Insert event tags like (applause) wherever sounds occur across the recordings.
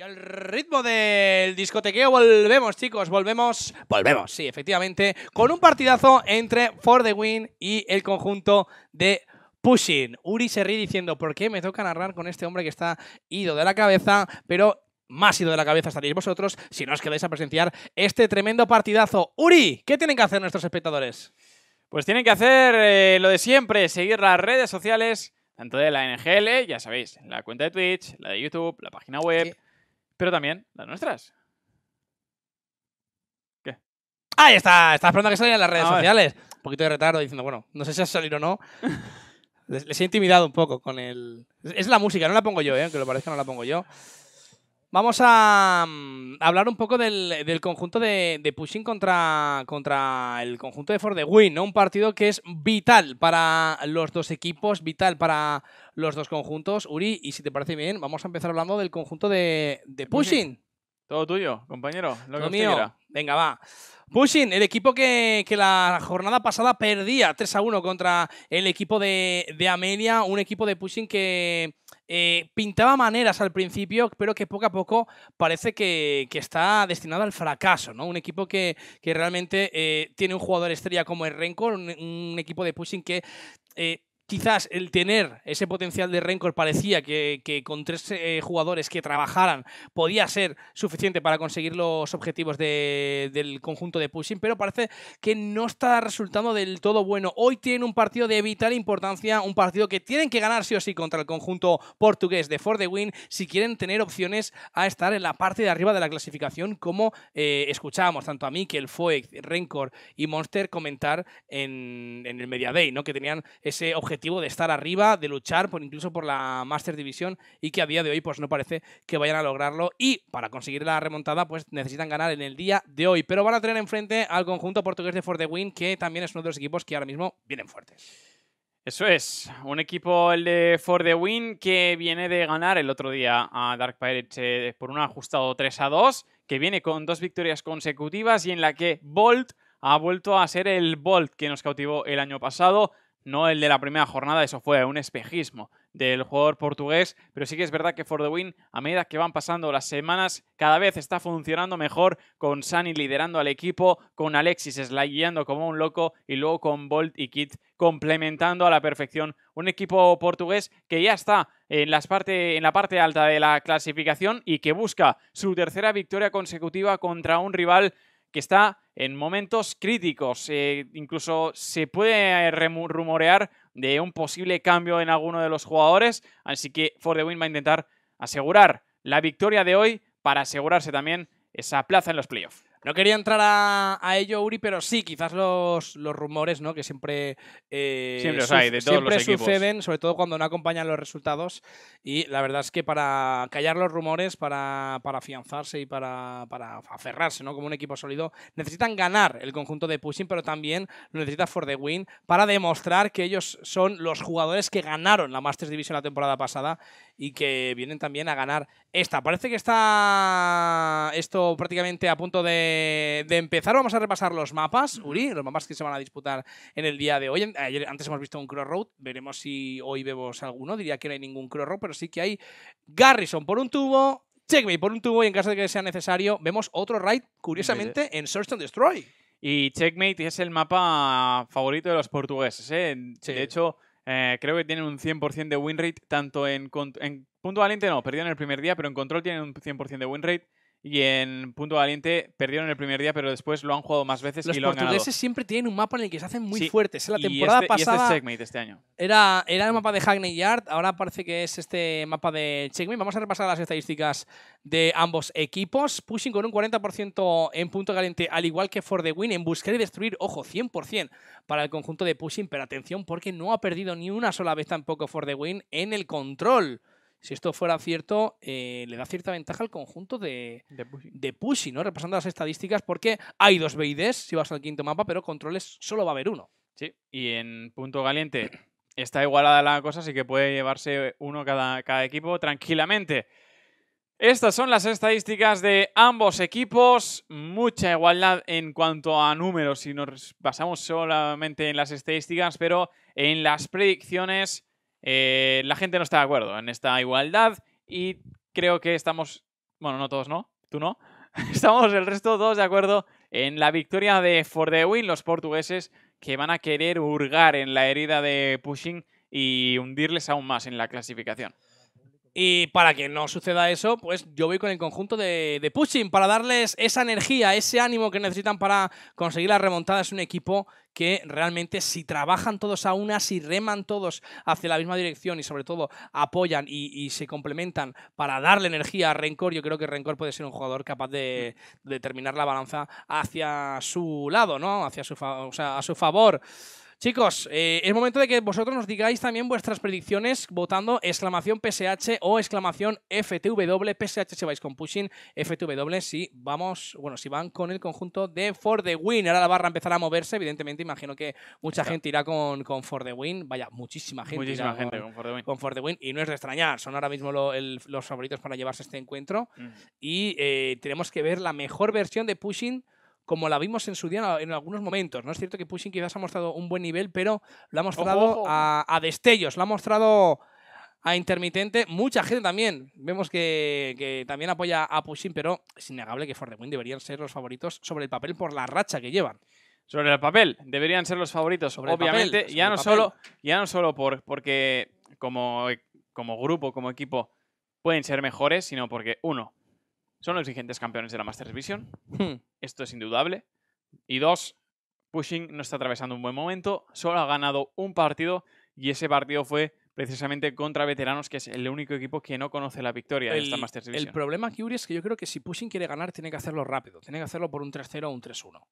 Y al ritmo del discotequeo volvemos, chicos, volvemos, volvemos, sí, efectivamente, con un partidazo entre For the Win y el conjunto de Pushing. Uri se ríe diciendo, ¿por qué me toca narrar con este hombre que está ido de la cabeza? Pero más ido de la cabeza estaréis vosotros si no os quedáis a presenciar este tremendo partidazo. Uri, ¿qué tienen que hacer nuestros espectadores? Pues tienen que hacer eh, lo de siempre, seguir las redes sociales, tanto de la NGL, ya sabéis, la cuenta de Twitch, la de YouTube, la página web pero también las nuestras. ¿Qué? Ahí está, estás esperando que soy en las redes ah, sociales. Un poquito de retardo diciendo, bueno, no sé si ha salido o no. (laughs) les, he intimidado un poco con el... Es la música, no la pongo yo, ¿eh? aunque lo parezca no la pongo yo. Vamos a mm, hablar un poco del, conjunto de, Pushing contra, contra el conjunto de For the Win, ¿no? Un partido que es vital para los dos equipos, vital para los dos conjuntos. Uri, y si te parece bien, vamos a empezar hablando del conjunto de, Pushing. Todo tuyo, compañero. Lo mío. Venga, va. Pushing, el equipo que, la jornada pasada perdía 3 a 1 contra el equipo de, Amelia, un equipo de Pushing que eh, pintaba maneras al principio, pero que poco a poco parece que, está destinado al fracaso, ¿no? Un equipo que, realmente eh, tiene un jugador estrella como el Renko, un, equipo de Pushing que eh, quizás el tener ese potencial de Rencor parecía que, con tres eh, jugadores que trabajaran podía ser suficiente para conseguir los objetivos del conjunto de Pushing, pero parece que no está resultando del todo bueno. Hoy tienen un partido de vital importancia, un partido que tienen que ganar sí o sí contra el conjunto portugués de For the Win si quieren tener opciones a estar en la parte de arriba de la clasificación, como eh, escuchábamos tanto a mí que el Rencor y Monster comentar en, el Media Day, ¿no? que tenían ese objetivo de estar arriba, de luchar por, incluso por la Master Division y que a día de hoy pues no parece que vayan a lograrlo y para conseguir la remontada pues necesitan ganar en el día de hoy, pero van a tener enfrente al conjunto portugués de For The Win que también es uno de los equipos que ahora mismo vienen fuertes. Eso es, un equipo, el de For the Win, que viene de ganar el otro día a Dark Pirates eh, por un ajustado 3 a 2, que viene con dos victorias consecutivas y en la que Bolt ha vuelto a ser el Bolt que nos cautivó el año pasado no el de la primera jornada, eso fue un espejismo del jugador portugués, pero sí que es verdad que For the Win, a medida que van pasando las semanas, cada vez está funcionando mejor, con Sani liderando al equipo, con Alexis slayando como un loco y luego con Bolt y Kit complementando a la perfección. Un equipo portugués que ya está en, las parte, en la parte alta de la clasificación y que busca su tercera victoria consecutiva contra un rival que está en momentos críticos. Eh, incluso se puede eh, rumorear de un posible cambio en alguno de los jugadores, así que For the Win va a intentar asegurar la victoria de hoy para asegurarse también esa plaza en los playoffs. No quería entrar a, ello, Uri, pero sí, quizás los, rumores, ¿no? Que siempre. Eh, siempre suceden, sobre todo cuando no acompañan los resultados. Y la verdad es que para callar los rumores, para, afianzarse y para, para, aferrarse, ¿no? Como un equipo sólido, necesitan ganar el conjunto de Pushing, pero también lo necesita For the Win para demostrar que ellos son los jugadores que ganaron la Masters Division la temporada pasada y que vienen también a ganar esta. Parece que está esto prácticamente a punto de, empezar. Vamos a repasar los mapas, Uri, los mapas que se van a disputar en el día de hoy. antes hemos visto un Crossroad, veremos si hoy vemos alguno. Diría que no hay ningún Crossroad, pero sí que hay Garrison por un tubo, Checkmate por un tubo y en caso de que sea necesario, vemos otro raid, curiosamente, en Search and Destroy. Y Checkmate es el mapa favorito de los portugueses. ¿eh? De hecho, eh, creo que tienen un 100% de winrate tanto en, en punto valiente no, en el primer día, pero en control tienen un 100% de winrate y en Punto caliente perdieron el primer día, pero después lo han jugado más veces Los y Los portugueses siempre tienen un mapa en el que se hacen muy fuertes. la temporada este, este pasada este año. Era, era el mapa de Hackney Yard, ahora parece que es este mapa de checkmate. Vamos a repasar las estadísticas de ambos equipos. Pushing con un 40% en Punto Caliente, al igual que For the Win, en buscar y destruir, ojo, 100% para el conjunto de Pushing, pero atención porque no ha perdido ni una sola vez tampoco For the Win en el control. Si esto fuera cierto, eh, le da cierta ventaja al conjunto de, de, ¿no? Repasando las estadísticas, porque hay dos BIDs si vas al quinto mapa, pero controles solo va a haber uno. Sí, y en punto caliente (clears throat) está igualada la cosa, así que puede llevarse uno cada, cada equipo tranquilamente. Estas son las estadísticas de ambos equipos. Mucha igualdad en cuanto a números si nos basamos solamente en las estadísticas, pero en las predicciones eh, la gente no está de acuerdo en esta igualdad y creo que estamos, bueno, no todos, no, tú no, (laughs) estamos el resto todos de acuerdo en la victoria de For the Win, los portugueses que van a querer hurgar en la herida de Pushing y hundirles aún más en la clasificación. Y para que no suceda eso, pues yo voy con el conjunto de, de, Pushing para darles esa energía, ese ánimo que necesitan para conseguir la remontada. Es un equipo que realmente si trabajan todos a una, si reman todos hacia la misma dirección y sobre todo apoyan y, se complementan para darle energía a Rencor, yo creo que Rencor puede ser un jugador capaz de, determinar terminar la balanza hacia su lado, ¿no? Hacia su, o sea, a su favor. Chicos, eh, es momento de que vosotros nos digáis también vuestras predicciones votando exclamación PSH o exclamación FTW, PSH si vais con Pushing, FTW si vamos, bueno, si van con el conjunto de For the Win. Ahora la barra empezará a moverse, evidentemente, imagino que mucha gente irá con, For the Win, vaya, muchísima gente. con, For the Win. y no es de extrañar, son ahora mismo los favoritos para llevarse este encuentro. Mm. Y eh, tenemos que ver la mejor versión de Pushing como la vimos en su día en algunos momentos. No es cierto que Pushing quizás ha mostrado un buen nivel, pero lo ha mostrado A, destellos, lo ha mostrado a intermitente. Mucha gente también. Vemos que, también apoya a Pushing, pero es innegable que For deberían ser los favoritos sobre el papel por la racha que llevan. Sobre el papel, deberían ser los favoritos, sobre obviamente. ya, no solo, ya no solo por, porque como, como grupo, como equipo, pueden ser mejores, sino porque, uno, son los vigentes campeones de la Masters Vision. Hmm. Esto es indudable. Y dos, Pushing no está atravesando un buen momento, solo ha ganado un partido y ese partido fue precisamente contra veteranos, que es el único equipo que no conoce la victoria de esta Masters Vision. El problema, Uri, es que yo creo que si Pushing quiere ganar, tiene que hacerlo rápido, tiene que hacerlo por un 3-0 o un 3-1.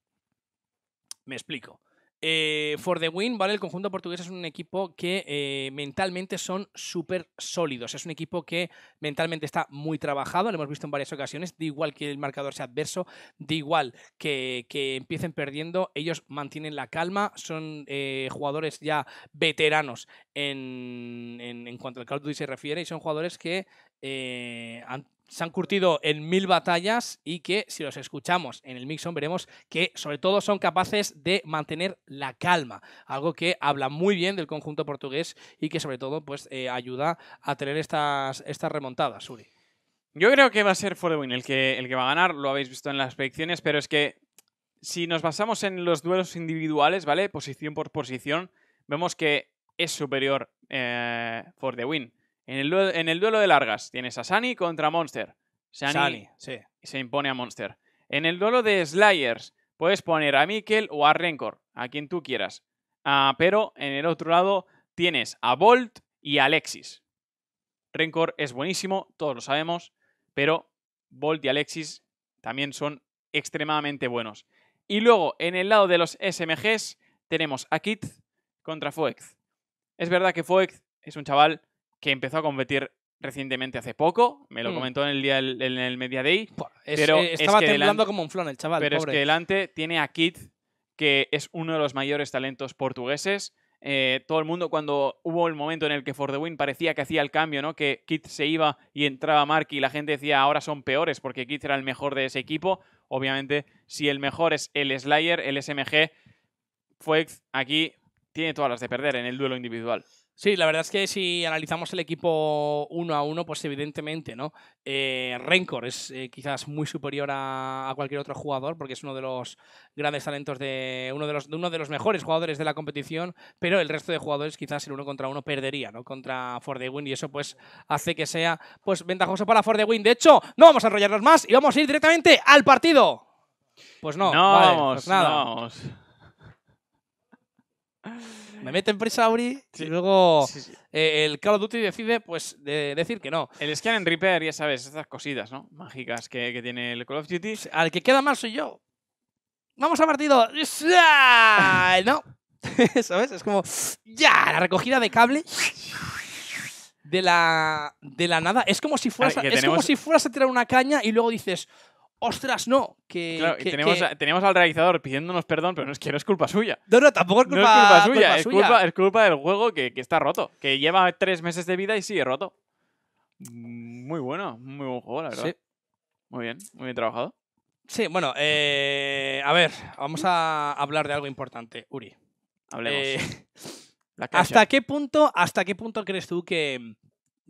Me explico. Eh, for the win, ¿vale? El conjunto portugués es un equipo que eh, mentalmente son súper sólidos. Es un equipo que mentalmente está muy trabajado, lo hemos visto en varias ocasiones. De igual que el marcador sea adverso, de igual que, empiecen perdiendo, ellos mantienen la calma. Son eh, jugadores ya veteranos en, en, cuanto al Call of Duty se refiere y son jugadores que eh, se han curtido en mil batallas y que si los escuchamos en el Mixon veremos que sobre todo son capaces de mantener la calma, algo que habla muy bien del conjunto portugués y que sobre todo pues eh, ayuda a tener estas, estas remontadas, Yo creo que va a ser win el que, el que va a ganar, lo habéis visto en las predicciones, pero es que si nos basamos en los duelos individuales, ¿vale? Posición por posición, vemos que es superior eh, for the win. En el, duelo de largas tienes a Sani contra Monster. Sani, se impone a Monster. En el duelo de Slayers puedes poner a Mikkel o a Rencor, a quien tú quieras. Ah, pero en el otro lado tienes a Bolt y a Alexis. Rencor es buenísimo, todos lo sabemos, pero Bolt y Alexis también son extremadamente buenos. Y luego, en el lado de los SMGs, tenemos a Kit contra Foex. Es verdad que Foex es un chaval que empezó a competir recientemente hace poco, me lo mm. comentó en el día en el Media Day. pero eh, estaba temblando como un flon el chaval. Pero es que delante tiene a Kit, que es uno de los mayores talentos portugueses. Eh, todo el mundo cuando hubo el momento en el que For the Win parecía que hacía el cambio, ¿no? Que Kit se iba y entraba Mark y la gente decía ahora son peores porque Kit era el mejor de ese equipo. Obviamente, si el mejor es el Slayer, el SMG, Fuex aquí tiene todas las de perder en el duelo individual. Sí, la verdad es que si analizamos el equipo uno a uno, pues evidentemente, ¿no? Eh, Rencor es eh, quizás muy superior a, cualquier otro jugador, porque es uno de los grandes talentos de uno de los, uno de los mejores jugadores de la competición, pero el resto de jugadores quizás el uno contra uno perdería, ¿no? Contra For the Win, y eso pues hace que sea pues ventajoso para For the Win. De hecho, no vamos a enrollarnos más y vamos a ir directamente al partido. Pues no, no pues nada. No vamos me mete prisa y luego eh, el Call of Duty decide pues de decir que no. El Scan and Repair, ya sabes, esas cositas, ¿no? Mágicas que, tiene el Call of Duty. Pues, al que queda mal soy yo. ¡Vamos a partido! ¡No! (laughs) ¿Sabes? Es como. ¡Ya! La recogida de cable. De la, de la nada. Es como si como si fueras a tirar una caña y luego dices, ostras, no. Que, claro, tenemos, al realizador pidiéndonos perdón, pero no es que no es culpa suya. No, no, tampoco es culpa, suya. es, Culpa, del juego que, está roto, que lleva tres meses de vida y sigue roto. Muy bueno, muy buen juego, la verdad. Muy bien, muy bien trabajado. Sí, bueno, eh, a ver, vamos a hablar de algo importante, Uri. Hablemos. Eh, (laughs) ¿Hasta qué punto, hasta qué punto crees tú que,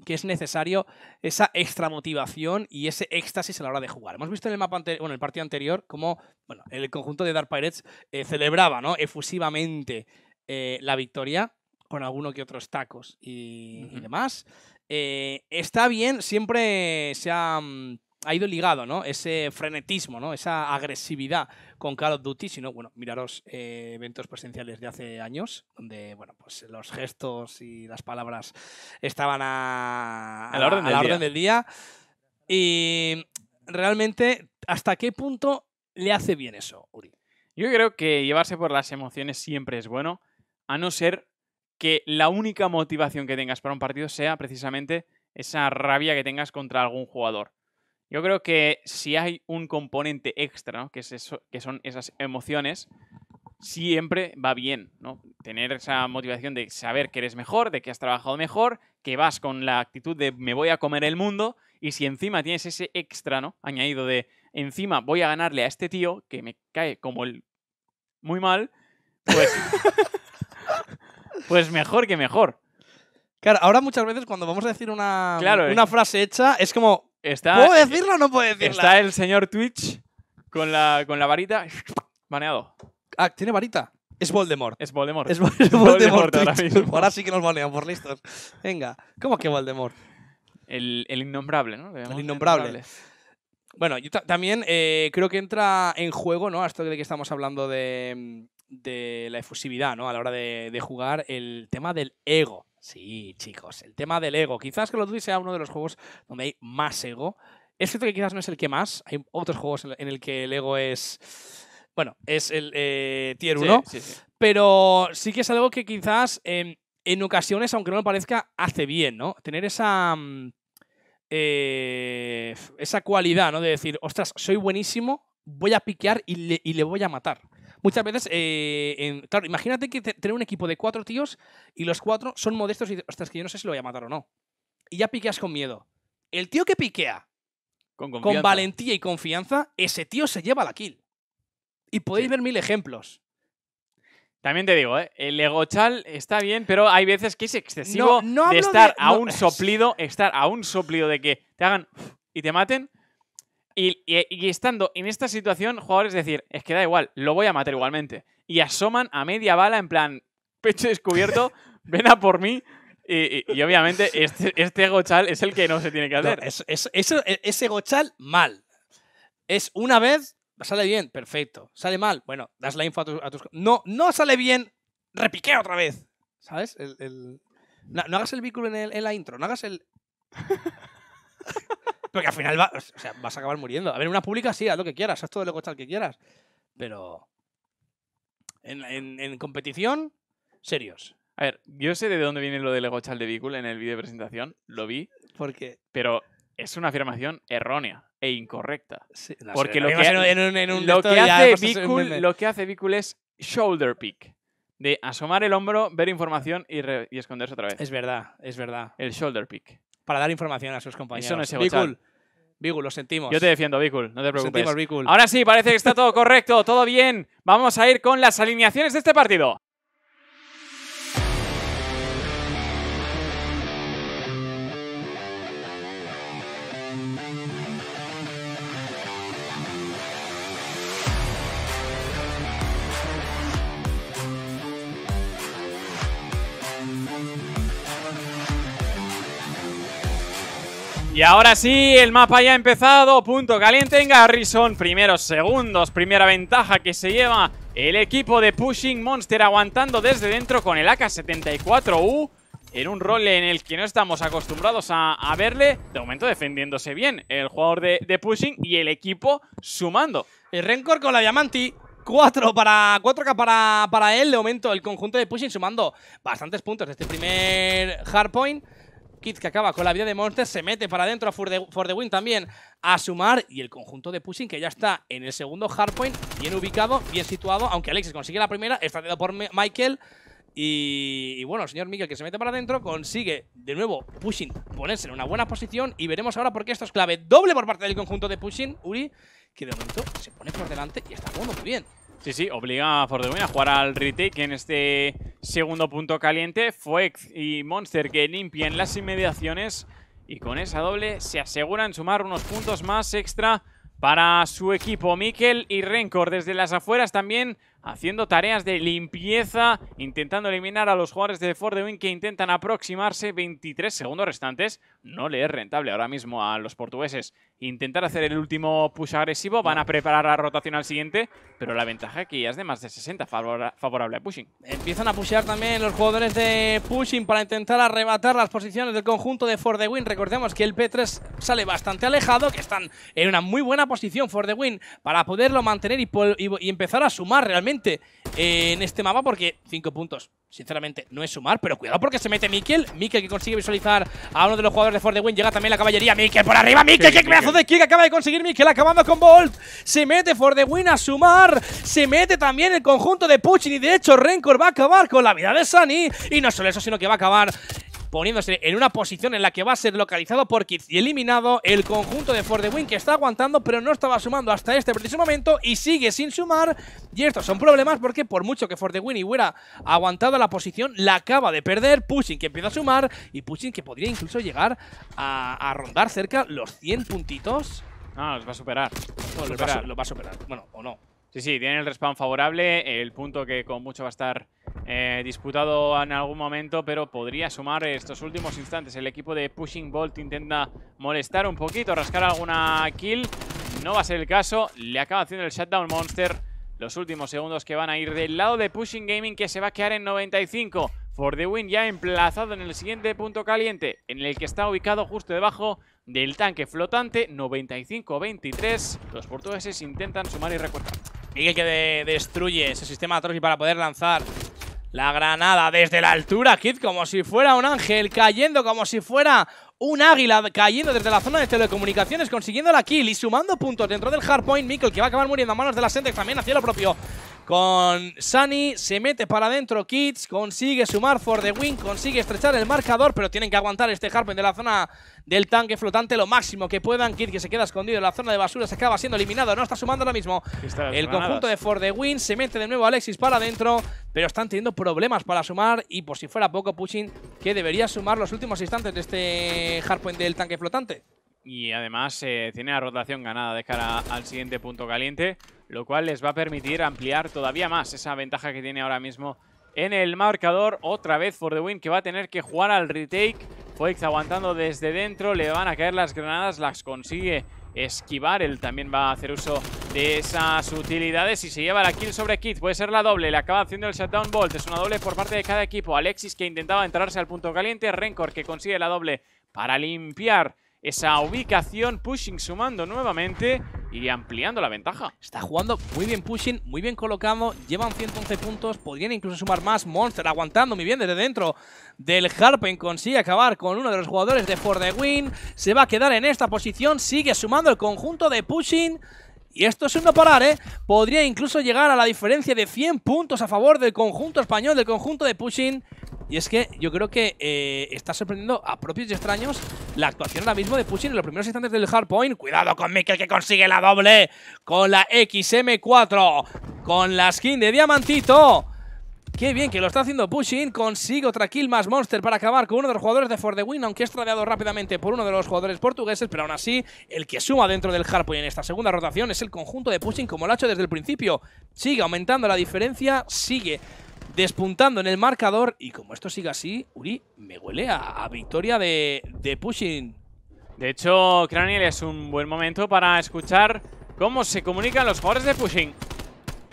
que es necesario esa extra motivación y ese éxtasis a la hora de jugar. Hemos visto en el mapa anterior, el partido anterior, cómo bueno, el conjunto de Dark Pirates eh, celebraba ¿no? efusivamente eh, la victoria con algunos que otros tacos y, demás. Eh, está bien, siempre se ha, mm, ha ido ligado, ¿no? Ese frenetismo, ¿no? Esa agresividad con Call of Duty, sino, bueno, miraros eh, eventos presenciales de hace años, donde, bueno, pues los gestos y las palabras estaban a, la, orden del día. Y realmente, ¿hasta qué punto le hace bien eso, Uri? Yo creo que llevarse por las emociones siempre es bueno, a no ser que la única motivación que tengas para un partido sea precisamente esa rabia que tengas contra algún jugador. Yo creo que si hay un componente extra, ¿no? que, es eso, que son esas emociones, siempre va bien, ¿no? Tener esa motivación de saber que eres mejor, de que has trabajado mejor, que vas con la actitud de me voy a comer el mundo, y si encima tienes ese extra, ¿no? Añadido de encima voy a ganarle a este tío que me cae como el muy mal, pues. (laughs) pues mejor que mejor. Claro, ahora muchas veces cuando vamos a decir una, una frase hecha, es como, ¿Puedo decirlo o no puedo decirlo? Está el señor Twitch con la, con la varita baneado. Ah, ¿tiene varita? Es Voldemort. Es Voldemort. Es, (laughs) Voldemort, (laughs) ahora, sí que nos banean listos. Venga, ¿cómo que Voldemort? El, innombrable, ¿no? El innombrable. Bueno, yo también eh, creo que entra en juego, ¿no? A esto de que estamos hablando de, la efusividad, ¿no? A la hora de, de jugar, el tema del ego. Sí, chicos, el tema del ego. Quizás que lo Duty sea uno de los juegos donde hay más ego. Es cierto que quizás no es el que más. Hay otros juegos en el que el ego es. Bueno, es el eh, tier 1. Pero sí que es algo que quizás en ocasiones, aunque no lo parezca, hace bien, ¿no? Tener esa. Mm, eh, esa cualidad, ¿no? De decir, ostras, soy buenísimo, voy a piquear y le voy a matar. Muchas veces, eh, claro, imagínate que te, un equipo de cuatro tíos y los cuatro son modestos y hasta que yo no sé si lo voy a matar o no. Y ya piqueas con miedo. El tío que piquea con, valentía y confianza, ese tío se lleva la kill. Y podéis ver mil ejemplos. También te digo, ¿eh? el egochal está bien, pero hay veces que es excesivo no, estar a un (laughs) soplido, estar a un soplido de que te hagan y te maten y, estando en esta situación, jugadores decir, es que da igual, lo voy a matar igualmente. Y asoman a media bala en plan, pecho descubierto, (laughs) ven a por mí. Y, obviamente este, este, gochal es el que no se tiene que hacer. es, e, ese gochal, mal. Es una vez, sale bien, perfecto. Sale mal, bueno, das la info a tus... No, no sale bien, repiquea otra vez. ¿Sabes? No, hagas el vínculo en, en la intro, no hagas el... (laughs) Porque al final vas a acabar muriendo. A ver, en una pública sí, haz lo que quieras, haz todo lo que quieras. Pero. En, competición, serios. A ver, yo sé de dónde viene lo del legochal de Bicul en el vídeo de presentación, lo vi. ¿Por qué? Pero es una afirmación errónea e incorrecta. porque lo que, hace Bicul, es shoulder pick. De asomar el hombro, ver información y, esconderse otra vez. Es verdad, es verdad. El shoulder pick para dar información a sus compañeros. Eso no lo sentimos. Yo te defiendo, Bicul, no te preocupes. Sentimos, Ahora sí, parece que está todo correcto, todo bien. Vamos a ir con las alineaciones de este partido. Y ahora sí, el mapa ya ha empezado. Punto caliente en Garrison. Primeros segundos, primera ventaja que se lleva el equipo de Pushing Monster aguantando desde dentro con el AK-74U. En un rol en el que no estamos acostumbrados a, verle, de momento defendiéndose bien el jugador de, Pushing y el equipo sumando. El Rencor con la Diamanti, 4 para 4K para, para él. De momento, el conjunto de Pushing sumando bastantes puntos. Este primer hardpoint kit que acaba con la vida de Monster, se mete para adentro a For the, Win también a sumar. Y el conjunto de Pushing que ya está en el segundo hardpoint, bien ubicado, bien situado. Aunque Alexis consigue la primera, está dado por Michael. Y, bueno, el señor Miguel que se mete para adentro consigue de nuevo Pushing ponerse en una buena posición y veremos ahora por qué esto es clave. Doble por parte del conjunto de Pushing, Uri, que de momento se pone por delante y está jugando muy bien. Sí, sí, obliga a Fortebuena a jugar al retake en este segundo punto caliente. Fuex y Monster que limpian las inmediaciones y con esa doble se aseguran sumar unos puntos más extra para su equipo. Mikel y Rencor desde las afueras también haciendo tareas de limpieza, intentando eliminar a los jugadores de For The Win que intentan aproximarse 23 segundos restantes. No le es rentable ahora mismo a los portugueses intentar hacer el último push agresivo. Van a preparar la rotación al siguiente, pero la ventaja que ya es de más de 60 favorable a Pushing. Empiezan a pushear también los jugadores de Pushing para intentar arrebatar las posiciones del conjunto de For the Win. Recordemos que el P3 sale bastante alejado, que están en una muy buena posición For the Win para poderlo mantener y empezar a sumar realmente eh, en este mapa porque cinco puntos sinceramente, no es sumar, pero cuidado porque se mete Mikel. Mikel que consigue visualizar a uno de los jugadores de For the Win. Llega también la caballería. Mikel por arriba. Mikel, qué pedazo de kick acaba de conseguir Mikel acabando con Bolt. Se mete For the Win a sumar. Se mete también el conjunto de Puchin. Y de hecho, Rencor va a acabar con la vida de Sunny. Y no solo eso, sino que va a acabar poniéndose en una posición en la que va a ser localizado por Kids y eliminado el conjunto de For the Win que está aguantando pero no estaba sumando hasta este preciso momento y sigue sin sumar y estos son problemas porque por mucho que For the Win hubiera aguantado la posición la acaba de perder, Pushing que empieza a sumar y Pushing que podría incluso llegar a, rondar cerca los 100 puntitos Ah, va a superar. Los, va a superar. Los va a superar. Bueno, o no. Sí, sí, tiene el respawn favorable, el punto que con mucho va a estar eh, disputado en algún momento, pero podría sumar estos últimos instantes. El equipo de Pushing Bolt intenta molestar un poquito, rascar alguna kill. No va a ser el caso, le acaba haciendo el shutdown Monster. Los últimos segundos que van a ir del lado de Pushing Gaming, que se va a quedar en 95. For the win ya emplazado en el siguiente punto caliente, en el que está ubicado justo debajo del tanque flotante 95-23. Los portugueses intentan sumar y recortar. Miguel que destruye ese sistema de para poder lanzar la granada desde la altura, Kid, como si fuera un ángel, cayendo como si fuera un águila, cayendo desde la zona de telecomunicaciones, consiguiendo la kill y sumando puntos dentro del hardpoint. Mikkel, que va a acabar muriendo a manos de la Sentex, también hacía lo propio con Sunny, se mete para adentro Kids, consigue sumar for the win, consigue estrechar el marcador, pero tienen que aguantar este Harpen de la zona del tanque flotante lo máximo que puedan. Kids, que se queda escondido en la zona de basura, se acaba siendo eliminado, no está sumando lo mismo. El conjunto de for the win, se mete de nuevo Alexis para adentro, pero están teniendo problemas para sumar y por si fuera poco Pushing que debería sumar los últimos instantes de este Harpen del tanque flotante. Y además eh, tiene la rotación ganada de cara al siguiente punto caliente lo cual les va a permitir ampliar todavía más esa ventaja que tiene ahora mismo en el marcador. Otra vez For The Win que va a tener que jugar al retake. Foix aguantando desde dentro, le van a caer las granadas, las consigue esquivar. Él también va a hacer uso de esas utilidades y se lleva la kill sobre kit. Puede ser la doble, le acaba haciendo el shutdown bolt. Es una doble por parte de cada equipo. Alexis que intentaba entrarse al punto caliente. Rencor que consigue la doble para limpiar esa ubicación. Pushing sumando nuevamente y ampliando la ventaja. Está jugando muy bien Pushing, muy bien colocado. Llevan 111 puntos, podrían incluso sumar más. Monster aguantando muy bien desde dentro del Harpen. Consigue acabar con uno de los jugadores de For the Win. Se va a quedar en esta posición. Sigue sumando el conjunto de Pushing. Y esto es un no parar, ¿eh? Podría incluso llegar a la diferencia de 100 puntos a favor del conjunto español, del conjunto de Pushing. Y es que yo creo que eh, está sorprendiendo a propios y extraños la actuación ahora mismo de Pushing en los primeros instantes del hardpoint. Cuidado con Mikel, que consigue la doble con la XM4, con la skin de Diamantito. Qué bien que lo está haciendo Pushing. Consigue otra kill más Monster para acabar con uno de los jugadores de For the Win, aunque es tradeado rápidamente por uno de los jugadores portugueses, pero aún así, el que suma dentro del hardpoint en esta segunda rotación es el conjunto de Pushing como lo ha hecho desde el principio. Sigue aumentando la diferencia, sigue despuntando en el marcador. Y como esto sigue así, Uri, me huele a, victoria de, Pushing. De hecho, Craniel es un buen momento para escuchar cómo se comunican los jugadores de Pushing.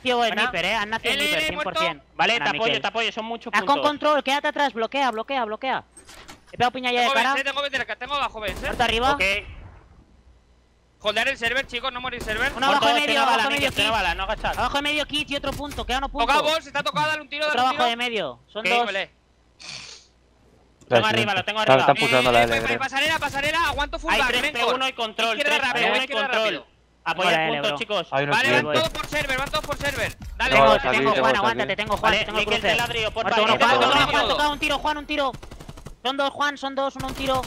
Tío, eh. Han nacido 100%. Vale, te apoyo, te apoyo. Son muchos ah, puntos. con control, quédate atrás. Bloquea, bloquea, bloquea. He pegado piña ya de cara. tengo tengo abajo, arriba. Joder el server, chicos, no morir server. Uno abajo de medio, abajo de medio kit. Bala, no Abajo de medio kit y otro punto, queda uno punto Tocado bols, está tocado, dale un tiro. Otro abajo de medio, son dos. Lo tengo arriba, lo tengo arriba. Están la eh, eh, Pasarela, pasarela, aguanto full Hay 3 uno y control, 3 p y control. Apoya punto, chicos. Vale, van todos por server, van todos por server. Dale, te tengo, Juan, aguántate, tengo Juan, tengo cruce. Muerto Juan, un tiro, Juan, un tiro. Son dos, Juan, son dos, uno, un tiro.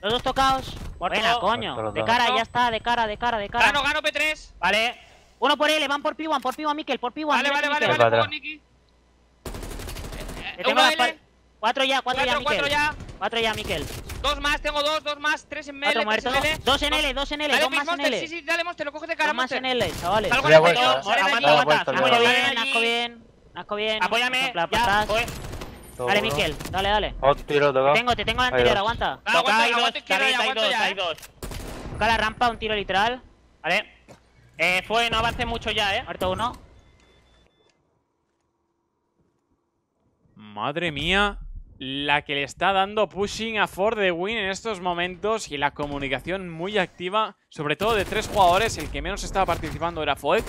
Los dos tocados. Muerto. coño. De cara, ya está, de cara, de cara, de cara. Gano, gano P3. Vale. Uno por L, van por P1, por P1 Mikel, por P1. Vale, vale, vale, vale, por Nicky. Tengo Cuatro ya, cuatro, ya, Mikel. Cuatro ya. Cuatro ya, Mikel. Dos más, tengo dos, dos más, tres en L, muertos. Dos en L, dos en L, dos más en L. Sí, sí, dale, Monster, lo coges de cara, Dos más en L, chavales. Salgo de de bien, nasco bien. nasco bien. Apóyame, ya, Dale, Miquel, dale, dale. Tengo, te tengo anterior, ah, aguanta. aguanta, dos, hay dos, hay dos. Toca la rampa, un tiro literal. Vale. Eh, fue, no avance mucho ya, eh. Harto uno. Madre mía, la que le está dando pushing a Ford de Win en estos momentos y la comunicación muy activa, sobre todo de tres jugadores, el que menos estaba participando era Foex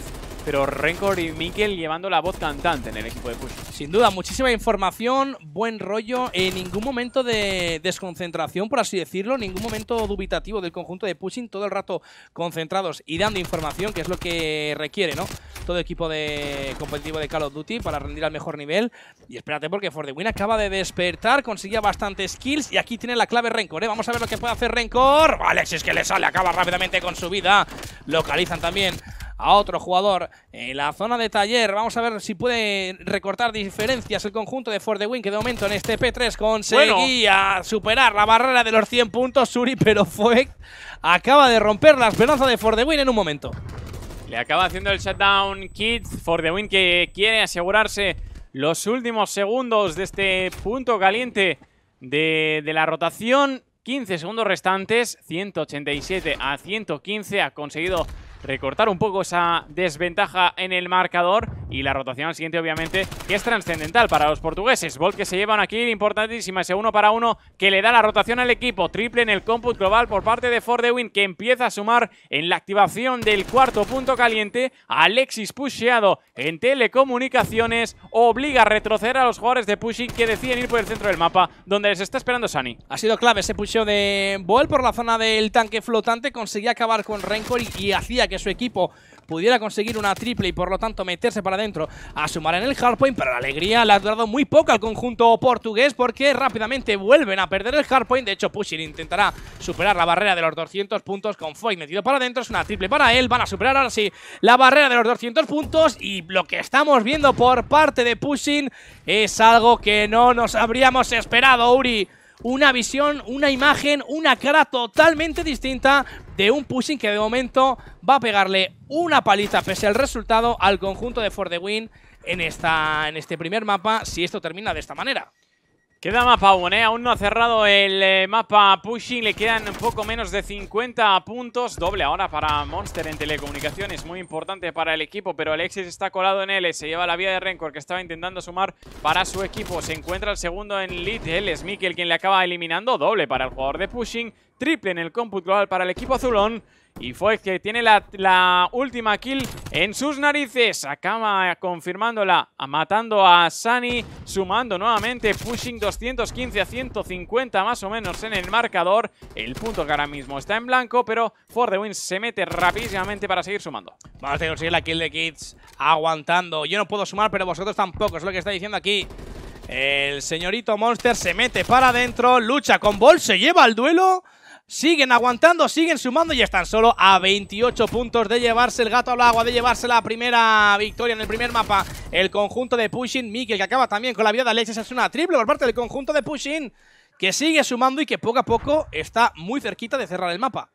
pero Rencor y Mikel llevando la voz cantante en el equipo de Pushing. Sin duda, muchísima información, buen rollo, en eh, ningún momento de desconcentración, por así decirlo, ningún momento dubitativo del conjunto de Pushing, todo el rato concentrados y dando información, que es lo que requiere, ¿no? Todo equipo de competitivo de Call of Duty para rendir al mejor nivel. Y espérate porque For the acaba de despertar, conseguía bastantes skills y aquí tiene la clave RENKOR. ¿eh? Vamos a ver lo que puede hacer Rencor. Alexis si es que le sale, acaba rápidamente con su vida. Localizan también a otro jugador en la zona de taller. Vamos a ver si puede recortar diferencias el conjunto de Ford the Win, que de momento en este P3 conseguía superar la barrera de los 100 puntos Suri, pero fue acaba de romper la esperanza de For the Win en un momento. Le acaba haciendo el shutdown Kids For the Win que quiere asegurarse los últimos segundos de este punto caliente de, de la rotación. 15 segundos restantes, 187 a 115, ha conseguido recortar un poco esa desventaja en el marcador y la rotación al siguiente obviamente que es trascendental para los portugueses. Volt que se llevan aquí, importantísima, ese uno para uno que le da la rotación al equipo. Triple en el comput global por parte de Fordewin que empieza a sumar en la activación del cuarto punto caliente. Alexis pusheado en telecomunicaciones obliga a retroceder a los jugadores de Pushing que deciden ir por el centro del mapa donde les está esperando Sani. Ha sido clave ese pusheo de Bolt por la zona del tanque flotante, conseguía acabar con Rencor y hacía que su equipo pudiera conseguir una triple y por lo tanto meterse para adentro a sumar en el hardpoint, pero la alegría le ha durado muy poco al conjunto portugués porque rápidamente vuelven a perder el hardpoint. De hecho, Pushing intentará superar la barrera de los 200 puntos con Foy metido para adentro. Es una triple para él. Van a superar ahora sí la barrera de los 200 puntos y lo que estamos viendo por parte de Pushing es algo que no nos habríamos esperado, Uri una visión, una imagen, una cara totalmente distinta de un pushing que de momento va a pegarle una paliza pese al resultado al conjunto de For the Win en, esta, en este primer mapa si esto termina de esta manera. Queda mapa aún, ¿eh? Aún no ha cerrado el eh, mapa Pushing. Le quedan un poco menos de 50 puntos. Doble ahora para Monster en telecomunicaciones. Muy importante para el equipo, pero Alexis está colado en él. Eh. Se lleva la vía de Rencor que estaba intentando sumar para su equipo. Se encuentra el segundo en lead. Él es Mikel quien le acaba eliminando. Doble para el jugador de Pushing. Triple en el comput global para el equipo azulón. Y fue que tiene la, última kill en sus narices. Acaba confirmándola, matando a Sunny sumando nuevamente, pushing 215 a 150 más o menos en el marcador. El punto que ahora mismo está en blanco, pero For the Win se mete rapidísimamente para seguir sumando. Vamos a conseguir la kill de Kids aguantando. Yo no puedo sumar, pero vosotros tampoco, es lo que está diciendo aquí. El señorito Monster se mete para adentro, lucha con Ball, se lleva al duelo... Siguen aguantando, siguen sumando y están solo a 28 puntos de llevarse el gato al agua, de llevarse la primera victoria en el primer mapa. El conjunto de Pushing, Mikel que acaba también con la vida de Alexis, es una triple por parte del conjunto de Pushing, que sigue sumando y que poco a poco está muy cerquita de cerrar el mapa.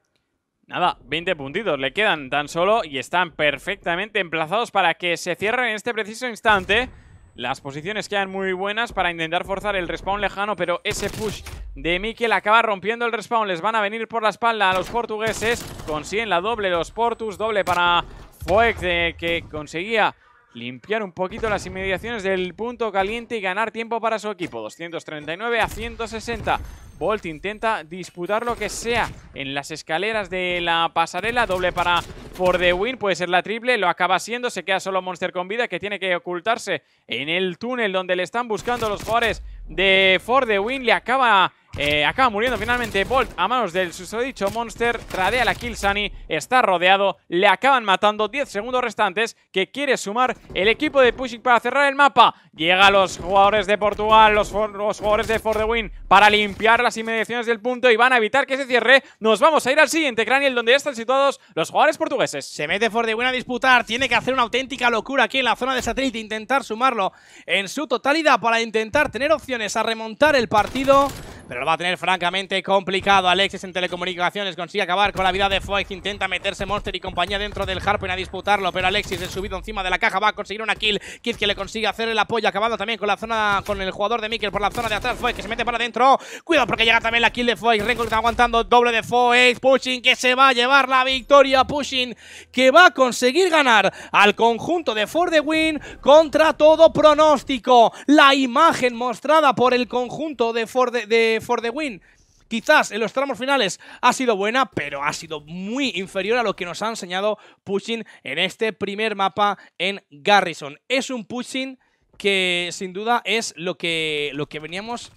Nada, 20 puntitos le quedan tan solo y están perfectamente emplazados para que se cierren en este preciso instante las posiciones quedan muy buenas para intentar forzar el respawn lejano, pero ese push de Mikel acaba rompiendo el respawn. Les van a venir por la espalda a los portugueses. Consiguen la doble los Portus, doble para Foek, que conseguía limpiar un poquito las inmediaciones del punto caliente y ganar tiempo para su equipo. 239 a 160. Bolt intenta disputar lo que sea en las escaleras de la pasarela. Doble para For The Win, puede ser la triple, lo acaba siendo. Se queda solo Monster con vida que tiene que ocultarse en el túnel donde le están buscando los jugadores de For The Win. Le acaba eh, acaba muriendo finalmente Bolt a manos del susodicho Monster. Tradea la kill Sunny. Está rodeado. Le acaban matando 10 segundos restantes que quiere sumar el equipo de Pushing para cerrar el mapa. Llega los jugadores de Portugal, los, jugadores de For the Win para limpiar las inmediaciones del punto y van a evitar que se cierre. Nos vamos a ir al siguiente cráneo donde están situados los jugadores portugueses. Se mete For the Win a disputar. Tiene que hacer una auténtica locura aquí en la zona de satélite. Intentar sumarlo en su totalidad para intentar tener opciones a remontar el partido pero lo va a tener francamente complicado. Alexis en telecomunicaciones consigue acabar con la vida de Foix, intenta meterse Monster y compañía dentro del Harpen a disputarlo, pero Alexis el subido encima de la caja va a conseguir una kill. Kid que le consigue hacer el apoyo, acabando también con la zona con el jugador de Mikkel por la zona de atrás. Foix que se mete para adentro. Cuidado porque llega también la kill de Foix. Renko está aguantando doble de Foix. Pushing que se va a llevar la victoria. Pushing que va a conseguir ganar al conjunto de Ford the Win contra todo pronóstico. La imagen mostrada por el conjunto de Ford de For the Win quizás en los tramos finales ha sido buena, pero ha sido muy inferior a lo que nos ha enseñado Pushing en este primer mapa en Garrison. Es un Pushing que sin duda es lo que, lo que veníamos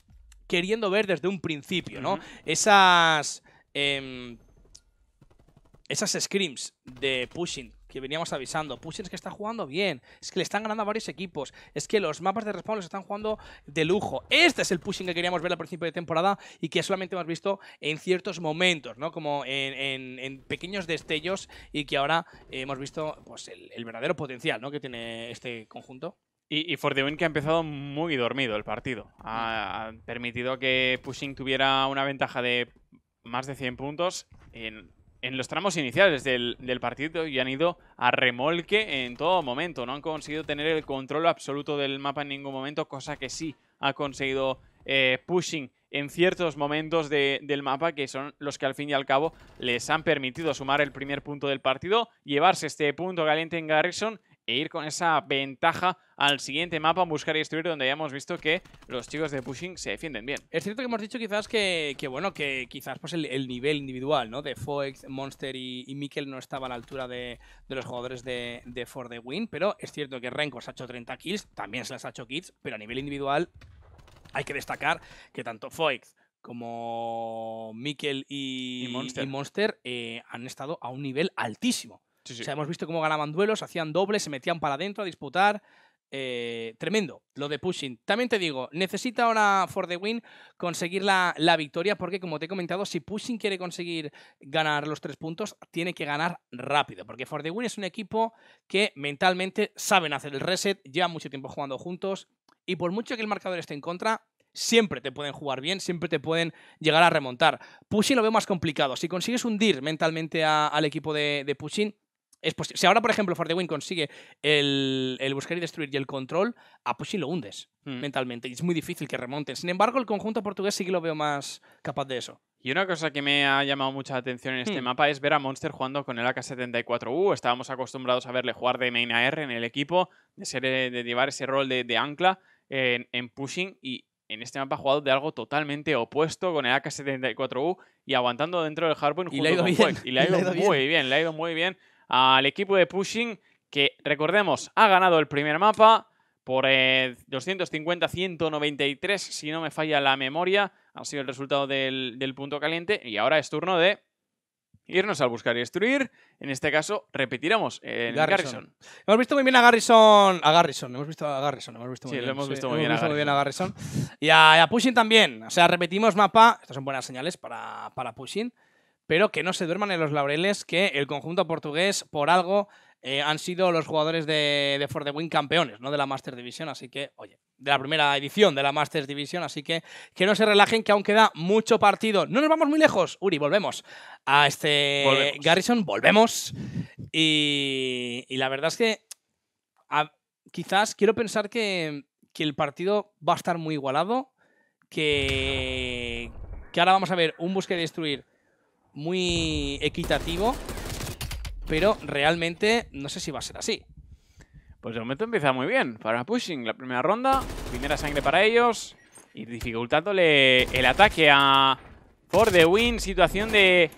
queriendo ver desde un principio, ¿no? Esas... Em, esas screams de pushing que veníamos avisando. Pushing es que está jugando bien, es que le están ganando a varios equipos, es que los mapas de respawn los están jugando de lujo. Este es el pushing que queríamos ver al principio de temporada y que solamente hemos visto en ciertos momentos, ¿no? Como en, pequeños destellos y que ahora hemos visto pues, el, verdadero potencial ¿no? que tiene este conjunto. Y, y, For the Win que ha empezado muy dormido el partido. Ha, mm. ha, permitido que Pushing tuviera una ventaja de más de 100 puntos. En en los tramos iniciales del, partido y han ido a remolque en todo momento. No han conseguido tener el control absoluto del mapa en ningún momento, cosa que sí ha conseguido eh, Pushing en ciertos momentos del mapa que son los que al fin y al cabo les han permitido sumar el primer punto del partido, llevarse este punto caliente en Garrison e ir con esa ventaja al siguiente mapa, buscar y destruir, donde ya hemos visto que los chicos de Pushing se defienden bien. Es cierto que hemos dicho quizás que, bueno, que quizás pues el, nivel individual ¿no? de Foex, Monster y, Mikkel no estaba a la altura de, los jugadores de, For the Win, pero es cierto que se ha hecho 30 kills, también se las ha hecho kills, pero a nivel individual hay que destacar que tanto Foex como Mikkel y, Monster, eh, han estado a un nivel altísimo hemos visto cómo ganaban duelos, hacían dobles, se metían para adentro a disputar. Eh, tremendo lo de Pushing. También te digo, necesita ahora For the Win conseguir la, victoria porque, como te he comentado, si Pushing quiere conseguir ganar los tres puntos, tiene que ganar rápido. Porque For the Win es un equipo que mentalmente saben hacer el reset, llevan mucho tiempo jugando juntos y por mucho que el marcador esté en contra, siempre te pueden jugar bien, siempre te pueden llegar a remontar. Pushing lo veo más complicado. Si consigues hundir mentalmente al equipo de, de Pushing, si ahora, por ejemplo, For Win consigue el, buscar y destruir y el control, a ah, Pushing lo hundes hmm. mentalmente. Y es muy difícil que remonten. Sin embargo, el conjunto portugués sí que lo veo más capaz de eso. Y una cosa que me ha llamado mucha atención en este hmm. mapa es ver a Monster jugando con el AK-74U. Estábamos acostumbrados a verle jugar de main AR en el equipo, de, ser, eh, de llevar ese rol de, ancla en, pushing. Y, en este mapa ha jugado de algo totalmente opuesto con el AK-74U y aguantando dentro del junto y, le ha ido muy bien, le ha ido muy bien al equipo de Pushing, que recordemos, ha ganado el primer mapa por 250-193, eh, si no me falla la memoria, ha sido el resultado del, punto caliente, y ahora es turno de irnos al buscar y destruir. En este caso, repetiremos en Garrison. Hemos visto muy bien a Garrison. A Garrison, hemos visto a Garrison. Hemos visto muy sí, bien, lo hemos visto, muy, a Garrison. Y a, Pushing también. O sea, repetimos mapa. Estas son buenas señales para, para Pushing pero que no se duerman en los laureles, que el conjunto portugués, por algo, eh, han sido los jugadores de, For the Win campeones, no de la Master Division, así que, oye, de la primera edición de la Master Division, así que que no se relajen, que aún queda mucho partido. No nos vamos muy lejos, Uri, volvemos a este Garrison, volvemos. Y, la verdad es que quizás quiero pensar que, que el partido va a estar muy igualado, que, que ahora vamos a ver un busque y destruir muy equitativo, pero realmente no sé si va a ser así. Pues de momento empieza muy bien para Pushing. La primera ronda, primera sangre para ellos y dificultándole el ataque a For the Win. Situación de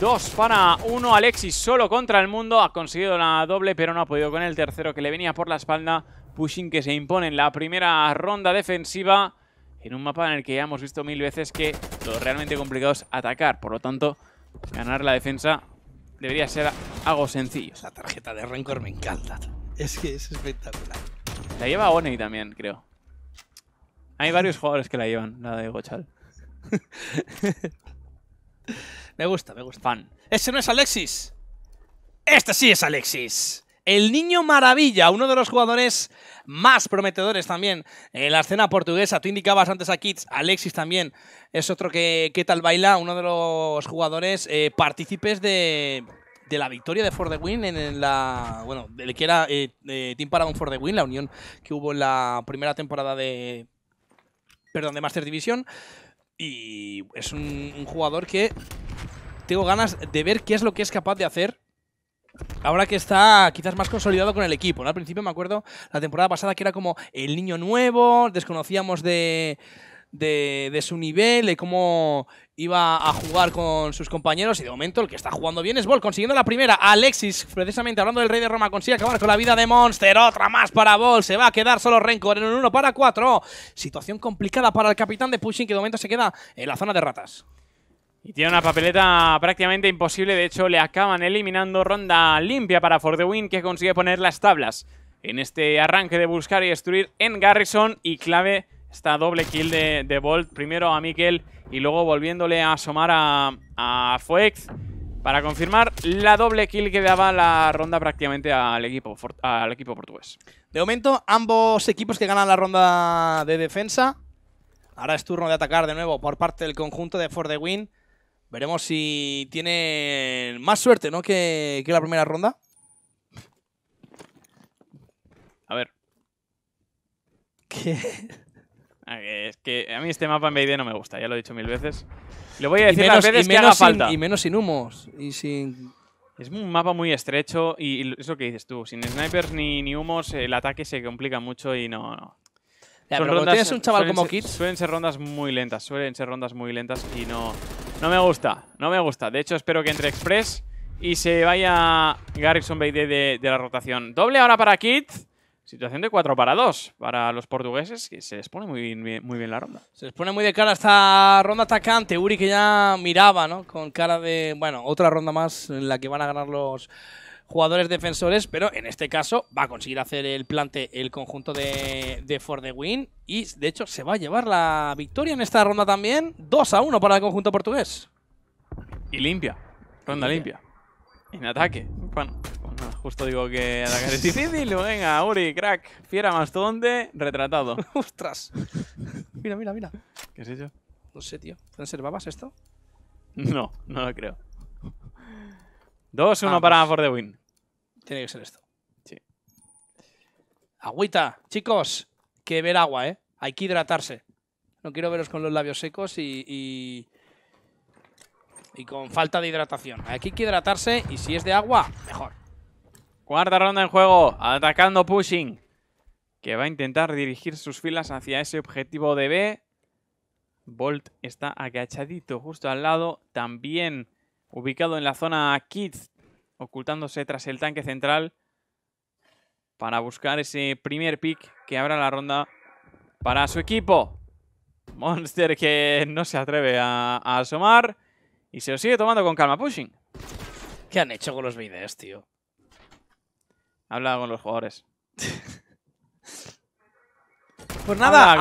2 para 1. Alexis solo contra el mundo. Ha conseguido la doble, pero no ha podido con el tercero que le venía por la espalda. Pushing que se impone en la primera ronda defensiva en un mapa en el que ya hemos visto mil veces que lo realmente complicado es atacar. Por lo tanto, ganar la defensa debería ser algo sencillo. La tarjeta de Rencor me encanta. Es que es espectacular. La lleva Oney también, creo. Hay varios jugadores que la llevan, la de Gochal. (laughs) me gusta, me gusta. Fan. ¡Ese no es Alexis! ¡Este sí es Alexis! El Niño Maravilla, uno de los jugadores más prometedores también en la escena portuguesa. Tú indicabas antes a Kits, Alexis también es otro que, que tal baila, uno de los jugadores eh, partícipes de, de, la victoria de For the Win en la. Bueno, del que era eh, Team Paragon For the Win, la unión que hubo en la primera temporada de. Perdón, de Master Division. Y es un jugador que tengo ganas de ver qué es lo que es capaz de hacer Ahora que está quizás más consolidado con el equipo, Al principio me acuerdo la temporada pasada que era como el niño nuevo, desconocíamos de, de, su nivel, de cómo iba a jugar con sus compañeros y de momento el que está jugando bien es Vol, consiguiendo la primera. Alexis, precisamente hablando del Rey de Roma, consigue acabar con la vida de Monster. Otra más para Vol, se va a quedar solo Rencor en un 1 para 4. Situación complicada para el capitán de Pushing que de momento se queda en la zona de ratas. Y tiene una papeleta prácticamente imposible. De hecho, le acaban eliminando ronda limpia para For the Win, que consigue poner las tablas en este arranque de buscar y destruir en Garrison. Y clave esta doble kill de, Bolt. Primero a Mikel y luego volviéndole a asomar a, a para confirmar la doble kill que daba la ronda prácticamente al equipo, al equipo portugués. De momento, ambos equipos que ganan la ronda de defensa. Ahora es turno de atacar de nuevo por parte del conjunto de For the Win. Veremos si tiene más suerte, ¿no? Que, la primera ronda. A ver. ¿Qué? (laughs) Ah, es que a mí este mapa en BD no me gusta, ya lo he dicho mil veces. Le voy a decir las veces que haga falta. Y menos sin humos y sin... Es un mapa muy estrecho y, eso lo que dices tú. Sin snipers ni, ni humos el ataque se complica mucho y no... pero rondas, tienes un chaval como Kit Suelen ser rondas muy lentas, suelen ser rondas muy lentas y no... No me gusta, no me gusta. De hecho, espero que entre Express y se vaya Garrison Bay de, de la rotación. Doble ahora para Kit. Situación de 4 para 2 para los portugueses, que se les pone muy bien, muy bien la ronda. Se les pone muy de cara esta ronda atacante. Uri que ya miraba, ¿no? Con cara de, bueno, otra ronda más en la que van a ganar los jugadores defensores, pero en este caso va a conseguir hacer el plante el conjunto de, de For the Win y de hecho se va a llevar la victoria en esta ronda también, 2 a 1 para el conjunto portugués. Y limpia, ronda limpia. En ataque, bueno, pues justo digo que atacar es difícil, (laughs) venga, Uri, crack, fiera donde retratado. (laughs) ¡Ostras! Mira, mira, mira. ¿Qué has hecho? No sé, tío. ¿Conservabas esto? No, no lo creo. 2-1 para For the Win. Tiene que ser esto. Sí. Agüita, chicos. Que ver agua, ¿eh? Hay que hidratarse. No quiero veros con los labios secos y, y, con falta de hidratación. hay que hidratarse y si es de agua, mejor. Cuarta ronda en juego. Atacando Pushing. Que va a intentar dirigir sus filas hacia ese objetivo de B. Bolt está agachadito justo al lado. También ubicado en la zona Kids, ocultándose tras el tanque central para buscar ese primer pick que abra la ronda para su equipo. Monster que no se atreve a, asomar y se lo sigue tomando con calma pushing. ¿Qué han hecho con los vídeos, tío? Habla con los jugadores. (laughs) Pues nada,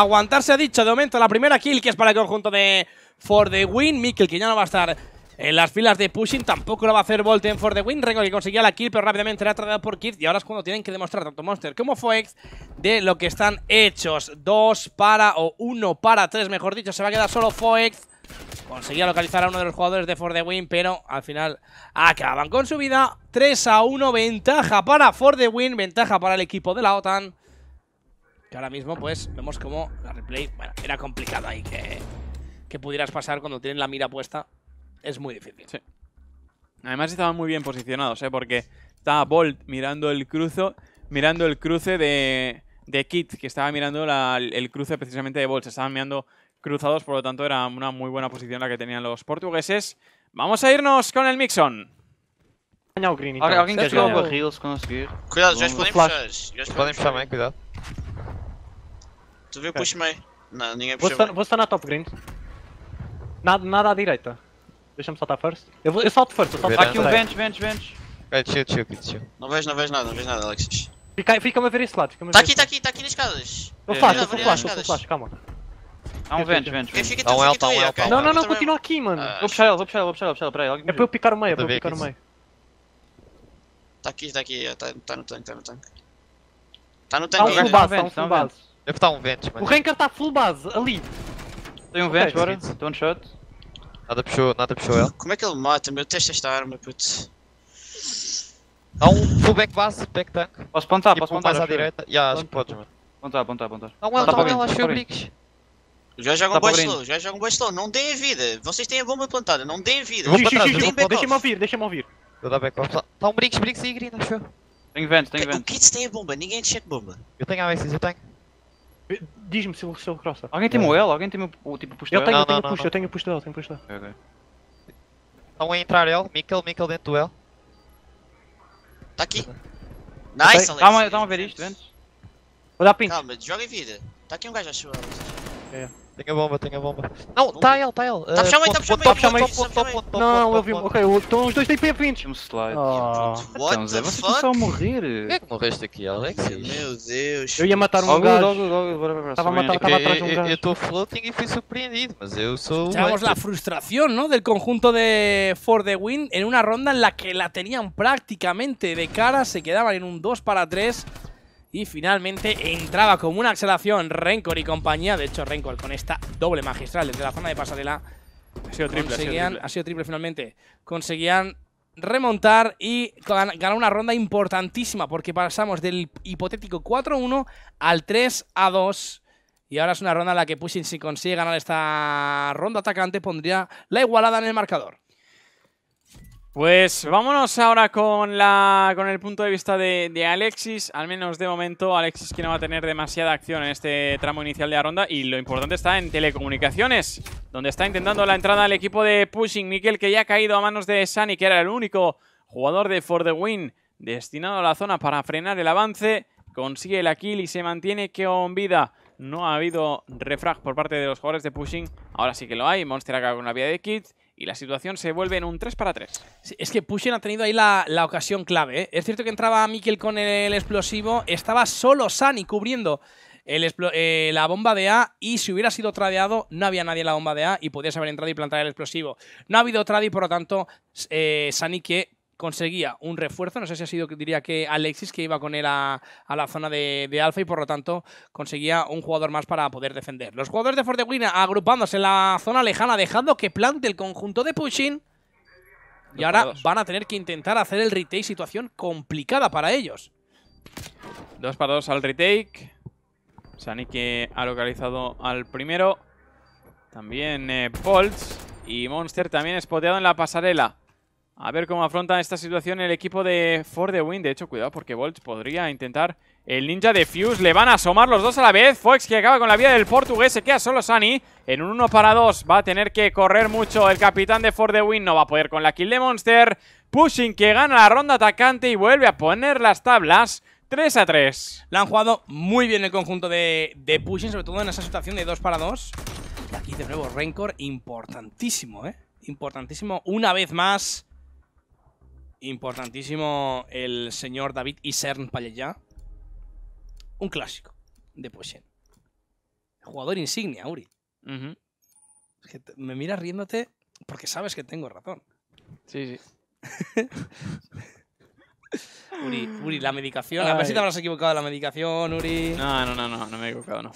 aguantarse ha dicho de momento la primera kill que es para el conjunto de For the Win. Mikkel que ya no va a estar en las filas de Pushing. Tampoco lo va a hacer Volte en For the Win. rengo que conseguía la kill, pero rápidamente era atrapado por Kid. Y ahora es cuando tienen que demostrar tanto Monster como Foex de lo que están hechos. Dos para, o uno para tres, mejor dicho. Se va a quedar solo Foex. Conseguía localizar a uno de los jugadores de For the Win, pero al final acaban con su vida. 3 a 1, ventaja para For the Win, ventaja para el equipo de la OTAN. Que ahora mismo, pues, vemos cómo la replay, bueno, era complicado ahí que, que pudieras pasar cuando tienen la mira puesta es muy difícil. Sí. Además estaban muy bien posicionados, ¿eh? porque estaba Bolt mirando el cruzo, mirando el cruce de, de Kit, que estaba mirando el cruce precisamente de Bolt. Se estaban mirando cruzados, por lo tanto era una muy buena posición la que tenían los portugueses. Vamos a irnos con el Mixon. ¿Alguien Cuidado, yo podem Flash. Yo podem puxar cuidado. tú están push me? vos top green. Nada, nada Deixa-me saltar first. Eu, vou, eu salto first, eu salto Há aqui um vent, vent, vent. Ok, chill, chill, chill. Não vejo, não vejo nada, não vejo nada, Alexis. Fica-me fica a ver esse lado, fica-me a tá ver. Tá aqui, tá aqui, tá aqui nas escadas. Eu flash, eu flash, eu flash, calma. Há um vent, vent. um um Não, não, não, continua aqui, mano. Ah, vou puxar ele, vou puxar ele, vou puxar ele, puxar ele, É para eu picar o meio, é para eu picar o meio. Tá aqui, tá aqui, tá, tá no tanque, tá no tanque. Tá no tanque, Tá um full base, tá um full base. Deve estar um vento, mano. O é ranker tá full base, ali. Tem um vento, bora. Estou shot. Nada puxou, nada puxou ela. Como é que ele mata? Meu, testa é esta arma, puto. Há um back base, back tank. Posso plantar, tipo, posso plantar. mais à direita. Já, yeah, acho que podes, mano. Plantar, plantar, plantar. Não, ele, não, ele, acho que bricks. É tá já jogam tá slow, já jogam baixo slow, não deem vida. Vocês têm a bomba plantada, não deem vida. Deixa-me ouvir, deixa-me ouvir. Vou dar back off. Tá, tá um bricks, bricks e grita, acho eu. Tenho vento, tenho vento. O Kids tem a bomba, ninguém check bomba. Eu tenho AWCs, eu tenho. Diz-me se eu, se crossa. Alguém tem o L? Alguém tem o tipo push Eu tenho, eu tenho push, eu tenho push dele, tenho push dele. Estão a entrar ele, Mikkel, Mikkel dentro do L. Tá aqui. Uhum. Nice, Alex. Calma, estão a ver isto, dentro. Vou dar pin. Calma, joga em vida. Tá aqui um gajo, acho eu. É. Tem a bomba, tem a bomba. Não, tá ele, tá ele. Tá top top, tá puxando aí. Não, eu vi. Ok, estão os dois TP 20. Me slide. Ah. Então, what? vocês começaram a morrer. Quem é que morreste aqui, Alex? Meu Deus. Eu ia matar um gajo. Estava a matar, estava atrás de um gajo. Eu estou floating e fui surpreendido, mas eu sou. Um Echamos la frustración, ¿no? Del conjunto de For the Win en una ronda en la que la tenían prácticamente de cara, se quedaban en un 2 para 3. Y finalmente entraba como una aceleración Rencor y compañía. De hecho, Rencor con esta doble magistral desde la zona de pasarela. Ha sido triple, triple. finalmente. Conseguían remontar y ganar una ronda importantísima porque pasamos del hipotético 4-1 al 3-2. Y ahora es una ronda en la que Pushing, si consigue ganar esta ronda atacante, pondría la igualada en el marcador. Pues vámonos ahora con la con el punto de vista de, Alexis. Al menos de momento, Alexis que no va a tener demasiada acción en este tramo inicial de la ronda. Y lo importante está en telecomunicaciones, donde está intentando la entrada al equipo de Pushing Nickel, que ya ha caído a manos de Sani, que era el único jugador de For the Win destinado a la zona para frenar el avance. Consigue el kill y se mantiene con vida. No ha habido refrag por parte de los jugadores de Pushing. Ahora sí que lo hay. Monster acaba con la vía de Kids y la situación se vuelve en un 3 para 3. es que Pushin ha tenido ahí la, ocasión clave. ¿eh? Es cierto que entraba Mikkel con el explosivo, estaba solo Sani cubriendo eh, la bomba de A y si hubiera sido tradeado, no había nadie en la bomba de A y podías haber entrado y plantado el explosivo. No ha habido trade y por lo tanto, eh, Sani que conseguía un refuerzo. No sé si ha sido, diría que Alexis, que iba con él a, la zona de, alfa y por lo tanto conseguía un jugador más para poder defender. Los jugadores de Forteguina agrupándose en la zona lejana, dejando que plante el conjunto de Pushing. Y ahora van a tener que intentar hacer el retake, situación complicada para ellos. Dos para dos al retake. Sanique ha localizado al primero. También eh, Y Monster también espoteado en la pasarela. A ver cómo afronta esta situación el equipo de For the Win. De hecho, cuidado porque Volt podría intentar el ninja de Fuse. Le van a asomar los dos a la vez. Fox que acaba con la vida del portugués. Se queda solo Sani. En un 1 para 2 va a tener que correr mucho. El capitán de For the Win no va a poder con la kill de Monster. Pushing que gana la ronda atacante y vuelve a poner las tablas. 3 a 3. La han jugado muy bien el conjunto de, Pushing, sobre todo en esa situación de 2 para 2. aquí de nuevo Rencor, importantísimo, ¿eh? Importantísimo una vez más Importantísimo el señor David Isern palleja Un clásico de Poisson. Jugador insignia, Uri. me miras riéndote porque sabes que tengo razón. Sí, sí. (laughs) Uri, la medicación. la A ver si te habrás equivocado la medicación, Uri. No, no, no, no, no me he equivocado, no.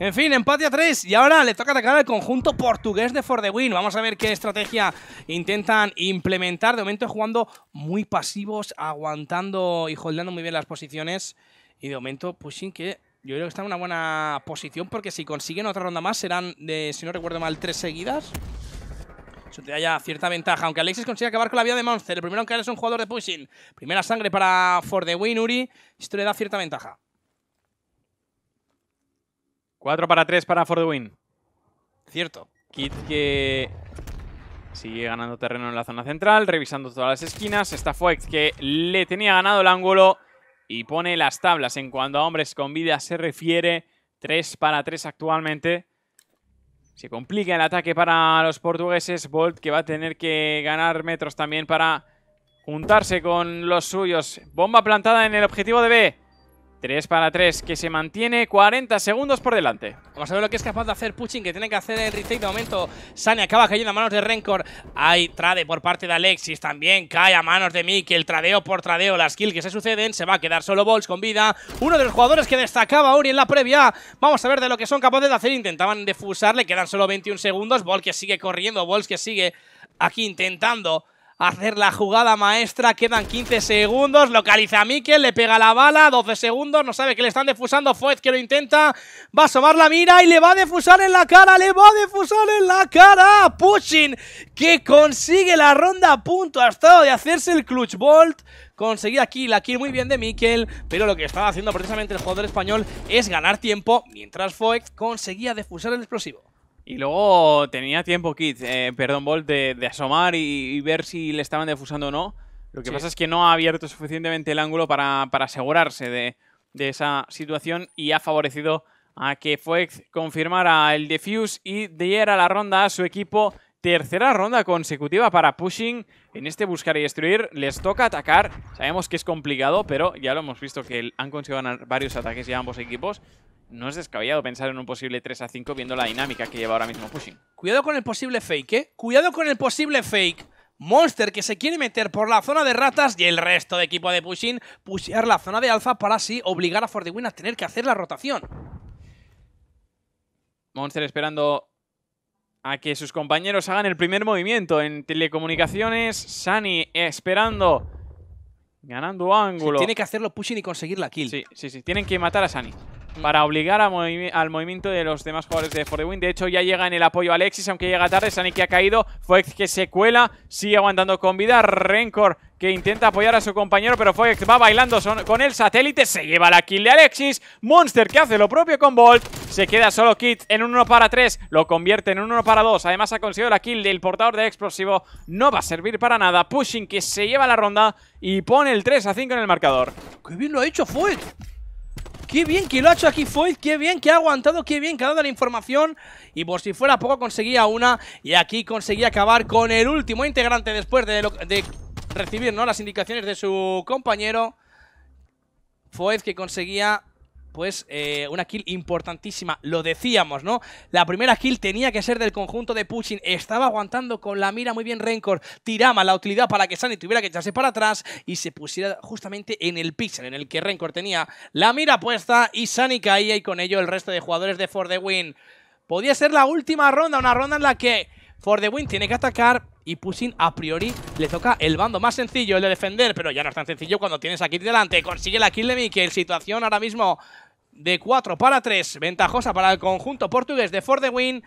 En fin, empate a 3 y ahora le toca atacar al conjunto portugués de For the Win. Vamos a ver qué estrategia intentan implementar. De momento jugando muy pasivos, aguantando y holdeando muy bien las posiciones. Y de momento Pushing que yo creo que está en una buena posición porque si consiguen otra ronda más serán, de, si no recuerdo mal, tres seguidas. Eso te da ya cierta ventaja, aunque Alexis consiga acabar con la vida de Monster. El primero en caer es un jugador de Pushing. Primera sangre para For the Win, Uri. Esto le da cierta ventaja. 4 para 3 para For the Cierto. Kit que sigue ganando terreno en la zona central, revisando todas las esquinas. Está Foex que le tenía ganado el ángulo y pone las tablas en cuanto a hombres con vida se refiere. 3 para 3 actualmente. Se complica el ataque para los portugueses. Bolt que va a tener que ganar metros también para juntarse con los suyos. Bomba plantada en el objetivo de B. 3 para 3 que se mantiene 40 segundos por delante. Vamos a ver lo que es capaz de hacer Puchin, que tiene que hacer el retake de momento. Sani acaba cayendo a manos de Rencor. Hay trade por parte de Alexis, también cae a manos de El Tradeo por tradeo, las kills que se suceden. Se va a quedar solo Bols con vida. Uno de los jugadores que destacaba Ori en la previa. Vamos a ver de lo que son capaces de hacer. Intentaban defusar, le quedan solo 21 segundos. Bols que sigue corriendo, Bols que sigue aquí intentando hacer la jugada maestra. Quedan 15 segundos. Localiza a Mikel, le pega la bala. 12 segundos. No sabe que le están defusando. Foez que lo intenta. Va a asomar la mira y le va a defusar en la cara. Le va a defusar en la cara. Pushing que consigue la ronda a punto. Ha estado de hacerse el clutch bolt. Conseguir aquí la kill muy bien de Mikel, pero lo que estaba haciendo precisamente el jugador español es ganar tiempo mientras Foex conseguía defusar el explosivo. Y luego tenía tiempo Kit, eh, perdón, Bolt, de, asomar y, ver si le estaban defusando o no. Lo que pasa es que no ha abierto suficientemente el ángulo para, asegurarse de, de, esa situación y ha favorecido a que Fuex confirmara el defuse y a la ronda a su equipo tercera ronda consecutiva para Pushing en este buscar y destruir. Les toca atacar. Sabemos que es complicado, pero ya lo hemos visto que han conseguido ganar varios ataques ya ambos equipos. No es descabellado pensar en un posible 3 a 5 viendo la dinámica que lleva ahora mismo Pushing. Cuidado con el posible fake, ¿eh? Cuidado con el posible fake. Monster que se quiere meter por la zona de ratas y el resto de equipo de Pushing pushear la zona de alfa para así obligar a Fordiwin a tener que hacer la rotación. Monster esperando a que sus compañeros hagan el primer movimiento en telecomunicaciones. Sani esperando, ganando ángulo. tiene que hacerlo pushing y conseguir la kill. Sí, sí, sí. Tienen que matar a Sani para obligar al movimiento de los demás jugadores de For the Win. De hecho, ya llega en el apoyo a Alexis, aunque llega tarde. Sani que ha caído, Foex que se cuela, sigue aguantando con vida. Rencor que intenta apoyar a su compañero, pero Foex va bailando con el satélite. Se lleva la kill de Alexis. Monster que hace lo propio con Bolt. Se queda solo Kit en un 1 para 3. Lo convierte en un 1 para 2. Además ha conseguido la kill del portador de explosivo. No va a servir para nada. Pushing que se lleva la ronda y pone el 3 a 5 en el marcador. ¡Qué bien lo ha hecho Foex! Qué bien que lo ha hecho aquí Foyt, qué bien que ha aguantado, qué bien que ha dado la información. Y por si fuera poco conseguía una. Y aquí conseguía acabar con el último integrante después de, de recibir ¿no? las indicaciones de su compañero. Foyt que conseguía pues eh, una kill importantísima, lo decíamos, ¿no? La primera kill tenía que ser del conjunto de Pushing, estaba aguantando con la mira muy bien Rencor, tiraba la utilidad para que Sani tuviera que echarse para atrás y se pusiera justamente en el pixel en el que Rencor tenía la mira puesta y Sani caía y con ello el resto de jugadores de For The Win. Podía ser la última ronda, una ronda en la que For the Win tiene que atacar y Pushing a priori le toca el bando más sencillo, el de defender, pero ya no es tan sencillo cuando tienes aquí delante. Consigue la kill de Mikkel, situación ahora mismo de 4 para 3, ventajosa para el conjunto portugués de For the Win.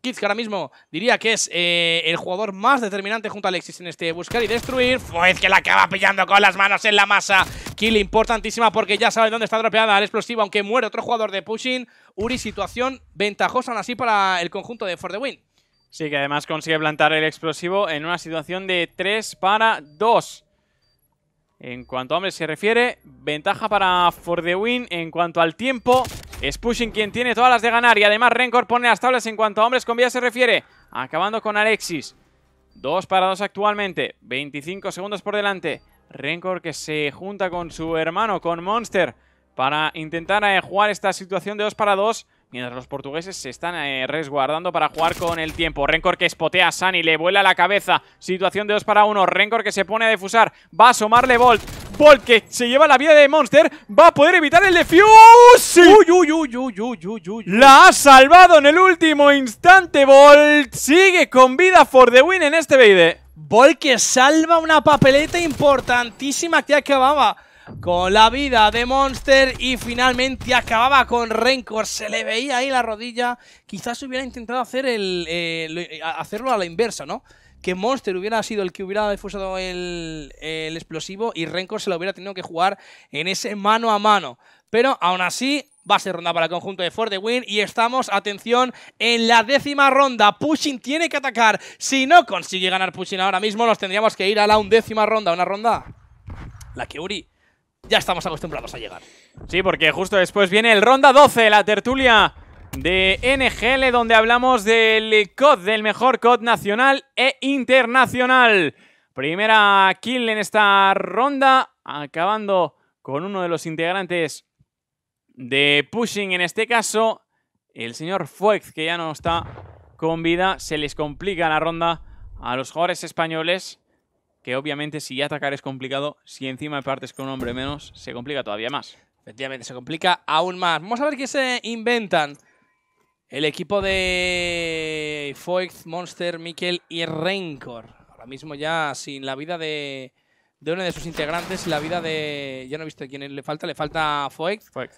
Kids, que ahora mismo diría que es eh, el jugador más determinante junto a Alexis en este buscar y destruir. Pues que la acaba pillando con las manos en la masa. Kill importantísima porque ya sabe dónde está dropeada el explosivo, aunque muere otro jugador de pushing. Uri, situación ventajosa aún así para el conjunto de For the Win. Sí, que además consigue plantar el explosivo en una situación de 3 para 2. En cuanto a hombres se refiere, ventaja para For the Win en cuanto al tiempo. Es Pushing quien tiene todas las de ganar y además Rencor pone las tablas en cuanto a hombres con vida se refiere. Acabando con Alexis. Dos para 2 actualmente, 25 segundos por delante. Rencor que se junta con su hermano, con Monster, para intentar eh, jugar esta situación de 2 para 2. Mientras los portugueses se están eh, resguardando para jugar con el tiempo. Rencor que espotea a Sani, le vuela la cabeza. Situación de 2 para 1. Rencor que se pone a defusar. Va a asomarle Bolt. Bolt que se lleva la vida de Monster. Va a poder evitar el defuse. Uy, uy, uy, uy, uy, uy, uy. La ha salvado en el último instante. Bolt sigue con vida for the win en este BD. Bolt que salva una papeleta importantísima que acababa con la vida de Monster y finalmente acababa con Rencor. Se le veía ahí la rodilla. Quizás hubiera intentado hacer el, eh, eh, hacerlo a la inversa, ¿no? Que Monster hubiera sido el que hubiera defusado el, explosivo y Rencor se lo hubiera tenido que jugar en ese mano a mano. Pero aún así, Va a ser ronda para el conjunto de Ford de Win y estamos, atención, en la décima ronda. Pushing tiene que atacar. Si no consigue ganar Pushing ahora mismo, nos tendríamos que ir a la undécima ronda. Una ronda la que Uri ya estamos acostumbrados a llegar. Sí, porque justo después viene el ronda 12, la tertulia de NGL, donde hablamos del COD, del mejor COD nacional e internacional. Primera kill en esta ronda, acabando con uno de los integrantes de Pushing, en este caso, el señor Fuex, que ya no está con vida. Se les complica la ronda a los jugadores españoles que obviamente si ya atacar es complicado, si encima partes con un hombre menos, se complica todavía más. Efectivamente, se complica aún más. Vamos a ver qué se inventan. El equipo de Foix, Monster, Mikel y Rencor. Ahora mismo ya sin la vida de, de uno de sus integrantes, la vida de... Ya no he visto quién le falta, le falta Foix. Foix.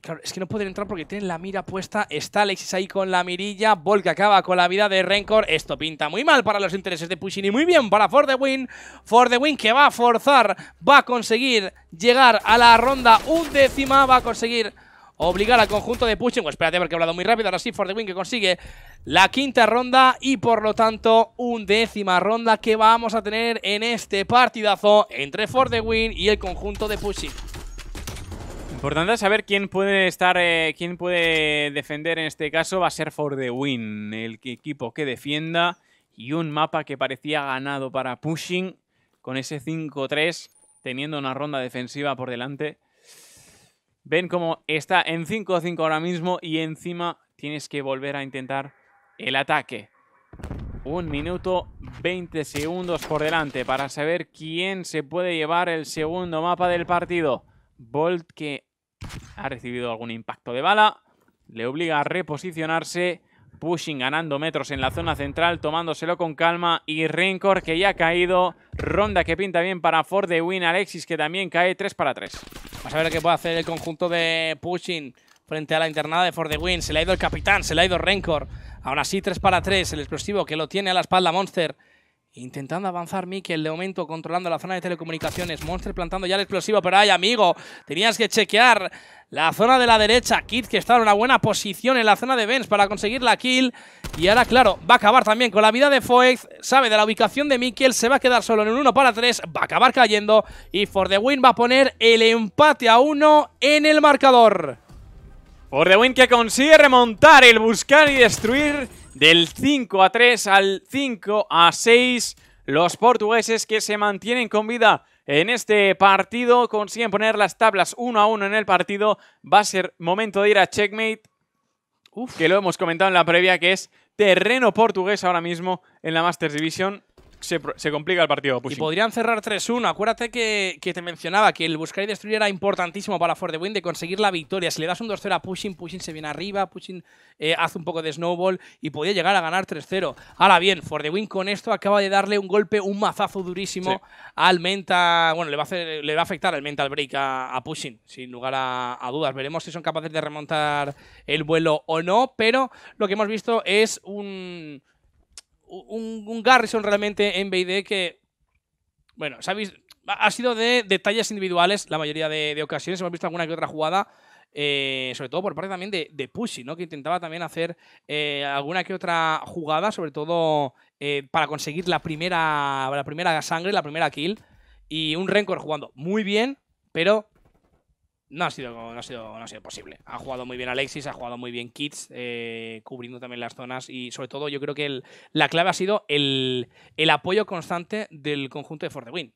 Claro, es que no pueden entrar porque tienen la mira puesta. Está Alexis ahí con la mirilla. que acaba con la vida de Rencor. Esto pinta muy mal para los intereses de Pushing y muy bien para For the Win. For the Win que va a forzar, va a conseguir llegar a la ronda undécima. Va a conseguir obligar al conjunto de Pushing. Pues espérate porque he hablado muy rápido. Ahora sí, For the Win que consigue la quinta ronda y por lo tanto undécima ronda que vamos a tener en este partidazo entre For the Win y el conjunto de Pushing. Importante saber quién puede estar, eh, quién puede defender en este caso. Va a ser For the Win, el equipo que defienda. Y un mapa que parecía ganado para Pushing con ese 5-3, teniendo una ronda defensiva por delante. Ven cómo está en 5-5 ahora mismo y encima tienes que volver a intentar el ataque. Un minuto 20 segundos por delante para saber quién se puede llevar el segundo mapa del partido. Bolt que ha recibido algún impacto de bala. Le obliga a reposicionarse. Pushing ganando metros en la zona central, tomándoselo con calma. Y Rencor, que ya ha caído. Ronda que pinta bien para For The Win. Alexis que también cae 3 para 3. Vamos a ver qué puede hacer el conjunto de Pushing frente a la internada de For the Win. Se le ha ido el capitán, se le ha ido Rencor. Aún así, 3 para 3. El explosivo que lo tiene a la espalda Monster. Intentando avanzar Mikel, de momento controlando la zona de telecomunicaciones. Monster plantando ya el explosivo, pero ay, amigo, tenías que chequear la zona de la derecha. Kid que estaba en una buena posición en la zona de Benz para conseguir la kill. Y ahora, claro, va a acabar también con la vida de Foex. Sabe de la ubicación de Mikel, se va a quedar solo en un 1 para 3. Va a acabar cayendo y For the Win va a poner el empate a 1 en el marcador. For the Win que consigue remontar el buscar y destruir del 5 a 3 al 5 a 6. Los portugueses que se mantienen con vida en este partido consiguen poner las tablas 1 a 1 en el partido. Va a ser momento de ir a checkmate, Uf. que lo hemos comentado en la previa, que es terreno portugués ahora mismo en la Masters Division se, complica el partido. Pushing. Y podrían cerrar 3-1. Acuérdate que, te mencionaba que el buscar y destruir era importantísimo para For the Win de conseguir la victoria. Si le das un 2-0 a Pushing, Pushing se viene arriba, Pushing eh, hace un poco de snowball y podía llegar a ganar 3-0. Ahora bien, For the Win con esto acaba de darle un golpe, un mazazo durísimo al mental… Bueno, le va, a hacer, le va a afectar el mental break a, Pushing, sin lugar a dudas. Veremos si son capaces de remontar el vuelo o no, pero lo que hemos visto es un un, Garrison realmente en BD que, bueno, ¿sabéis? ha sido de detalles individuales la mayoría de, ocasiones. Hemos visto alguna que otra jugada. Eh, sobre todo por parte también de, de Pushy, ¿no? Que intentaba también hacer eh, alguna que otra jugada, sobre todo eh, para conseguir la primera, la primera sangre, la primera kill. Y un Rencor jugando muy bien, pero no ha sido, no ha sido, ha sido posible. Ha jugado muy bien Alexis, ha jugado muy bien Kids, eh, cubriendo también las zonas y sobre todo yo creo que la clave ha sido el, apoyo constante del conjunto de Win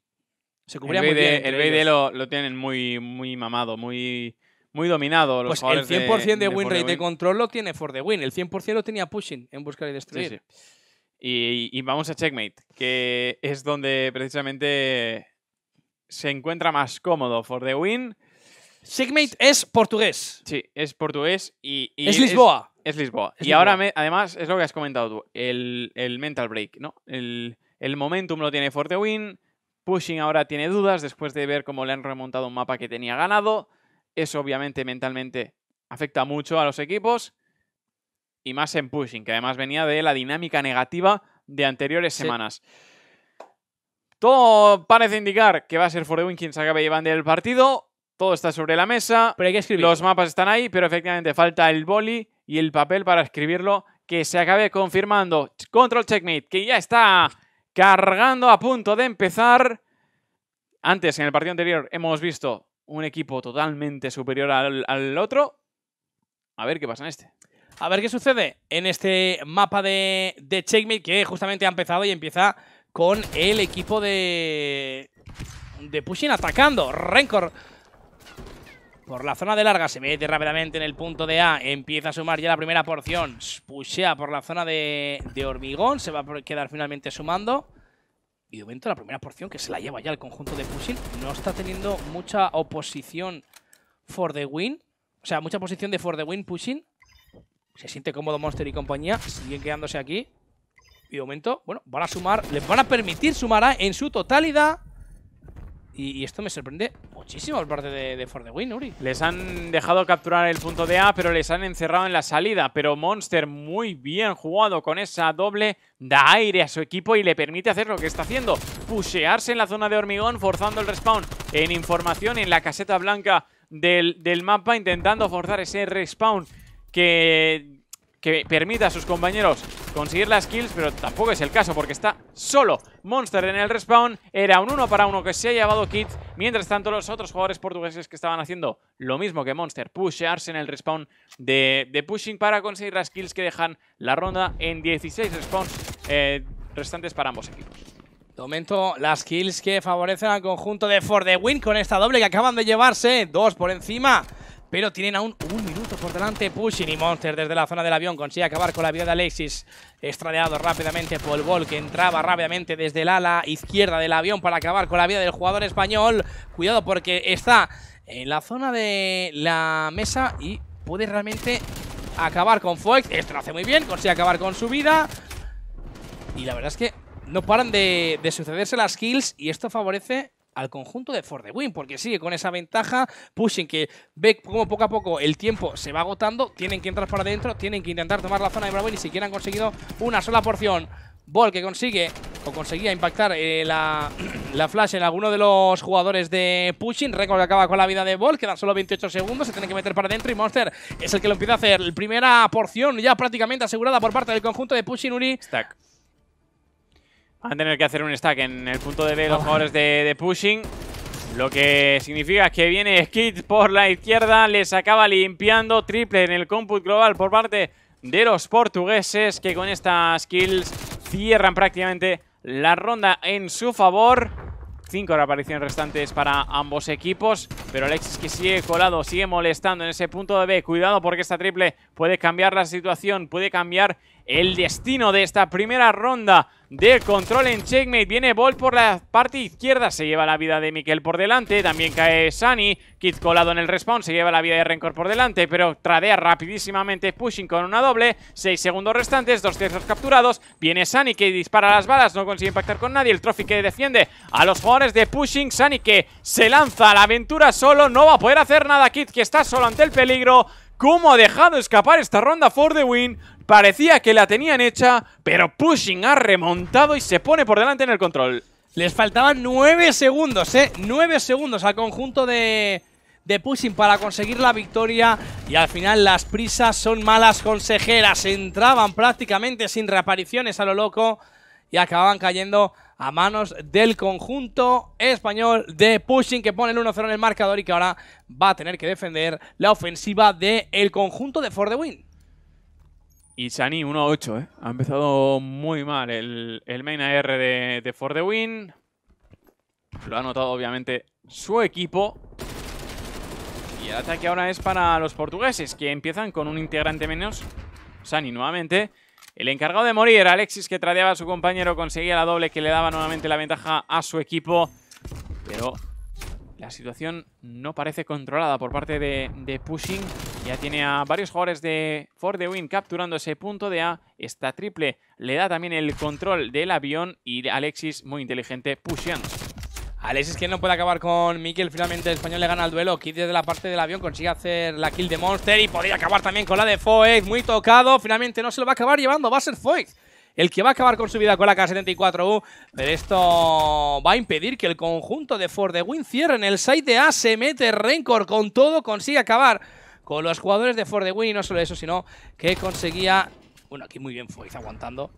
Se cubría el muy BD, bien. El BD lo, tienen muy, muy mamado, muy, muy dominado. pues el 100% de, win rate de, control lo tiene For The Win. el 100% lo tenía Pushing en buscar y destruir. Y, y vamos a Checkmate, que es donde precisamente se encuentra más cómodo For the Win Sigmate es portugués. Sí, es portugués y. es Lisboa. Es, Lisboa. y ahora, además, es lo que has comentado tú: el, mental break, ¿no? El, el, momentum lo tiene Win, Pushing ahora tiene dudas después de ver cómo le han remontado un mapa que tenía ganado. Eso, obviamente, mentalmente afecta mucho a los equipos. Y más en Pushing, que además venía de la dinámica negativa de anteriores semanas. Todo parece indicar que va a ser Win quien se acabe llevando el partido. Todo está sobre la mesa. Pero hay que escribir. Los mapas están ahí, pero efectivamente falta el boli y el papel para escribirlo. Que se acabe confirmando. Control Checkmate, que ya está cargando a punto de empezar. Antes, en el partido anterior, hemos visto un equipo totalmente superior al, otro. A ver qué pasa en este. A ver qué sucede en este mapa de, de Checkmate que justamente ha empezado y empieza con el equipo de, de Pushing atacando. Rencor por la zona de larga se mete rápidamente en el punto de A. Empieza a sumar ya la primera porción. Pushea por la zona de, hormigón. Se va a quedar finalmente sumando. Y de momento la primera porción que se la lleva ya el conjunto de Pushing. No está teniendo mucha oposición for the win. O sea, mucha posición de for the win Pushing. Se siente cómodo Monster y compañía. Siguen quedándose aquí. Y de momento, bueno, van a sumar. Les van a permitir sumar a en su totalidad. Y, esto me sorprende muchísimo por parte de, de For the Win, Uri. Les han dejado capturar el punto de A, pero les han encerrado en la salida. Pero Monster muy bien jugado con esa doble da aire a su equipo y le permite hacer lo que está haciendo, pushearse en la zona de hormigón, forzando el respawn en información en la caseta blanca del, del mapa, intentando forzar ese respawn que que permita a sus compañeros conseguir las kills, pero tampoco es el caso porque está solo Monster en el respawn. Era un uno para uno que se ha llevado Kit. Mientras tanto, los otros jugadores portugueses que estaban haciendo lo mismo que Monster, pushearse en el respawn de, pushing para conseguir las kills que dejan la ronda en 16 respawns eh, restantes para ambos equipos. De momento, las kills que favorecen al conjunto de For The Win con esta doble que acaban de llevarse. Dos por encima pero tienen aún un minuto por delante. Pushing y Monster desde la zona del avión consigue acabar con la vida de Alexis. Estradeado rápidamente por el gol que entraba rápidamente desde el ala izquierda del avión para acabar con la vida del jugador español. Cuidado porque está en la zona de la mesa y puede realmente acabar con Foix. Esto lo hace muy bien, consigue acabar con su vida. Y la verdad es que no paran de, de sucederse las kills y esto favorece al conjunto de For the Win, porque sigue con esa ventaja. Pushing que ve como poco a poco el tiempo se va agotando. Tienen que entrar para adentro, tienen que intentar tomar la zona de Bravo y ni siquiera han conseguido una sola porción. Ball que consigue o conseguía impactar eh, (clears throat) la, flash en alguno de los jugadores de Pushing. Récord acaba con la vida de Ball. Quedan solo 28 segundos. Se tiene que meter para adentro. Y Monster es el que lo empieza a hacer. Primera porción ya prácticamente asegurada por parte del conjunto de Pushing Uri. Stack. Van a tener que hacer un stack en el punto de B los jugadores de, pushing. Lo que significa que viene Skid por la izquierda, les acaba limpiando triple en el comput global por parte de los portugueses que con estas kills cierran prácticamente la ronda en su favor. Cinco reapariciones restantes para ambos equipos, pero Alexis que sigue colado, sigue molestando en ese punto de B. Cuidado porque esta triple puede cambiar la situación, puede cambiar el destino de esta primera ronda de control en checkmate. Viene Bolt por la parte izquierda, se lleva la vida de Miquel por delante, también cae Sunny Kid colado en el respawn, se lleva la vida de Rencor por delante, pero tradea rapidísimamente Pushing con una doble, seis segundos restantes, dos tercios capturados, viene Sunny que dispara las balas, no consigue impactar con nadie, el Trophy que defiende a los jugadores de Pushing, Sunny que se lanza a la aventura solo, no va a poder hacer nada Kid que está solo ante el peligro, cómo ha dejado escapar esta ronda for the win. Parecía que la tenían hecha, pero Pushing ha remontado y se pone por delante en el control. Les faltaban 9 segundos, ¿eh? 9 segundos al conjunto de, de Pushing para conseguir la victoria. Y al final las prisas son malas consejeras. Entraban prácticamente sin reapariciones a lo loco y acababan cayendo a manos del conjunto español de Pushing que pone el 1-0 en el marcador y que ahora va a tener que defender la ofensiva del el conjunto de For the Win. Y Shani 1-8, ¿eh? Ha empezado muy mal el, main AR de, For The Win. Lo ha notado obviamente su equipo. Y el ataque ahora es para los portugueses, que empiezan con un integrante menos. Sani nuevamente. El encargado de morir, Alexis, que tradeaba a su compañero, conseguía la doble que le daba nuevamente la ventaja a su equipo. Pero la situación no parece controlada por parte de, Pushing. Ya tiene a varios jugadores de For the Win capturando ese punto de A. Esta triple le da también el control del avión y Alexis, muy inteligente, pusheando. Alexis que no puede acabar con Mikel, finalmente el español le gana el duelo. Kid desde la parte del avión consigue hacer la kill de Monster y podría acabar también con la de Foix. Muy tocado, finalmente no se lo va a acabar llevando, va a ser Foix el que va a acabar con su vida con la K74U. Pero esto va a impedir que el conjunto de Ford de Win cierre en el site A. Se mete Rencor con todo, consigue acabar con los jugadores de Ford de Win. Y no solo eso, sino que conseguía... Bueno, aquí muy bien fue aguantando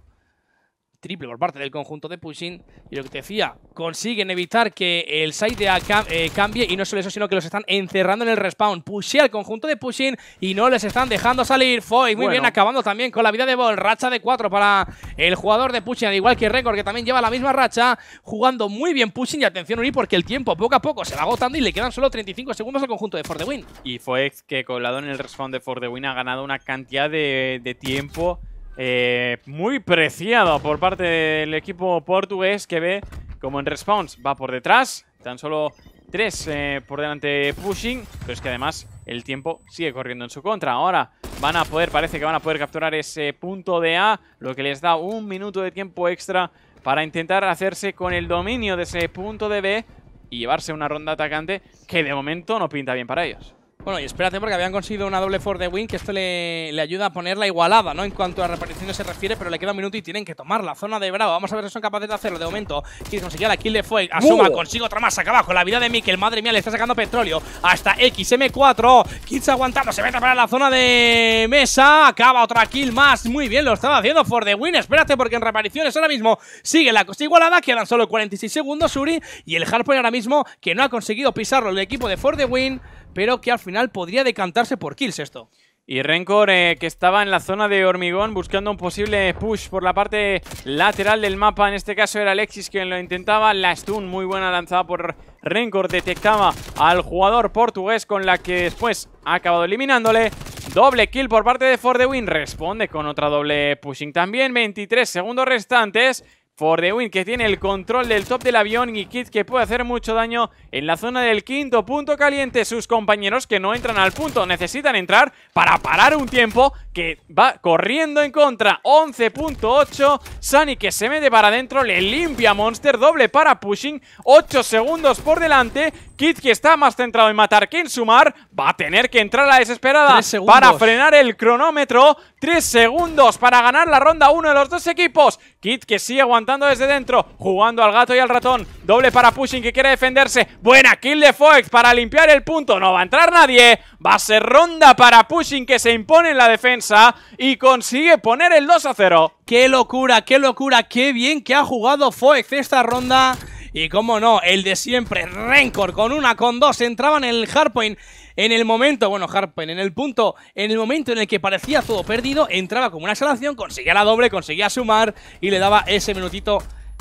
triple por parte del conjunto de Pushing. Y lo que te decía, consiguen evitar que el side eh, cambie y no solo eso, sino que los están encerrando en el respawn. Pushé al conjunto de Pushing y no les están dejando salir. Foy muy bien acabando también con la vida de Ball. Racha de 4 para el jugador de Pushing, al igual que Record, que también lleva la misma racha. Jugando muy bien Pushing y atención Uri porque el tiempo poco a poco se va agotando y le quedan solo 35 segundos al conjunto de For the Win. Y Foex que colado en el respawn de For the Win ha ganado una cantidad de tiempo eh, muy preciado por parte del equipo portugués que ve como en response va por detrás. Tan solo tres eh, por delante pushing, pero es que además el tiempo sigue corriendo en su contra. Ahora van a poder, parece que van a poder capturar ese punto de A, lo que les da un minuto de tiempo extra para intentar hacerse con el dominio de ese punto de B y llevarse una ronda atacante que de momento no pinta bien para ellos. Bueno, y espérate porque habían conseguido una doble for the win, que esto le, ayuda a ponerla igualada, ¿no? En cuanto a repariciones se refiere, pero le queda un minuto y tienen que tomar la zona de Bravo. Vamos a ver si son capaces de hacerlo. De momento, quien consiguió la kill de fue Asuma, otra más, Acaba abajo. La vida de Mikel, madre mía, le está sacando petróleo hasta XM4. Kids aguantando, se mete para la zona de mesa. Acaba otra kill más. Muy bien, lo estaba haciendo for the win. Espérate porque en repariciones ahora mismo sigue la cosa igualada. Quedan solo 46 segundos, Suri. Y el Harpoon ahora mismo que no ha conseguido pisarlo el equipo de for the win pero que al final podría decantarse por kills esto. Y Rencor, eh, que estaba en la zona de hormigón buscando un posible push por la parte lateral del mapa. En este caso era Alexis quien lo intentaba. La stun muy buena lanzada por Rencor. Detectaba al jugador portugués con la que después ha acabado eliminándole. Doble kill por parte de For the Win. Responde con otra doble pushing también. 23 segundos restantes for the que tiene el control del top del avión y Kid que puede hacer mucho daño en la zona del quinto punto caliente. Sus compañeros que no entran al punto necesitan entrar para parar un tiempo que va corriendo en contra. 11.8, Sunny que se mete para adentro, le limpia Monster, doble para Pushing, 8 segundos por delante. Kid que está más centrado en matar que en sumar, va a tener que entrar a la desesperada para frenar el cronómetro. 3 segundos para ganar la ronda 1 de los dos equipos. Kit que sigue aguantando desde dentro, jugando al gato y al ratón. Doble para Pushing que quiere defenderse. Buena kill de Foex para limpiar el punto. No va a entrar nadie. Va a ser ronda para Pushing que se impone en la defensa y consigue poner el 2 a 0. ¡Qué locura, qué locura, qué bien que ha jugado Foex esta ronda! Y como no, el de siempre, Rencor con una, con dos, entraban en el hardpoint en el momento, bueno, Harpen, en el punto, en el momento en el que parecía todo perdido, entraba como una salvación, conseguía la doble, conseguía sumar y le daba ese minutito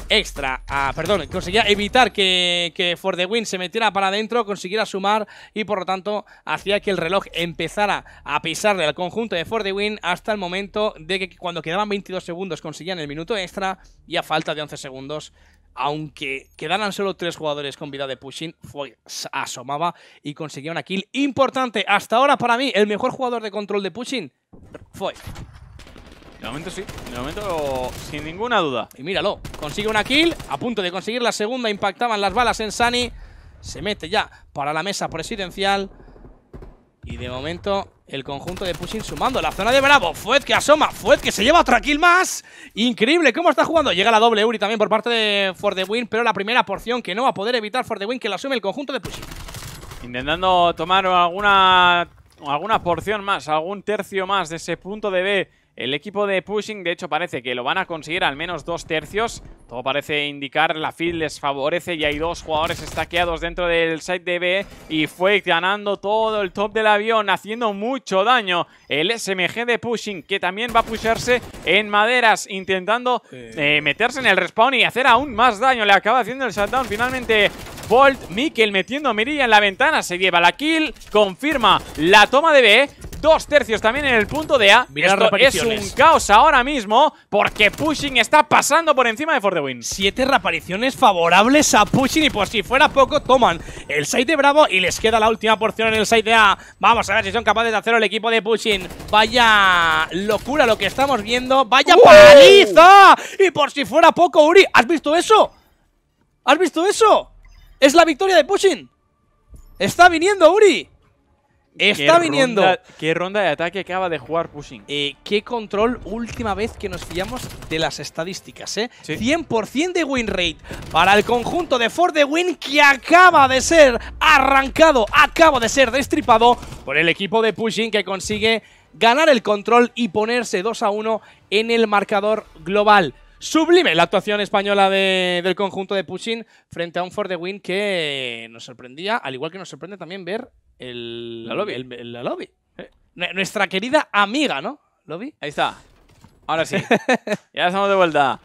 extra. perdón, conseguía evitar que, que For the Win se metiera para adentro, consiguiera sumar y por lo tanto hacía que el reloj empezara a pisarle al conjunto de For the Win hasta el momento de que cuando quedaban 22 segundos conseguían el minuto extra y a falta de 11 segundos aunque quedaran solo tres jugadores con vida de pushing, fue, asomaba y conseguía una kill importante. Hasta ahora, para mí, el mejor jugador de control de pushing fue. De momento sí, de momento sin ninguna duda. Y míralo, consigue una kill, a punto de conseguir la segunda, impactaban las balas en Sani. Se mete ya para la mesa presidencial. Y de momento el conjunto de Pushing sumando la zona de Bravo. Fuez que asoma, Fuez que se lleva otra kill más. Increíble cómo está jugando. Llega la doble Uri también por parte de For the Win, pero la primera porción que no va a poder evitar For the Win que la asume el conjunto de Pushing. Intentando tomar alguna, alguna porción más, algún tercio más de ese punto de B el equipo de Pushing, de hecho, parece que lo van a conseguir al menos dos tercios. Todo parece indicar, la field les favorece y hay dos jugadores estaqueados dentro del site de B. Y fue ganando todo el top del avión, haciendo mucho daño. El SMG de Pushing, que también va a pusharse en maderas, intentando eh, meterse en el respawn y hacer aún más daño. Le acaba haciendo el shutdown finalmente Volt, Mikel, metiendo a Mirilla en la ventana, se lleva la kill, confirma la toma de B, dos tercios también en el punto de A. Mira Esto es un caos ahora mismo porque Pushing está pasando por encima de For the Win. Siete reapariciones favorables a Pushing y por si fuera poco toman el site de Bravo y les queda la última porción en el site de A. Vamos a ver si son capaces de hacerlo el equipo de Pushing. Vaya locura lo que estamos viendo. Vaya paliza. Y por si fuera poco, Uri, ¿has visto eso? ¿Has visto eso? Es la victoria de Pushing. Está viniendo, Uri. Está viniendo. qué ronda de ataque acaba de jugar Pushing. Eh, qué control, última vez que nos fiamos de las estadísticas, ¿eh? 100% de win rate para el conjunto de Ford the Win que acaba de ser arrancado, acabo de ser destripado por el equipo de Pushing que consigue ganar el control y ponerse 2 a 1 en el marcador global. Sublime la actuación española del conjunto de Pushing frente a un For the Win que nos sorprendía, al igual que nos sorprende también ver el, la lobby. la lobby. Eh, nuestra querida amiga, ¿no? ¿Lobby? Ahí está. Ahora sí. (laughs) ya estamos de vuelta.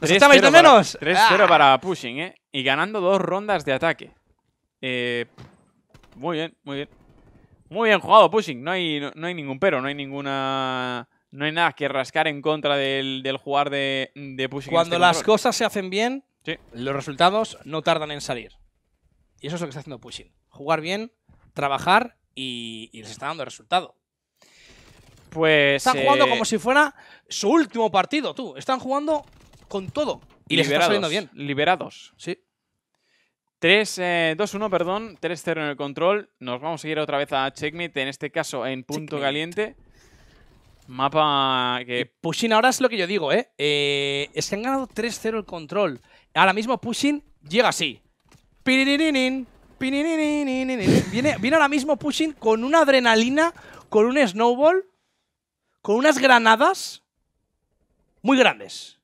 ¿Nos estabais de menos? 3-0 ah. para Pushing, ¿eh? Y ganando dos rondas de ataque. Eh, muy bien, muy bien. Muy bien jugado Pushing. No hay, no hay ningún pero, no hay ninguna no hay nada que rascar en contra del, jugar de, pushing. Cuando este las cosas se hacen bien, los resultados no tardan en salir. Y eso es lo que está haciendo pushing. Jugar bien, trabajar y, les está dando resultado. Pues. Están jugando como eh, si fuera su último partido, tú. Están jugando con todo. Y liberados, saliendo bien. Liberados. Sí. 3-2-1, eh, perdón. 3-0 en el control. Nos vamos a ir otra vez a Checkmate, en este caso en punto caliente. Mapa que... Pushing ahora es lo que yo digo, ¿eh? eh es que han ganado 3-0 el control. Ahora mismo Pushing llega así. (laughs) viene, viene ahora mismo Pushing con una adrenalina, con un snowball, con unas granadas muy grandes.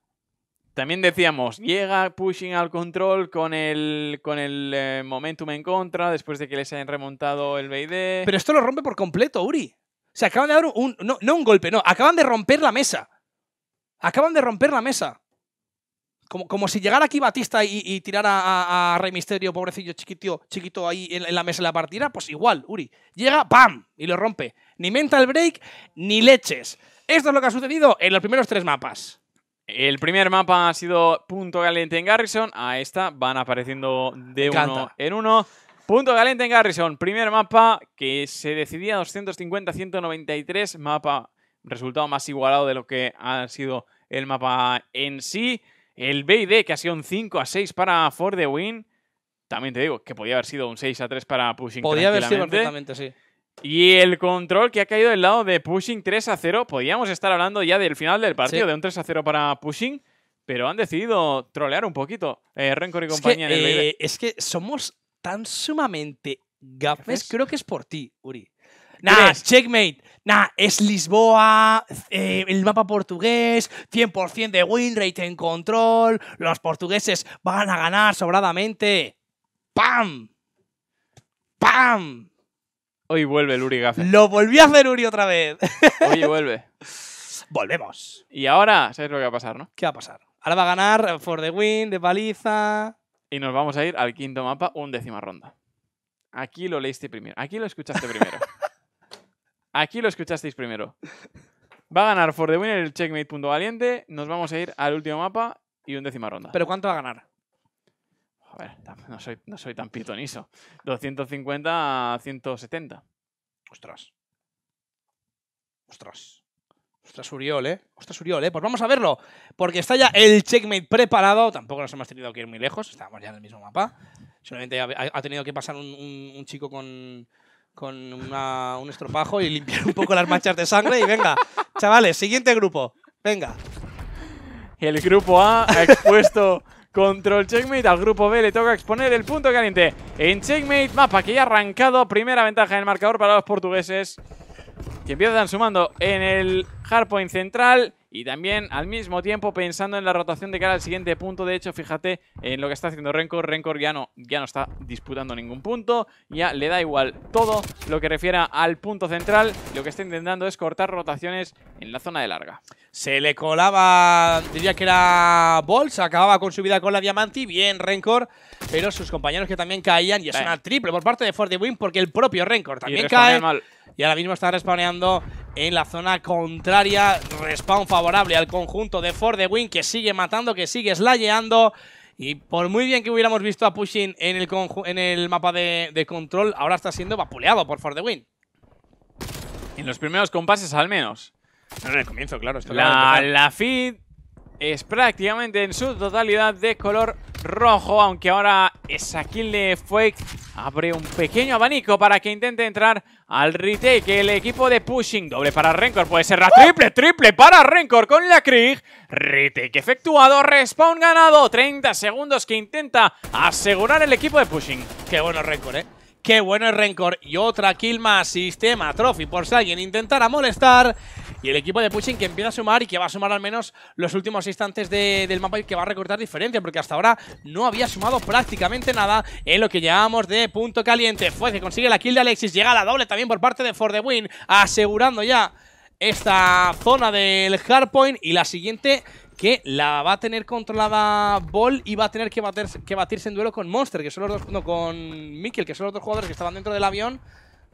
También decíamos, llega Pushing al control con el, con el eh, momentum en contra después de que les hayan remontado el BD. Pero esto lo rompe por completo, Uri sea, acaban de dar un. No, un golpe, no. Acaban de romper la mesa. Acaban de romper la mesa. Como, como, si llegara aquí Batista y, tirara a, Rey Misterio, pobrecillo chiquito, chiquito ahí en, la mesa la partida. pues igual, Uri. Llega, ¡pam! y lo rompe. Ni mental break, ni leches. Esto es lo que ha sucedido en los primeros tres mapas. El primer mapa ha sido punto caliente en Garrison. A esta van apareciendo de uno en uno. Punto caliente en Garrison. Primer mapa que se decidía 250-193. Mapa resultado más igualado de lo que ha sido el mapa en sí. El BD que ha sido un 5 a 6 para For the Win. También te digo que podía haber sido un 6 a 3 para Pushing. Podía haber sido perfectamente, sí. Y el control que ha caído del lado de Pushing 3 a 0. Podíamos estar hablando ya del final del partido, de un 3 a 0 para Pushing. Pero han decidido trolear un poquito eh, Rencor y compañía en el eh, es que somos tan sumamente gafes, creo que es por ti, Uri. Nah, checkmate. Nah, es Lisboa, eh, el mapa portugués, 100% de win rate en control, los portugueses van a ganar sobradamente. ¡Pam! ¡Pam! Hoy vuelve el Uri gaffe. Lo volví a hacer Uri otra vez. Hoy (laughs) vuelve. Volvemos. Y ahora, ¿sabes lo que va a pasar, no? ¿Qué va a pasar? Ahora va a ganar For the Win de paliza. Y nos vamos a ir al quinto mapa, décima ronda. Aquí lo leíste primero. Aquí lo escuchaste primero. (laughs) Aquí lo escuchasteis primero. Va a ganar For the Winner el checkmate valiente. Nos vamos a ir al último mapa y undécima ronda. ¿Pero cuánto va a ganar? A ver, no soy, no soy tan pitoniso. 250 a 170. Ostras. Ostras. Ostras, Uriol, ¿eh? Ostras, ¿eh? Pues vamos a verlo, porque está ya el checkmate preparado. Tampoco nos hemos tenido que ir muy lejos, estábamos ya en el mismo mapa. Solamente ha, tenido que pasar un, chico con, un estropajo y limpiar un poco las manchas de sangre. Y venga, chavales, siguiente grupo. Venga. El grupo A ha expuesto control checkmate. Al grupo B le toca exponer el punto caliente en checkmate. Mapa que ya ha arrancado. Primera ventaja en el marcador para los portugueses que empiezan sumando en el hardpoint central y también al mismo tiempo pensando en la rotación de cara al siguiente punto. De hecho, fíjate en lo que está haciendo Rencor. Rencor ya no, ya no está disputando ningún punto. Ya le da igual todo lo que refiera al punto central. Lo que está intentando es cortar rotaciones en la zona de larga. Se le colaba, diría que era se Acababa con su vida con la Diamante. Bien, Rencor pero sus compañeros que también caían. Y es una triple por parte de the Win porque el propio Rencor también cae. Y ahora mismo está respawneando en la zona contraria. Respawn favorable al conjunto de For the Win que sigue matando, que sigue slayeando. Y por muy bien que hubiéramos visto a Pushing en el, en el mapa de, control, ahora está siendo vapuleado por For the Win. En los primeros compases al menos. En el comienzo, claro. Esto la, la feed es prácticamente en su totalidad de color rojo, aunque ahora esa kill de Fake abre un pequeño abanico para que intente entrar al retake el equipo de Pushing. Doble para Rencor, puede ser la triple, triple para Rencor con la Krieg. Retake efectuado, respawn ganado, 30 segundos que intenta asegurar el equipo de Pushing. Qué bueno Rencor, ¿eh? Qué bueno el Rencor. Y otra kill más, sistema Trophy, por si alguien intentara molestar. Y el equipo de Pushing que empieza a sumar y que va a sumar al menos los últimos instantes del mapa y que va a recortar diferencia, porque hasta ahora no había sumado prácticamente nada en lo que llamamos de punto caliente. Fue que consigue la kill de Alexis, llega la doble también por parte de For the Win, asegurando ya esta zona del hardpoint y la siguiente que la va a tener controlada Ball y va a tener que batirse, que batirse en duelo con Monster, que son con Mikkel, que son los dos jugadores que estaban dentro del avión.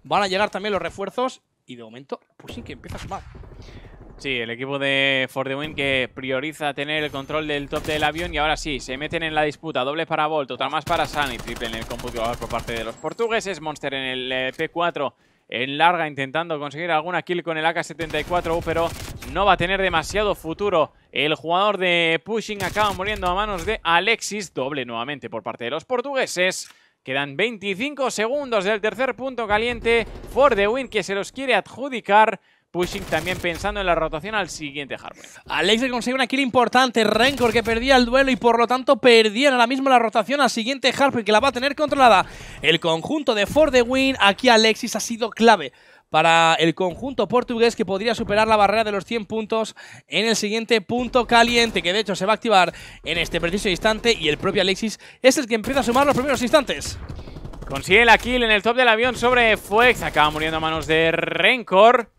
Van a llegar también los refuerzos y de momento, Pushing que empieza a sumar. Sí, el equipo de For the Win que prioriza tener el control del top del avión y ahora sí, se meten en la disputa. Doble para Volto, otra más para Sunny, triple en el computador por parte de los portugueses. Monster en el eh, P4 en larga intentando conseguir alguna kill con el AK-74, uh, pero no va a tener demasiado futuro. El jugador de Pushing acaba muriendo a manos de Alexis, doble nuevamente por parte de los portugueses. Quedan 25 segundos del tercer punto caliente. For the win que se los quiere adjudicar. Pushing también pensando en la rotación al siguiente Harper. Alexis consigue una kill importante. Rancor que perdía el duelo y por lo tanto perdía ahora mismo la rotación al siguiente Harper que la va a tener controlada. El conjunto de For the Win, aquí Alexis ha sido clave para el conjunto portugués que podría superar la barrera de los 100 puntos en el siguiente punto caliente, que de hecho se va a activar en este preciso instante y el propio Alexis es el que empieza a sumar los primeros instantes. Consigue la kill en el top del avión sobre Fuex, acaba muriendo a manos de Rencor,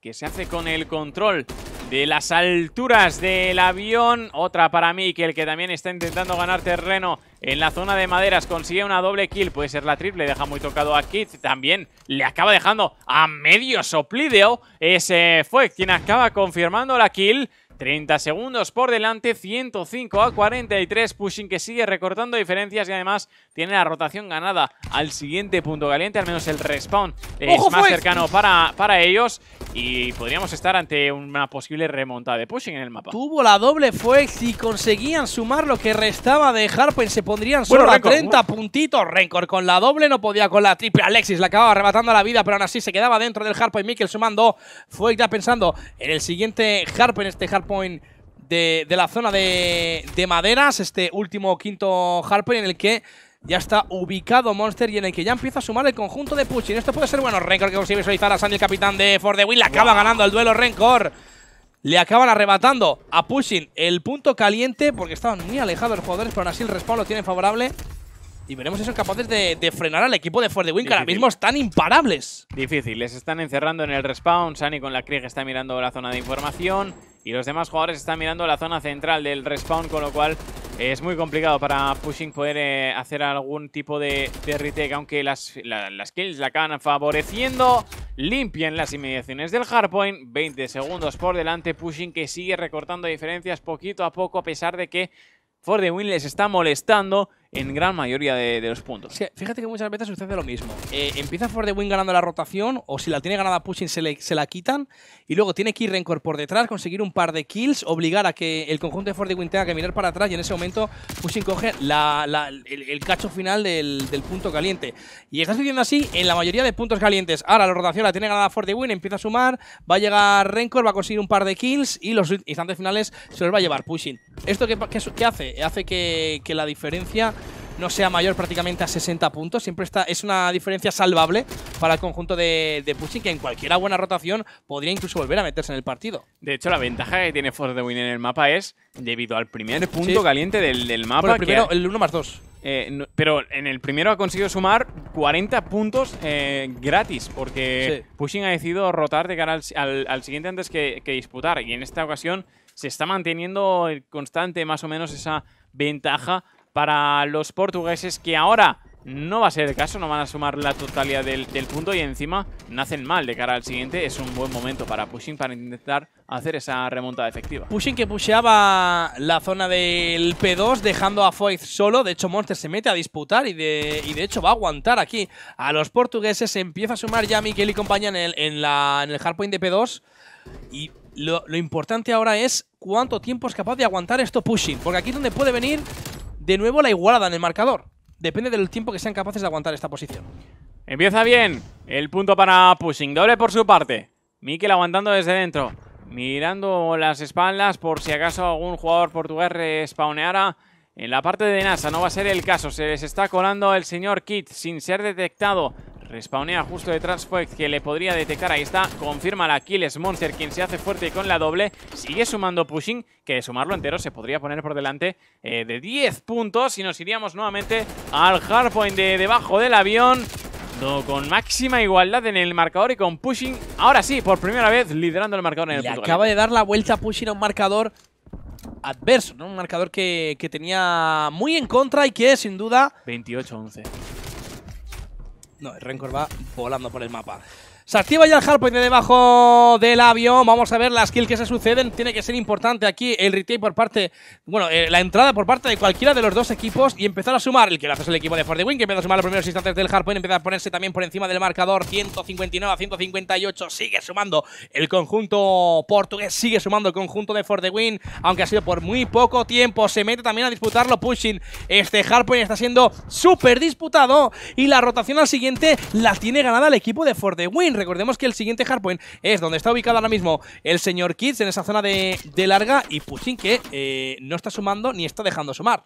que se hace con el control de las alturas del avión. Otra para mí, que también está intentando ganar terreno en la zona de maderas. Consigue una doble kill, puede ser la triple, deja muy tocado a Keith También le acaba dejando a medio soplideo. Ese fue quien acaba confirmando la kill. 30 segundos por delante, 105 a 43, Pushing que sigue recortando diferencias y además tiene la rotación ganada al siguiente punto caliente, al menos el respawn es más cercano para, para ellos y podríamos estar ante una posible remontada de Pushing en el mapa. Tuvo la doble Fuex Si conseguían sumar lo que restaba de Harpen, se pondrían solo a 30 ¿eh? puntitos, Rencor con la doble no podía con la triple, Alexis le acababa arrebatando la vida pero aún así se quedaba dentro del Harpen, Mikkel sumando, fue ya pensando en el siguiente Harpen, este Harpen Point de, la zona de, maderas, este último quinto hardpoint en el que ya está ubicado Monster y en el que ya empieza a sumar el conjunto de Pushing. Esto puede ser bueno. Rencor que consigue visualizar a Sandy, el capitán de For the Win. Le acaba ganando el duelo Rencor. Le acaban arrebatando a Pushing el punto caliente porque estaban muy alejados los jugadores, pero aún así el respawn lo tiene favorable. Y veremos si son capaces de, frenar al equipo de The Win, que ahora mismo están imparables. Difícil, les están encerrando en el respawn. Sani con la Krieg está mirando la zona de información y los demás jugadores están mirando la zona central del respawn, con lo cual eh, es muy complicado para Pushing poder eh, hacer algún tipo de, retake, aunque las, kills la acaban favoreciendo. Limpian las inmediaciones del hardpoint, 20 segundos por delante, Pushing que sigue recortando diferencias poquito a poco a pesar de que ford the Win les está molestando en gran mayoría de, los puntos. fíjate que muchas veces sucede lo mismo. Eh, empieza For the Win ganando la rotación, o si la tiene ganada Pushing se, la quitan, y luego tiene que ir Rencor por detrás, conseguir un par de kills, obligar a que el conjunto de For the Win tenga que mirar para atrás, y en ese momento Pushing coge el, cacho final del, punto caliente. Y está sucediendo así en la mayoría de puntos calientes. Ahora la rotación la tiene ganada For the Win, empieza a sumar, va a llegar Rencor, va a conseguir un par de kills, y los instantes finales se los va a llevar Pushing. ¿Esto qué, hace? Hace que la diferencia no sea mayor prácticamente a 60 puntos. Siempre está, es una diferencia salvable para el conjunto de, de Pushing, que en cualquiera buena rotación podría incluso volver a meterse en el partido. De hecho, la ventaja que tiene Force Win en el mapa es debido al primer punto caliente del, mapa. el 1 más 2. Eh, pero en el primero ha conseguido sumar 40 puntos eh, gratis, porque Pushing ha decidido rotar de cara al, siguiente antes que, que, disputar. Y en esta ocasión se está manteniendo constante más o menos esa ventaja para los portugueses que ahora no va a ser el caso, no van a sumar la totalidad del, punto y encima nacen mal de cara al siguiente. Es un buen momento para Pushing para intentar hacer esa remontada efectiva. Pushing que pusheaba la zona del P2 dejando a Foyth solo. De hecho, Monster se mete a disputar y de, hecho va a aguantar aquí a los portugueses. Se empieza a sumar ya Miguel y compañía en el, en, hardpoint de P2 y... Lo, lo importante ahora es cuánto tiempo es capaz de aguantar esto pushing, porque aquí es donde puede venir de nuevo la igualada en el marcador. Depende del tiempo que sean capaces de aguantar esta posición. Empieza bien el punto para Pushing. Doble por su parte. Mikel aguantando desde dentro. Mirando las espaldas por si acaso algún jugador portugués respawneara en la parte de NASA. No va a ser el caso. Se les está colando el señor Kit sin ser detectado. Respawnea justo detrás Foex que le podría detectar. Ahí está. Confirma la kill. Monster quien se hace fuerte con la doble. Sigue sumando pushing. Que sumarlo entero se podría poner por delante eh, de 10 puntos. Y nos iríamos nuevamente al hardpoint de debajo del avión. con máxima igualdad en el marcador y con pushing. Ahora sí, por primera vez liderando el marcador en el acaba de dar la vuelta pushing a un marcador adverso, ¿no? Un marcador que, que tenía muy en contra y que sin duda... 28-11. No, el Rencor va volando por el mapa. Se activa ya el Hardpoint de debajo del avión. Vamos a ver las kills que se suceden. Tiene que ser importante aquí el retake por parte... Bueno, eh, la entrada por parte de cualquiera de los dos equipos y empezar a sumar. El que lo hace es el equipo de For que empieza a sumar los primeros instantes del Hardpoint. Empieza a ponerse también por encima del marcador. 159 a 158. Sigue sumando el conjunto portugués. Sigue sumando el conjunto de For the Win. Aunque ha sido por muy poco tiempo. Se mete también a disputarlo Pushing. Este Hardpoint está siendo súper disputado. Y la rotación al siguiente la tiene ganada el equipo de For the Win. Recordemos que el siguiente hardpoint es donde está ubicado ahora mismo el señor Kids, en esa zona de, de larga. Y Putin, que eh, no está sumando ni está dejando sumar.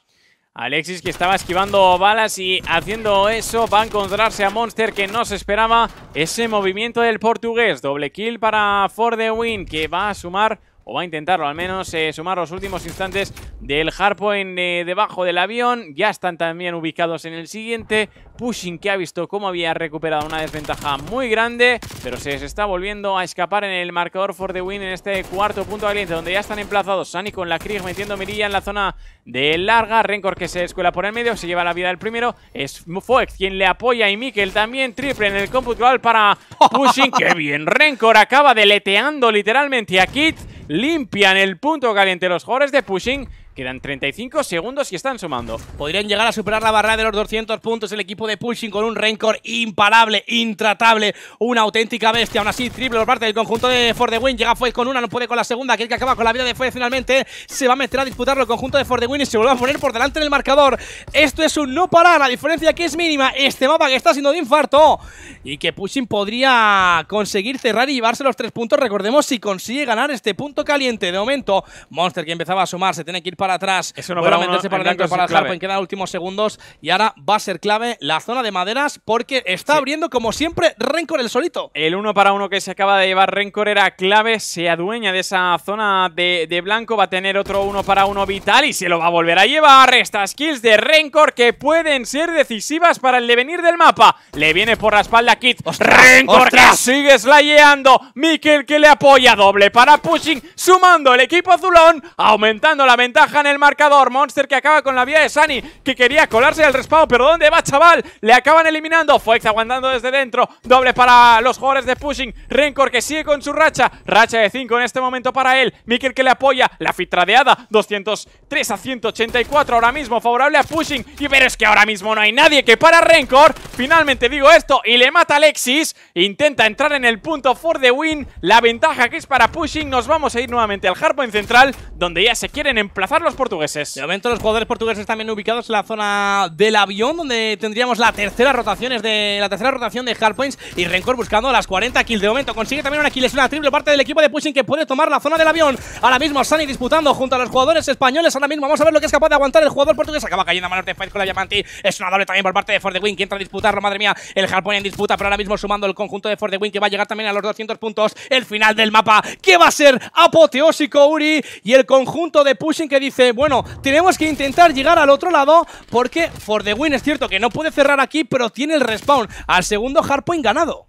Alexis que estaba esquivando balas y haciendo eso va a encontrarse a Monster que no se esperaba ese movimiento del portugués. Doble kill para For the Win que va a sumar o va a intentarlo al menos, eh, sumar los últimos instantes del hardpoint eh, debajo del avión. Ya están también ubicados en el siguiente. Pushing que ha visto cómo había recuperado una desventaja muy grande, pero se está volviendo a escapar en el marcador for the win en este cuarto punto caliente, donde ya están emplazados Sani con la Krieg metiendo mirilla en la zona de larga. Rencor que se escuela por el medio, se lleva la vida del primero. Es Fox quien le apoya y Mikel también triple en el cómputo para (laughs) Pushing. ¡Qué bien! Rencor acaba deleteando literalmente a Kit limpian el punto caliente los jugadores de Pushing Quedan 35 segundos y están sumando. Podrían llegar a superar la barrera de los 200 puntos el equipo de Pushing con un Rencor imparable, intratable, una auténtica bestia. Aún así, triple por parte del conjunto de For the Win. Llega fue con una, no puede con la segunda, Aquel que acaba con la vida de fue finalmente. Se va a meter a disputarlo el conjunto de For the Win y se vuelve a poner por delante en el marcador. Esto es un no parar, la diferencia que es mínima. Este mapa que está siendo de infarto y que Pushing podría conseguir cerrar y llevarse los tres puntos. Recordemos si consigue ganar este punto caliente. De momento, Monster que empezaba a sumar se tiene que ir para atrás, es no para meterse para dentro para queda últimos segundos y ahora va a ser clave la zona de maderas porque está abriendo como siempre Rencor el solito. El uno para uno que se acaba de llevar Rencor era clave, se adueña de esa zona de, blanco, va a tener otro uno para uno vital y se lo va a volver a llevar. Estas kills de Rencor que pueden ser decisivas para el devenir del mapa. Le viene por la espalda Kit. Rencor ¡Ostras! sigue slayeando. Mikel que le apoya doble para pushing, sumando el equipo azulón, aumentando la ventaja en el marcador. Monster que acaba con la vía de Sani, que quería colarse al respaldo, pero ¿dónde va, chaval? Le acaban eliminando. Fox aguantando desde dentro. Doble para los jugadores de Pushing. Rencor que sigue con su racha. Racha de 5 en este momento para él. Mikkel que le apoya. La filtradeada 203 a 184 ahora mismo. Favorable a Pushing. Y pero es que ahora mismo no hay nadie que para Rencor. Finalmente digo esto y le mata Alexis. Intenta entrar en el punto for the win. La ventaja que es para Pushing. Nos vamos a ir nuevamente al hardpoint central, donde ya se quieren emplazar los portugueses. De momento los jugadores portugueses también ubicados en la zona del avión, donde tendríamos la tercera rotación es de la tercera rotación de Hardpoints y Rencor buscando las 40 kills. De momento consigue también una kill, es una triple parte del equipo de Pushing que puede tomar la zona del avión. Ahora mismo Sani disputando junto a los jugadores españoles. Ahora mismo vamos a ver lo que es capaz de aguantar el jugador portugués. Acaba cayendo a manos de Fight con la Diamanti. Es una doble también por parte de For the Win que entra a disputarlo. Madre mía, el Hardpoint en disputa, pero ahora mismo sumando el conjunto de For the Win que va a llegar también a los 200 puntos. El final del mapa que va a ser apoteósico Uri y el conjunto de Pushing que dice, bueno, tenemos que intentar llegar al otro lado porque For the Win es cierto que no puede cerrar aquí, pero tiene el respawn al segundo hardpoint ganado.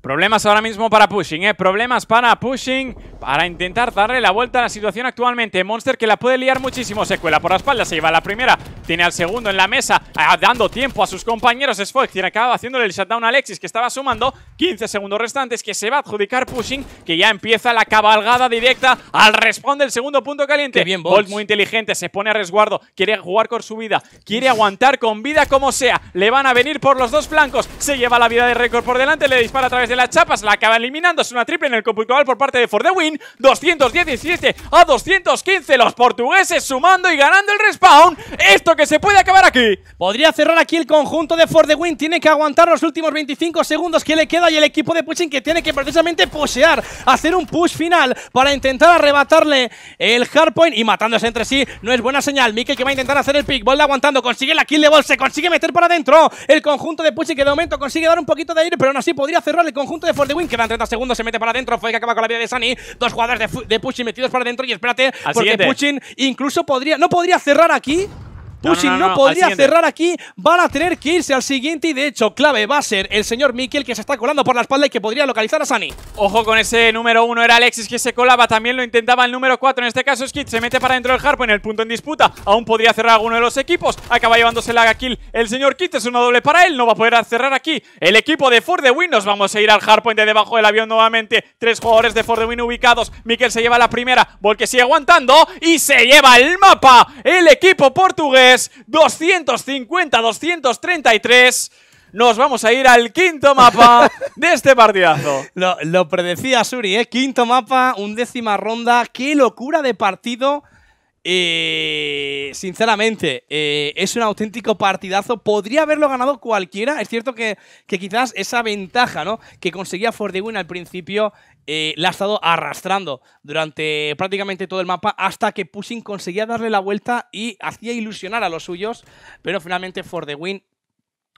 Problemas ahora mismo para Pushing, ¿eh? Problemas para Pushing para intentar darle la vuelta a la situación actualmente. Monster que la puede liar muchísimo. Se cuela por la espalda, se lleva la primera. Tiene al segundo en la mesa, eh, dando tiempo a sus compañeros. Sfox quien acaba haciéndole el shutdown a Alexis, que estaba sumando 15 segundos restantes, que se va a adjudicar Pushing, que ya empieza la cabalgada directa al responde el segundo punto caliente. bien, Bolt muy inteligente, se pone a resguardo, quiere jugar con su vida, quiere aguantar con vida como sea. Le van a venir por los dos flancos, se lleva la vida de récord por delante, le dispara a través de las chapas la acaba eliminando. Es una triple en el computador por parte de For the Win. 217 a 215. Los portugueses sumando y ganando el respawn. Esto que se puede acabar aquí. Podría cerrar aquí el conjunto de For the Win. Tiene que aguantar los últimos 25 segundos que le queda y el equipo de Pushing que tiene que precisamente posear, hacer un push final para intentar arrebatarle el hardpoint y matándose entre sí. No es buena señal. Mikel que va a intentar hacer el pick. Ball aguantando. Consigue la kill de Ball. Se consigue meter para adentro. El conjunto de Pushing que de momento consigue dar un poquito de aire, pero aún así podría cerrar el conjunto de Ford Wing que Quedan 30 segundos, se mete para adentro. Fue que acaba con la vida de Sani. Dos jugadores de, de Pushing metidos para adentro. Y espérate, porque siguiente. incluso podría. No podría cerrar aquí. Pushing no, podría cerrar aquí. Van a tener que irse al siguiente. Y de hecho, clave va a ser el señor Mikel que se está colando por la espalda y que podría localizar a Sani. Ojo con ese número uno. Era Alexis que se colaba. También lo intentaba el número 4. En este caso, Skid se mete para dentro del Harpo en el punto en disputa. Aún podría cerrar alguno de los equipos. Acaba llevándose la kill el señor Kit. Es una doble para él. No va a poder cerrar aquí el equipo de For the nos Vamos a ir al Hardpoint de debajo del avión nuevamente. Tres jugadores de Ford the Win ubicados. Mikel se lleva la primera. Volke sigue aguantando. Y se lleva el mapa. El equipo portugués. 250, 233. Nos vamos a ir al quinto mapa (laughs) de este partidazo. Lo, predecía Suri, ¿eh? Quinto mapa, undécima ronda. ¡Qué locura de partido! Eh, sinceramente, eh, es un auténtico partidazo. Podría haberlo ganado cualquiera. Es cierto que, quizás esa ventaja que conseguía Wynn al principio eh, la ha estado arrastrando durante prácticamente todo el mapa hasta que Pushing conseguía darle la vuelta y hacía ilusionar a los suyos, pero finalmente For the Win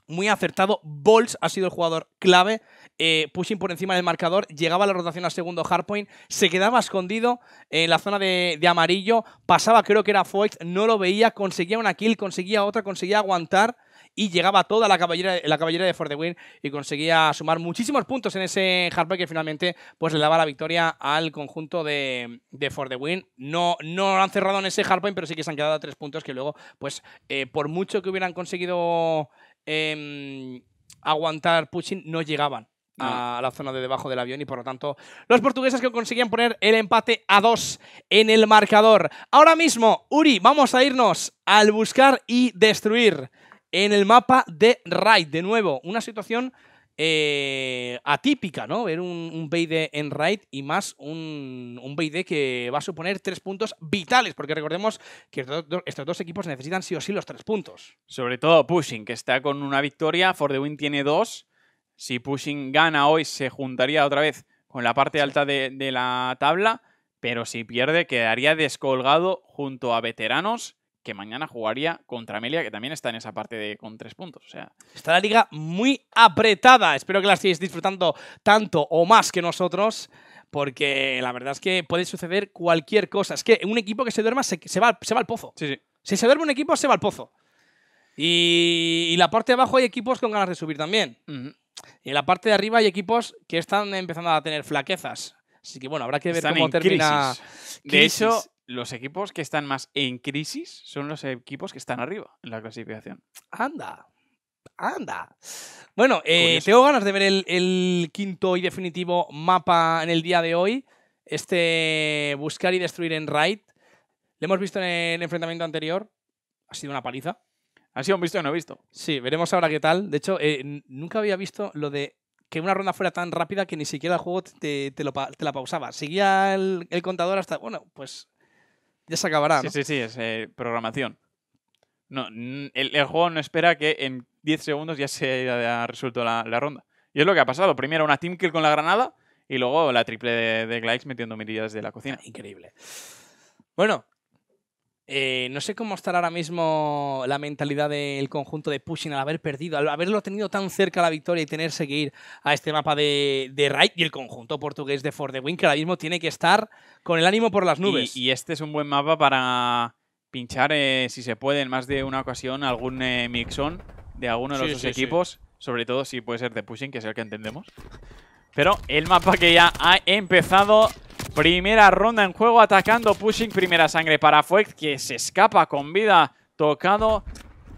muy acertado. Bolz ha sido el jugador clave. Eh, pushing por encima del marcador. Llegaba la rotación al segundo hardpoint. Se quedaba escondido en la zona de, de amarillo. Pasaba, creo que era Foix. No lo veía. Conseguía una kill, conseguía otra, conseguía aguantar y llegaba toda la caballería, la caballería de For the Win y conseguía sumar muchísimos puntos en ese hardpoint que finalmente pues, le daba la victoria al conjunto de, de For the Win. No, no lo han cerrado en ese hardpoint, pero sí que se han quedado a tres puntos que luego, pues, eh, por mucho que hubieran conseguido em, aguantar Pushing, no llegaban a la zona de debajo del avión y por lo tanto los portugueses que conseguían poner el empate a dos en el marcador. Ahora mismo, Uri, vamos a irnos al buscar y destruir en el mapa de Raid. De nuevo, una situación eh, atípica, ¿no? Ver un, un BD en raid y más un, un BD que va a suponer tres puntos vitales, porque recordemos que estos, dos equipos necesitan sí o sí los tres puntos. Sobre todo Pushing, que está con una victoria, For the Win tiene dos. Si Pushing gana hoy, se juntaría otra vez con la parte alta de la tabla, pero si pierde, quedaría descolgado junto a veteranos que mañana jugaría contra Amelia, que también está en esa parte de con tres puntos. O sea. Está la liga muy apretada. Espero que la estéis disfrutando tanto o más que nosotros. Porque la verdad es que puede suceder cualquier cosa. Es que un equipo que se duerma se, se, va, se va, al pozo. Si se duerme un equipo, se va al pozo. Y, y, la parte de abajo hay equipos con ganas de subir también. Y en la parte de arriba hay equipos que están empezando a tener flaquezas. Así que bueno, habrá que ver cómo termina. De hecho, los equipos que están más en crisis son los equipos que están arriba en la clasificación. Anda, anda. Bueno, eh, tengo ganas de ver el, quinto y definitivo mapa en el día de hoy. Este buscar y destruir en Raid. Lo hemos visto en el enfrentamiento anterior. Ha sido una paliza. Ha sido un visto o no visto. Sí, veremos ahora qué tal. De hecho, eh, nunca había visto lo de que una ronda fuera tan rápida que ni siquiera el juego te, la pausaba. Seguía el, el, contador hasta. Bueno, pues ya se acabará. Sí, sí, sí, es eh, programación. No, el, juego no espera que en 10 segundos ya se haya resuelto la, ronda. Y es lo que ha pasado. Primero una team kill con la granada y luego la triple de, de metiendo mirillas de la cocina. Increíble. Bueno, eh, no sé cómo estará ahora mismo la mentalidad del conjunto de Pushing al haber perdido, al haberlo tenido tan cerca la victoria y tener que ir a este mapa de, de Raid y el conjunto portugués de For the Win, que ahora mismo tiene que estar con el ánimo por las nubes. Y, este es un buen mapa para pinchar, eh, si se puede, en más de una ocasión algún eh, mixón mixon de alguno de los equipos, sobre todo si puede ser de Pushing, que es el que entendemos. Pero el mapa que ya ha empezado Primera ronda en juego atacando Pushing, primera sangre para Fuex que se escapa con vida Tocado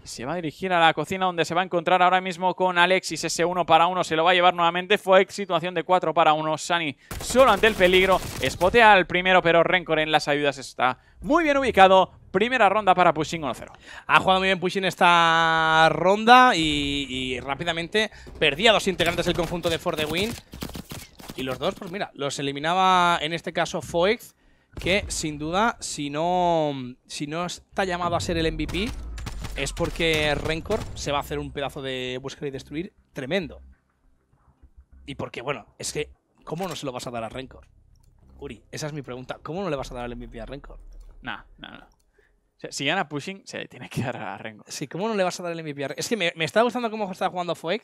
se va a dirigir a la cocina donde se va a encontrar ahora mismo con Alexis. Ese 1 para 1 se lo va a llevar nuevamente. Fue situación de 4 para 1. Sani solo ante el peligro. Spotea al primero, pero Rencor en las ayudas está muy bien ubicado. Primera ronda para Pushing 1-0. Ha jugado muy bien Pushing esta ronda y, rápidamente perdía dos integrantes del conjunto de For the Win. Y los dos, pues mira, los eliminaba en este caso Foex que sin duda, si no, si no está llamado a ser el MVP, es porque Rencor se va a hacer un pedazo de búsqueda y destruir tremendo. Y porque, bueno, es que, ¿cómo no se lo vas a dar a Rencor? Uri, esa es mi pregunta. ¿Cómo no le vas a dar el MVP a Rencor? Nah, no, no. si gana Pushing, se le tiene que dar a Rencor. Sí, ¿cómo no le vas a dar el MVP a Es que me, está gustando cómo está jugando Fueg.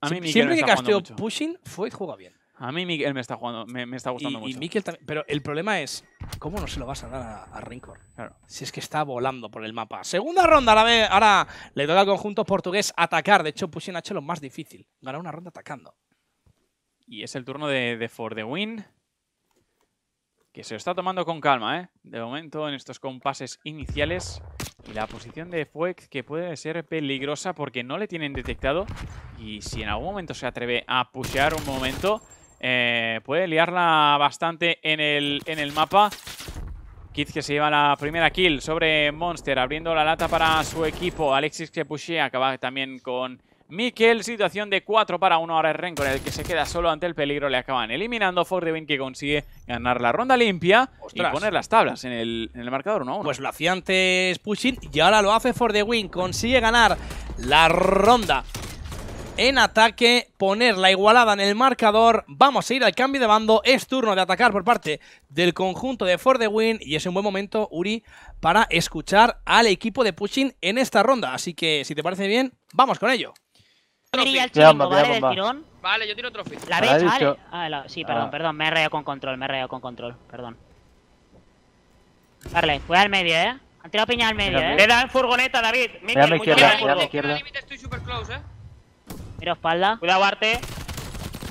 A mí siempre que casteo Pushing, Fueg juega bien. A mí Miquel me está jugando, me, está gustando mucho. Y Pero el problema es, ¿cómo no se lo vas a dar a, Rincor? Si es que está volando por el mapa. Segunda ronda, ahora le toca al conjunto portugués atacar. De hecho, pusieron hecho lo más difícil. Ganar una ronda atacando. Y es el turno de, de For the Win. Que se lo está tomando con calma, ¿eh? De momento, en estos compases iniciales. Y la posición de Fuex que puede ser peligrosa porque no le tienen detectado. Y si en algún momento se atreve a pushear un momento, eh, puede liarla bastante en el, en el mapa. Kid que se lleva la primera kill sobre Monster, abriendo la lata para su equipo. Alexis que pushea, acaba también con Mikel. Situación de 4 para 1 ahora es Rencor, el que se queda solo ante el peligro. Le acaban eliminando Fordewin que consigue ganar la ronda limpia y poner las tablas en el, marcador 1 Pues lo hacía antes Pushing y ahora lo hace Fordewin. Consigue ganar la ronda en ataque, poner la igualada en el marcador. Vamos a ir al cambio de bando. Es turno de atacar por parte del conjunto de For the Win. Y es un buen momento, Uri, para escuchar al equipo de Pushing en esta ronda. Así que, si te parece bien, vamos con ello. ¿vale? yo tiro trophy. La vez, ah, Sí, perdón, ah. perdón. Me he rayado con control, me he rayado con control. Perdón. Vale, fue al medio, ¿eh? Han tirado piña al medio, ¿eh? Le dan furgoneta, David. Mira, izquierda, Estoy super close, ¿eh? Mira espalda. Cuidado, Arte.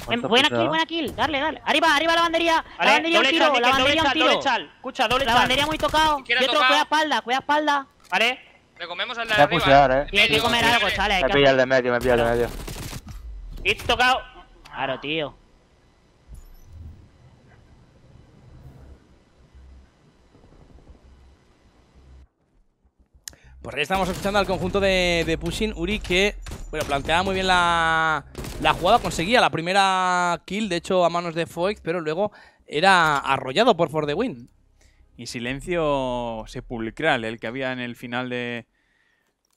Em, buena kill, buena kill. Dale, dale. Arriba, arriba la bandería. la bandería un tiro, la bandería un tiro. la bandería muy tocado. Y otro, cuida espalda, cuida espalda. Vale. Le comemos al de arriba. eh. eh. que comer algo, chale. Me pilla el de medio, me pilla el de medio. Hit tocado. Claro, tío. Por pues ahí estamos escuchando al conjunto de, Pushing Uri que, bueno, planteaba muy bien la, jugada, conseguía la primera kill, de hecho, a manos de Foix, pero luego era arrollado por For the Win. Y silencio sepulcral el que había en el final de,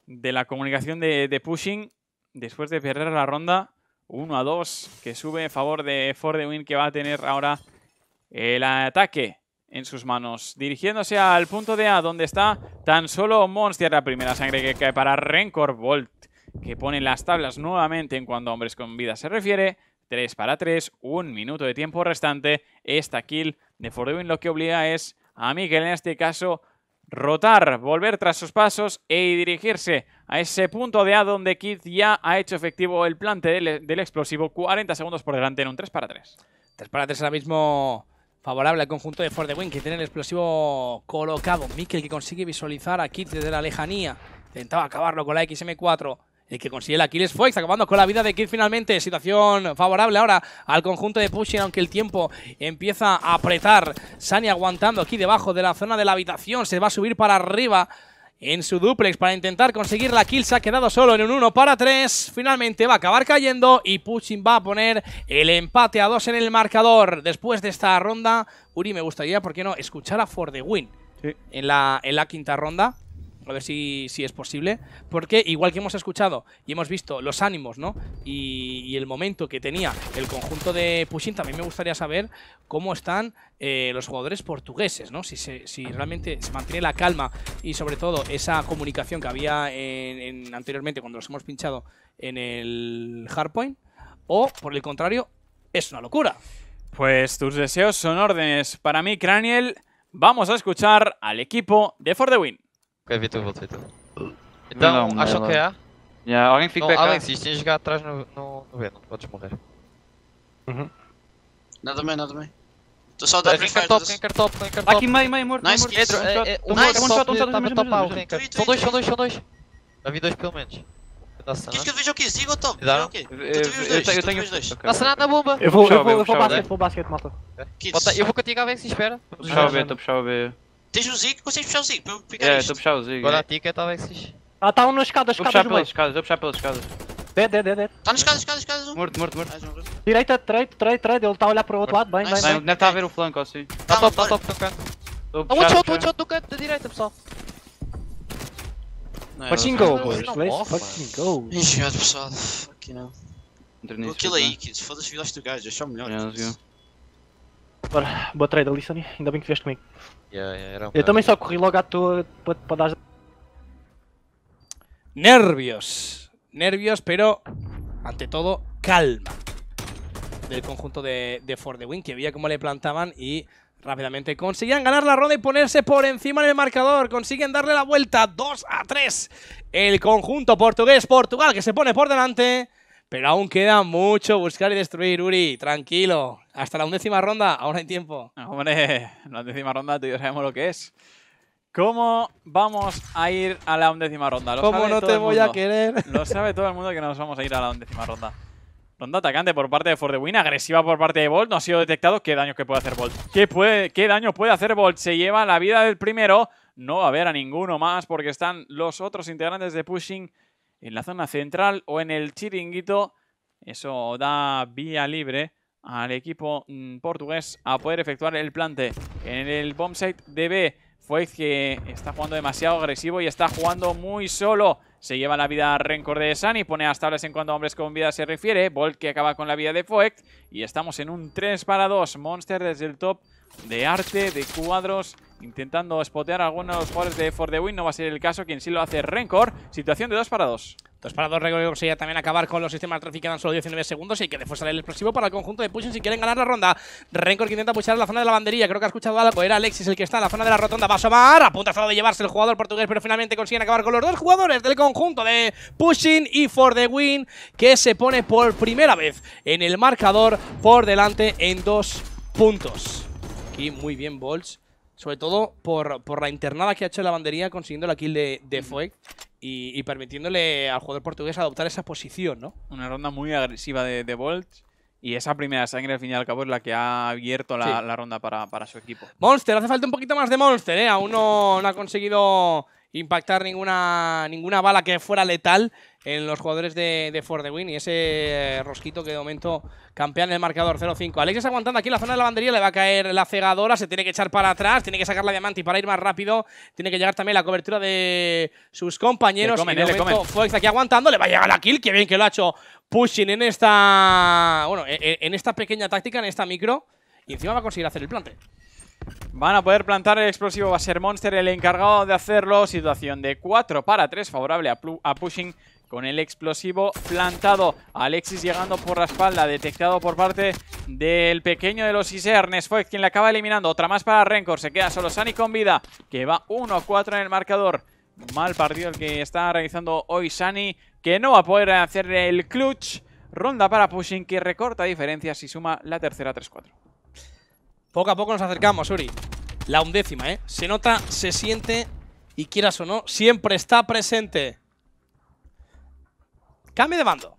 la comunicación de, Pushing, después de perder la ronda 1 a 2, que sube a favor de For the Win, que va a tener ahora el ataque en sus manos. Dirigiéndose al punto de A, donde está tan solo Monster, la primera sangre que cae para Rencor Volt, que pone las tablas nuevamente en cuanto a hombres con vida se refiere. 3 para 3, un minuto de tiempo restante. Esta kill de fordewin lo que obliga es a Miguel, en este caso, rotar, volver tras sus pasos e dirigirse a ese punto de A donde Kid ya ha hecho efectivo el plante del, del explosivo. 40 segundos por delante en un 3 para 3. 3 para 3 ahora mismo favorable al conjunto de Ford the que tiene el explosivo colocado. Mikel, que consigue visualizar a Kit desde la lejanía. Intentaba acabarlo con la XM4. El que consigue el Aquiles Fox, acabando con la vida de Kid finalmente. Situación favorable ahora al conjunto de Pushing, aunque el tiempo empieza a apretar. Sani aguantando aquí debajo de la zona de la habitación. Se va a subir para arriba en su duplex para intentar conseguir la kill. Se ha quedado solo en un 1 para 3. Finalmente va a acabar cayendo y Puchin va a poner el empate a 2 en el marcador. Después de esta ronda, Uri, me gustaría, ¿por qué no?, escuchar a For the Win en, la, en la quinta ronda a ver si, es posible, porque igual que hemos escuchado y hemos visto los ánimos, ¿no? Y, el momento que tenía el conjunto de Pushing también me gustaría saber cómo están eh, los jugadores portugueses, ¿no? Si, si realmente se mantiene la calma y sobre todo esa comunicación que había anteriormente cuando los hemos pinchado en el hardpoint, o por el contrario, es una locura. Pues tus deseos son órdenes. Para mí, Craniel, vamos a escuchar al equipo de For the Win. Ok, vi tu, volto, então? vi tu. Então, não, acham que é A? Yeah, alguém fica não, Alex, isto tem que jogar atrás no, no, no B, não podes morrer. Uhum. Nada bem, nada bem. Tô só a dar free fire. Top, tem quer top, tem quer top. Aqui meio, meio, morto. Nice, morto. É, um é, nice. shot, um shot, um shot. Estava tá top algo, quem São dois, são dois, são dois. Havia dois pelo menos. Quis é que eu veja o que? Ziga ou top? Dá Eu então tenho os dois. Passa nada na bomba. Eu vou, eu vou, eu vou basquete, vou basquete, malta. Eu vou contigo a ver se espera. Vou puxar o B, estou a puxar o B. Tens o Zig, consegues puxar o Zig, para É, estou a puxar o Zig. Agora é. a Tika estava esses. Ah, está um nas escadas, Vou puxar pelas escadas, vou puxar pelas escadas. Dead, dead, dead, Está nas escadas, escadas, escadas. Um. Morto, morto, morto. um, morto. Direita, trade, trade, trade, ele está a olhar para o outro lado, bem, Nice. bem, Bem, deve estar tá a ver o flanco assim. Tá top, tá top, tá canto. Ah, um a one shot, one shot do canto da direita, pessoal. Fucking go, boys, fucking go. Engenhado, pessoal. Aqui não. Entra nisso, Aquilo né? aí, kids. Foda-se, vilaste do gajo, achar melhor. Bora, boa trade, Alissani, ainda bem que vieste comigo. Yo también era Nervios. Nervios, pero ante todo, calma. Del conjunto de, de For the wing que veía cómo le plantaban y rápidamente conseguían ganar la ronda y ponerse por encima en el marcador. Consiguen darle la vuelta 2 a 3. El conjunto portugués, Portugal, que se pone por delante. Pero aún queda mucho buscar y destruir, Uri. Tranquilo. Hasta la undécima ronda, ahora hay tiempo. Hombre, la undécima ronda tú sabemos lo que es. ¿Cómo vamos a ir a la undécima ronda? ¿Cómo no te voy a querer? (laughs) Lo sabe todo el mundo que nos vamos a ir a la undécima ronda. Ronda atacante por parte de For the Win, agresiva por parte de Bolt, no ha sido detectado. ¿Qué daño que puede hacer Bolt? ¿Qué, ¿Qué daño puede hacer Bolt? Se lleva la vida del primero. No va a haber a ninguno más porque están los otros integrantes de Pushing en la zona central o en el chiringuito. Eso da vía libre al equipo mm, portugués a poder efectuar el plante en el bombsite de B. Fue que está jugando demasiado agresivo y está jugando muy solo. Se lleva la vida Rencor de Sani, pone a estables en cuanto a hombres con vida se refiere. Volk que acaba con la vida de Fuegt Y estamos en un 3 para 2. Monster desde el top de arte, de cuadros, intentando spotear a algunos jugadores de For the Win. No va a ser el caso, quien sí lo hace Rencor. Situación de 2 para 2. Dos para dos, Gregorio sería también acabar con los sistemas de tráfico quedan solo 19 segundos y hay que sale el explosivo para el conjunto de Pushing si quieren ganar la ronda. Rencor que intenta puchar la zona de la banderilla, creo que ha escuchado algo, era Alexis el que está en la zona de la rotonda, va a apunta a de llevarse el jugador portugués, pero finalmente consiguen acabar con los dos jugadores del conjunto de Pushing y For The Win, que se pone por primera vez en el marcador por delante en dos puntos. Aquí muy bien Bolts sobre todo por, la internada que ha hecho la bandería consiguiendo la kill de, de y, permitiéndole al jugador portugués adoptar esa posición, ¿no? Una ronda muy agresiva de, de Bolt y esa primera sangre al fin y al cabo es la que ha abierto la, ronda para, su equipo. Monster, hace falta un poquito más de Monster, ¿eh? Aún no ha conseguido impactar ninguna, ninguna bala que fuera letal en los jugadores de, de For the Win y ese eh, rosquito que de momento campean en el marcador 0-5. Alex aguantando aquí en la zona de la bandería, le va a caer la cegadora, se tiene que echar para atrás, tiene que sacar la diamante para ir más rápido tiene que llegar también la cobertura de sus compañeros. Eh, Fox aquí aguantando, le va a llegar la kill, que bien que lo ha hecho Pushing en esta, bueno, e, e, en esta pequeña táctica, en esta micro y encima va a conseguir hacer el plante. Van a poder plantar el explosivo, va a ser Monster el encargado de hacerlo. Situación de 4 para 3, favorable a, Pushing con el explosivo plantado. Alexis llegando por la espalda, detectado por parte del pequeño de los Ise, fue quien la acaba eliminando. Otra más para Rencor, se queda solo Sani con vida, que va 1-4 en el marcador. Mal partido el que está realizando hoy Sani, que no va a poder hacer el clutch. Ronda para Pushing, que recorta diferencias y suma la tercera 3-4. Poco a poco nos acercamos, Uri. La undécima, ¿eh? Se nota, se siente y quieras o no, siempre está presente. Cambio de bando.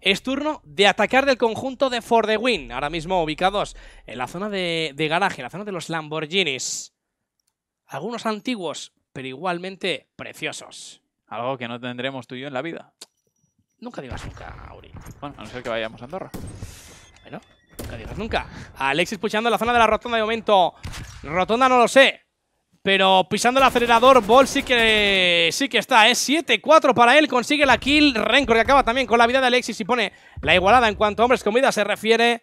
Es turno de atacar del conjunto de For the Win. Ahora mismo ubicados en la zona de, garaje, en la zona de los Lamborghinis. Algunos antiguos, pero igualmente preciosos. Algo que no tendremos tú y yo en la vida. Nunca digas nunca, Uri. Bueno, a no ser que vayamos a Andorra. Bueno, Nunca digas nunca. Alexis puchando la zona de la rotonda de momento. Rotonda no lo sé. Pero pisando el acelerador, Ball sí que, sí que está, es 7 7-4 para él, consigue la kill, Rencor que acaba también con la vida de Alexis y pone la igualada en cuanto a hombres comida se refiere.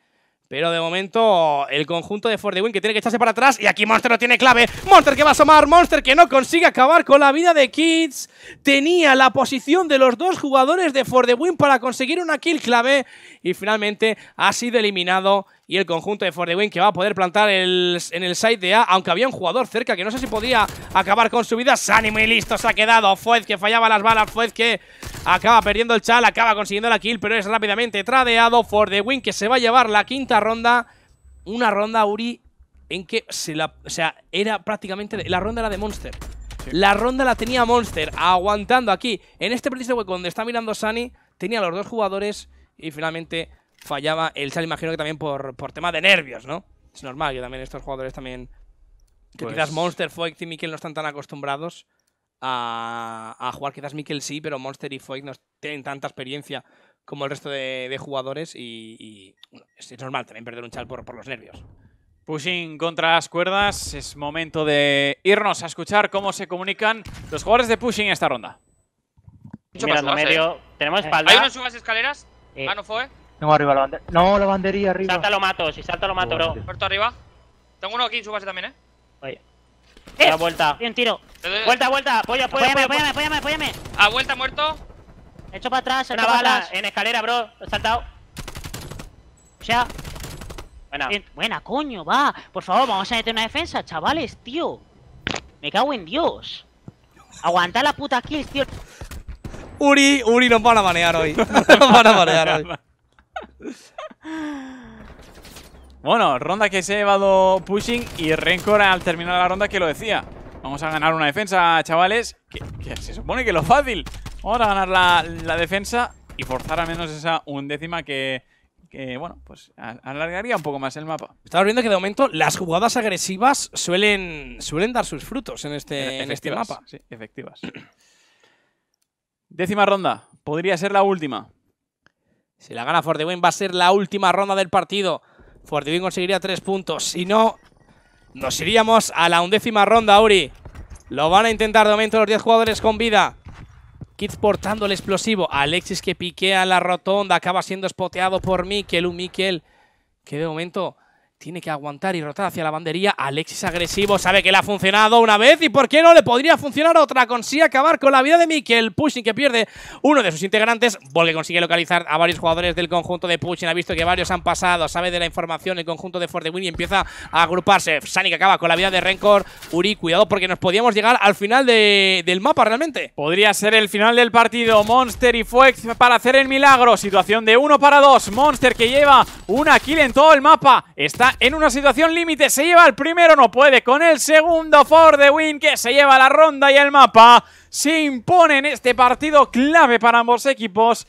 Pero de momento, el conjunto de For the que tiene que echarse para atrás. Y aquí Monster no tiene clave. Monster que va a asomar. Monster que no consigue acabar con la vida de Kids. Tenía la posición de los dos jugadores de For the Win para conseguir una kill clave. Y finalmente ha sido eliminado y el conjunto de For the Win que va a poder plantar en el site de A, aunque había un jugador cerca que no sé si podía acabar con su vida. Sani muy listo, se ha quedado. Fuez que fallaba las balas, Fuez que acaba perdiendo el chal, acaba consiguiendo la kill, pero es rápidamente tradeado. For the que se va a llevar la quinta ronda. Una ronda, Uri, en que se la, o sea, era prácticamente... la ronda era de Monster. La ronda la tenía Monster, aguantando aquí. En este preciso hueco donde está mirando Sani, tenía los dos jugadores y finalmente fallaba el sal, imagino que también por, por tema de nervios, ¿no? Es normal que también estos jugadores también... Pues quizás Monster, Foix y Mikkel no están tan acostumbrados a, jugar. Quizás Miquel sí, pero Monster y Foix no tienen tanta experiencia como el resto de, jugadores y, es, normal también perder un chal por, los nervios. Pushing contra las cuerdas, es momento de irnos a escuchar cómo se comunican los jugadores de Pushing en esta ronda. Mucho medio, eh. tenemos eh. espalda. ¿Hay unas subas escaleras? Eh. Ah, no fue. Tengo arriba la bandería. No, la bandería arriba. Salta lo mato, si salta lo mato, oh, bro. Muerto arriba. Tengo uno aquí en su base también, eh. Oye. ¡Eh! vuelta. Bien, tiro. Vuelta, vuelta. Apóyame, póyame, apóyame, apóyame, apóyame. A vuelta, muerto. Hecho para atrás, Una bala en escalera, bro. He saltado. O sea. Buena. Buena, coño, va. Por favor, vamos a meter una defensa, chavales, tío. Me cago en Dios. Aguanta la puta kills, tío. Uri, Uri, nos van a manejar hoy. (laughs) nos van a banear hoy. (laughs) bueno, ronda que se ha llevado Pushing y Rencor al terminar la ronda que lo decía. Vamos a ganar una defensa, chavales. Que, se supone que lo fácil. Vamos a ganar la, defensa y forzar al menos esa undécima que, bueno, pues alargaría un poco más el mapa. Estamos viendo que de momento las jugadas agresivas suelen, suelen dar sus frutos en este, en este mapa. efectivas. (clears throat) Décima ronda. Podría ser la última. Si la gana Fordewin va a ser la última ronda del partido. Fordewin conseguiría tres puntos. Si no, nos iríamos a la undécima ronda, Uri. Lo van a intentar de momento los 10 jugadores con vida. Kids portando el explosivo. Alexis que piquea la rotonda. Acaba siendo espoteado por Mikel. Un Mikel que de momento tiene que aguantar y rotar hacia la bandería. Alexis agresivo, sabe que le ha funcionado una vez y por qué no le podría funcionar otra. Consigue acabar con la vida de Mikel. Pushing que pierde uno de sus integrantes. le consigue localizar a varios jugadores del conjunto de Pushing. Ha visto que varios han pasado. Sabe de la información el conjunto de Ford Win y empieza a agruparse. Sani que acaba con la vida de Rencor. Uri, cuidado porque nos podíamos llegar al final del mapa realmente. Podría ser el final del partido. Monster y Fuex para hacer el milagro. Situación de uno para dos. Monster que lleva una kill en todo el mapa. Está en una situación límite. Se lleva el primero, no puede. Con el segundo, for the win, que se lleva la ronda y el mapa. Se impone en este partido clave para ambos equipos.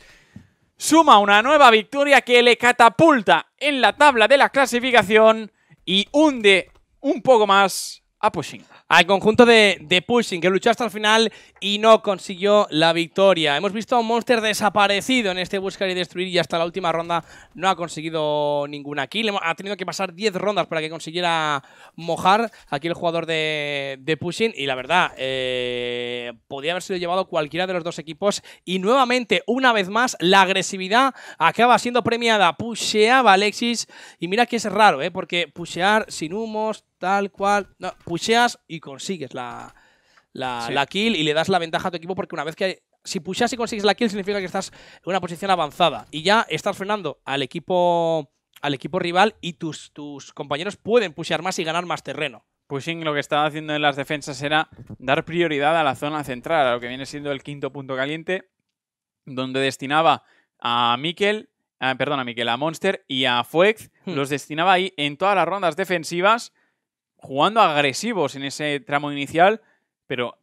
Suma una nueva victoria que le catapulta en la tabla de la clasificación y hunde un poco más a Pushing al conjunto de, Pushing, que luchó hasta el final y no consiguió la victoria. Hemos visto a un Monster desaparecido en este buscar y destruir y hasta la última ronda no ha conseguido ninguna kill. Ha tenido que pasar 10 rondas para que consiguiera mojar aquí el jugador de, Pushing y la verdad, eh, podía haber sido llevado cualquiera de los dos equipos y nuevamente, una vez más, la agresividad acaba siendo premiada. Pusheaba Alexis y mira que es raro, ¿eh? porque pushear sin humos, tal cual. No, pusheas y consigues la, la, kill y le das la ventaja a tu equipo porque una vez que... si pusheas y consigues la kill significa que estás en una posición avanzada y ya estás frenando al equipo al equipo rival y tus, tus compañeros pueden pushear más y ganar más terreno. Pushing lo que estaba haciendo en las defensas era dar prioridad a la zona central, a lo que viene siendo el quinto punto caliente, donde destinaba a Mikel, eh, perdón, a Mikel, a Monster y a Fuex, hmm. los destinaba ahí en todas las rondas defensivas jugando agresivos en ese tramo inicial, pero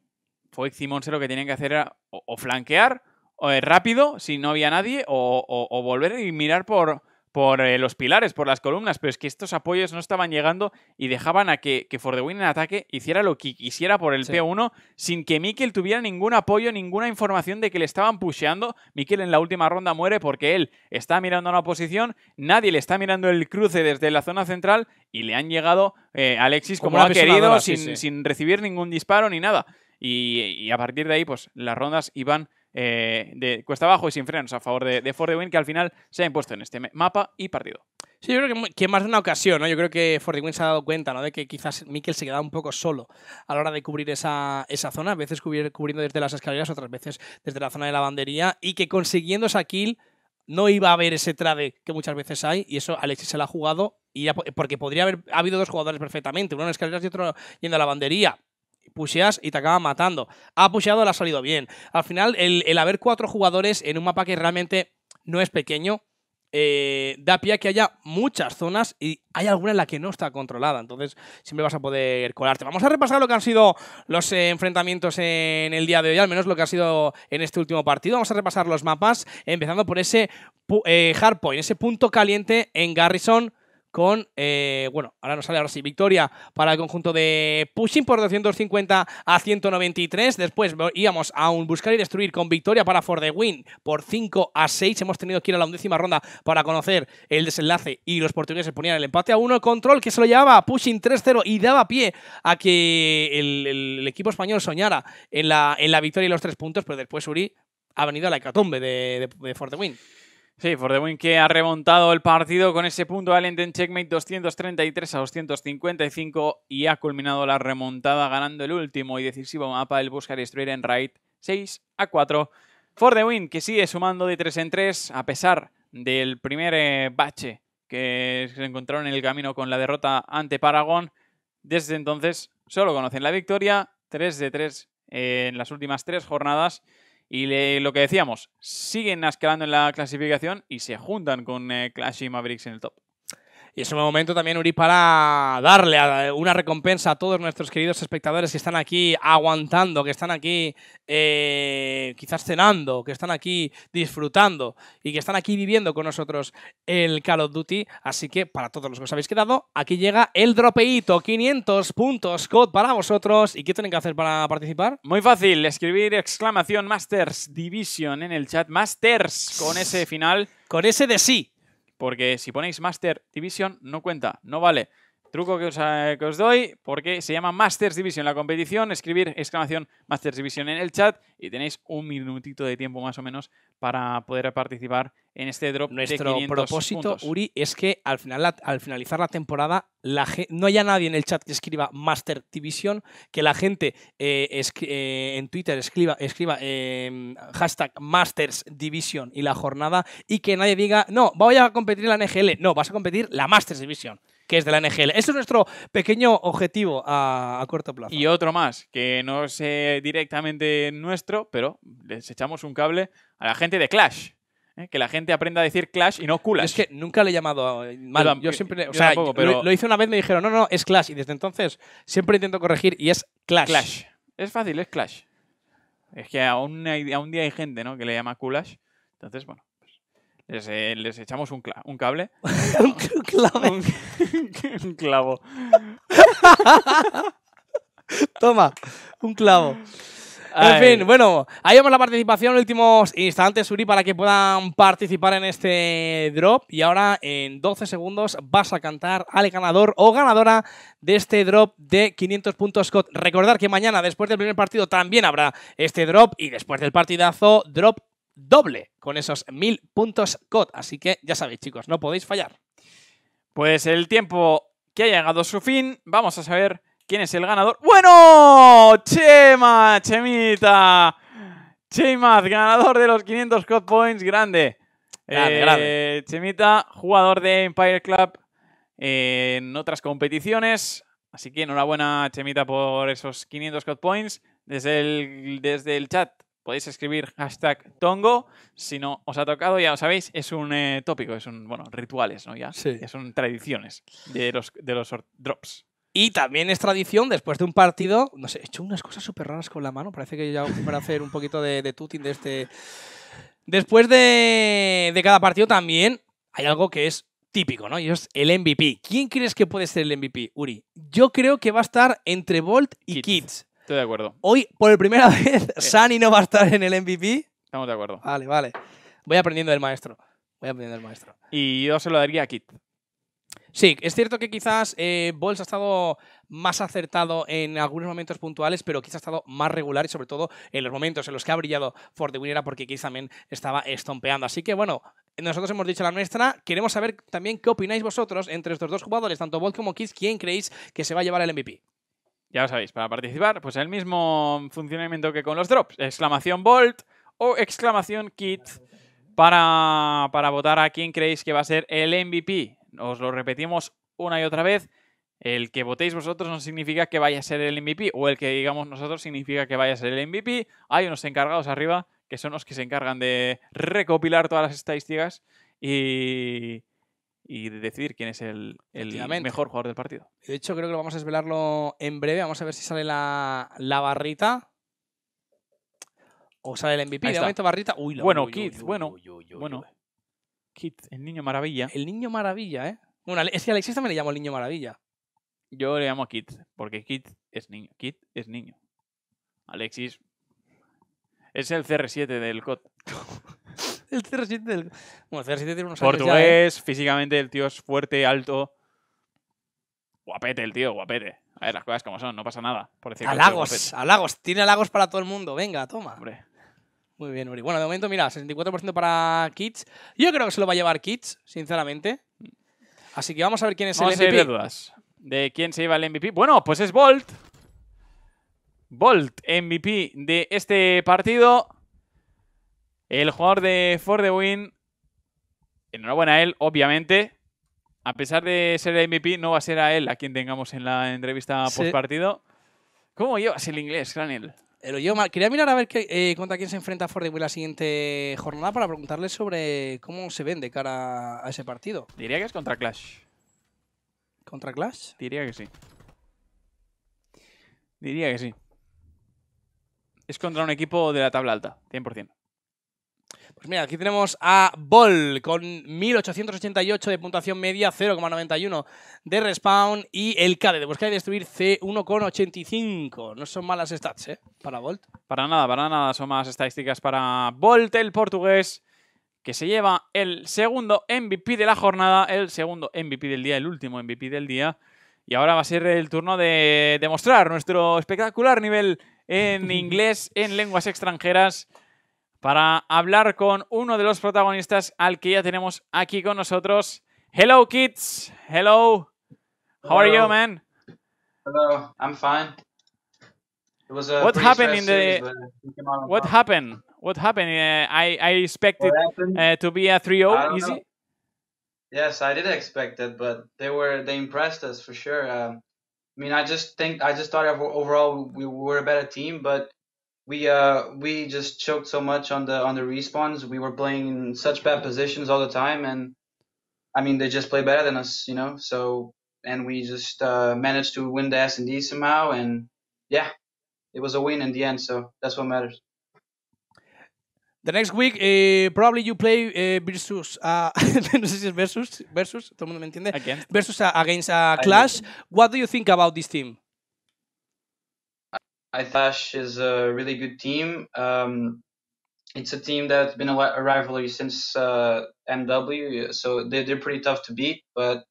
fue y lo que tenían que hacer era o, flanquear o, eh, rápido si no había nadie o volver y mirar por, por eh, los pilares, por las columnas, pero es que estos apoyos no estaban llegando y dejaban a que, que For en ataque hiciera lo que quisiera por el P1 sin que Mikel tuviera ningún apoyo, ninguna información de que le estaban pusheando. Mikel en la última ronda muere porque él está mirando a la posición, nadie le está mirando el cruce desde la zona central y le han llegado eh, Alexis como, ha querido, sin, recibir ningún disparo ni nada. y a partir de ahí, pues las rondas iban eh, de cuesta abajo y sin frenos a favor de, de Ford que al final se ha impuesto en este mapa y partido. Sí, yo creo que, más de una ocasión, ¿no? Yo creo que Wynn se ha dado cuenta, ¿no? De que quizás Mikel se quedaba un poco solo a la hora de cubrir esa, zona, a veces cubriendo desde las escaleras, otras veces desde la zona de la bandería, y que consiguiendo esa kill no iba a haber ese trade que muchas veces hay, y eso Alexis se la ha jugado, y porque podría haber habido dos jugadores perfectamente, uno en escaleras y otro yendo a la bandería pusheas y te acaban matando. Ha pusheado, le ha salido bien. Al final, el, haber cuatro jugadores en un mapa que realmente no es pequeño, eh, da pie a que haya muchas zonas y hay alguna en la que no está controlada. Entonces, siempre vas a poder colarte. Vamos a repasar lo que han sido los enfrentamientos en el día de hoy, al menos lo que ha sido en este último partido. Vamos a repasar los mapas, empezando por ese eh, hardpoint, ese punto caliente en Garrison con, eh, bueno, ahora nos sale ahora sí, victoria para el conjunto de Pushing por 250 a 193. Después íbamos a un buscar y destruir con victoria para For the Win por 5 a 6. Hemos tenido que ir a la undécima ronda para conocer el desenlace y los portugueses ponían el empate a 1. Control que se lo llevaba Pushing 3-0 y daba pie a que el, equipo español soñara en la, en la victoria y los tres puntos, pero después Uri ha venido a la hecatombe de, de For the Win. Sí, For the Win que ha remontado el partido con ese punto Allen en checkmate 233 a 255 y ha culminado la remontada ganando el último y decisivo mapa del Buscar destruir en raid 6 a 4. For the Win que sigue sumando de 3 en 3 a pesar del primer eh, bache que se encontraron en el camino con la derrota ante Paragon. Desde entonces solo conocen la victoria, 3 de 3 en las últimas 3 jornadas. Y lo que decíamos, siguen escalando en la clasificación y se juntan con clashy eh, Clash y Mavericks en el top. Y es un momento también, Uri, para darle eh, una recompensa a todos nuestros queridos espectadores que están aquí aguantando, que están aquí eh, quizás cenando, que están aquí disfrutando y que están aquí viviendo con nosotros el Call of Duty. Así que para todos los que os habéis quedado, aquí llega el dropeito, 500 puntos code para vosotros. ¿Y qué tienen que hacer para participar? Muy fácil, escribir exclamación Masters Division en el chat, Masters con ese final. Con ese de sí porque si ponéis Master Division no cuenta, no vale. Truco eh, que os, doy porque se llama Masters Division la competición. Escribir exclamación Masters Division en el chat y tenéis un minutito de tiempo más o menos para poder participar en este drop. Nuestro de 500 propósito, Uri, es que al, final, al finalizar la temporada la no haya nadie en el chat que escriba Master Division, que la gente eh, eh, en Twitter escriba, escriba em, hashtag Masters Division y la jornada y que nadie diga, no, voy a competir en la NGL. No, vas a competir la Masters Division que es de la NGL. Ese es nuestro pequeño objetivo a, corto plazo. Y otro más, que no es directamente nuestro, pero les echamos un cable a la gente de Clash. ¿eh? Que la gente aprenda a decir Clash y no Kulash. Es que nunca le he llamado eh, mal. Yo, siempre, o sea, pero... lo, hice una vez, me dijeron, no, no, es Clash. Y desde entonces siempre intento corregir y es Clash. Clash. Es fácil, es Clash. Es que aún, hay, aún día hay gente ¿no? que le llama Kulash. Entonces, bueno. Eh, les, echamos un, un cable. (laughs) un clavo. (laughs) un, clavo. Toma, un clavo. En fin, bueno, ahí vemos la participación, últimos instantes, Uri, para que puedan participar en este drop. Y ahora, en 12 segundos, vas a cantar al ganador o ganadora de este drop de 500 puntos Scott. Recordar que mañana, después del primer partido, también habrá este drop. Y después del partidazo, drop doble con esos 1000 puntos COD. Así que ya sabéis, chicos, no podéis fallar. Pues el tiempo que ha llegado a su fin, vamos a saber quién es el ganador. ¡Bueno! ¡Chema! ¡Chemita! Chemaz, ganador de los 500 COD Points, grande. Eh, grande, Chemita, jugador de Empire Club eh, en otras competiciones. Así que enhorabuena, Chemita, por esos 500 COD Points. Desde el, desde el chat podéis escribir hashtag tongo. Si no os ha tocado, ya lo sabéis, es un eh, tópico, es un, bueno, rituales, ¿no? Ya, son tradiciones de los, de los drops. Y también es tradición, después de un partido, no sé, he hecho unas cosas súper raras con la mano, parece que ya para hacer un poquito de, de tuting de este... Después de, cada partido también hay algo que es típico, ¿no? Y es el MVP. ¿Quién crees que puede ser el MVP, Uri? Yo creo que va a estar entre Bolt y Kids. Estoy de acuerdo. Hoy, por primera (laughs) vez, Sani no va a estar en el MVP. Estamos de acuerdo. Vale, vale. Voy aprendiendo del maestro. Voy aprendiendo del maestro. Y yo se lo daría a Kit. Sí, es cierto que quizás eh, ha estado más acertado en algunos momentos puntuales, pero quizás ha estado más regular y sobre todo en los momentos en los que ha brillado Ford de Winera porque Kit también estaba estompeando. Así que bueno, nosotros hemos dicho la nuestra. Queremos saber también qué opináis vosotros entre estos dos jugadores, tanto Bolt como Kit, quién creéis que se va a llevar el MVP. Ya lo sabéis, para participar, pues el mismo funcionamiento que con los drops. Exclamación bolt o exclamación Kit para, para votar a quién creéis que va a ser el MVP. Os lo repetimos una y otra vez. El que votéis vosotros no significa que vaya a ser el MVP, o el que digamos nosotros significa que vaya a ser el MVP. Hay unos encargados arriba que son los que se encargan de recopilar todas las estadísticas y, y decidir quién es el, el mejor jugador del partido. De hecho, creo que lo vamos a desvelarlo en breve. Vamos a ver si sale la, barrita. O sale el MVP. De momento, barrita. bueno, bueno. el niño maravilla. El niño maravilla, ¿eh? Bueno, es que Alexis también le llamo el niño maravilla. Yo le llamo kit porque kit es niño. kit es niño. Alexis es el CR7 del COT. (laughs) (laughs) Este el cr Bueno, el este CR7 tiene unos ¿eh? Portugués, físicamente el tío es fuerte, alto. Guapete el tío, guapete. A ver, las cosas como son, no pasa nada. Por decir alagos Tiene alagos para todo el mundo. Venga, toma. Hombre. Muy bien, Uri. Bueno, de momento, mira, 64% para Kitsch. Yo creo que se lo va a llevar Kitsch, sinceramente. Así que vamos a ver quién es el MVP. de dudas. ¿De quién se lleva el MVP? Bueno, pues es Bolt. Bolt, MVP de este partido. El jugador de For the Win, enhorabuena a él, obviamente. A pesar de ser el MVP, no va a ser a él a quien tengamos en la entrevista post partido. ¿Cómo llevas el inglés, Granel? Yo eh, quería mirar a ver qué, eh, contra quién se enfrenta Ford la siguiente jornada para preguntarle sobre cómo se ven de cara a ese partido. Diría que es contra Clash. ¿Contra Clash? Diría que sí. Diría que sí. Es contra un equipo de la tabla alta, 100%. Pues mira, aquí tenemos a Bolt con 1888 de puntuación media, 0,91 de respawn y el KD de buscar y destruir C1,85. No son malas stats, ¿eh? Para Bolt. Para nada, para nada. Son más estadísticas para Bolt, el portugués, que se lleva el segundo MVP de la jornada, el segundo MVP del día, el último MVP del día. Y ahora va a ser el turno de demostrar nuestro espectacular nivel en inglés, en lenguas extranjeras. para hablar con uno de los protagonistas al que ya tenemos aquí con nosotros. Hello, kids. Hello. How Hello. are you, man? Hello. I'm fine. It was a what happened in the? Series, what happened? What happened? Uh, I I expected uh, to be a 3-0 easy. Know. Yes, I did expect it, but they were they impressed us for sure. Um, I mean, I just think I just thought overall we were a better team, but we uh we just choked so much on the on the respawns. We were playing in such bad positions all the time, and I mean they just play better than us, you know. So and we just uh, managed to win the S and D somehow, and yeah, it was a win in the end. So that's what matters. The next week uh, probably you play uh, versus uh, (laughs) versus versus. Todo Against. Versus uh, against uh, Clash. What do you think about this team? I think is a really good team. Um, it's a team that's been a, rivalry since uh, MW, so they, they're pretty tough to beat. But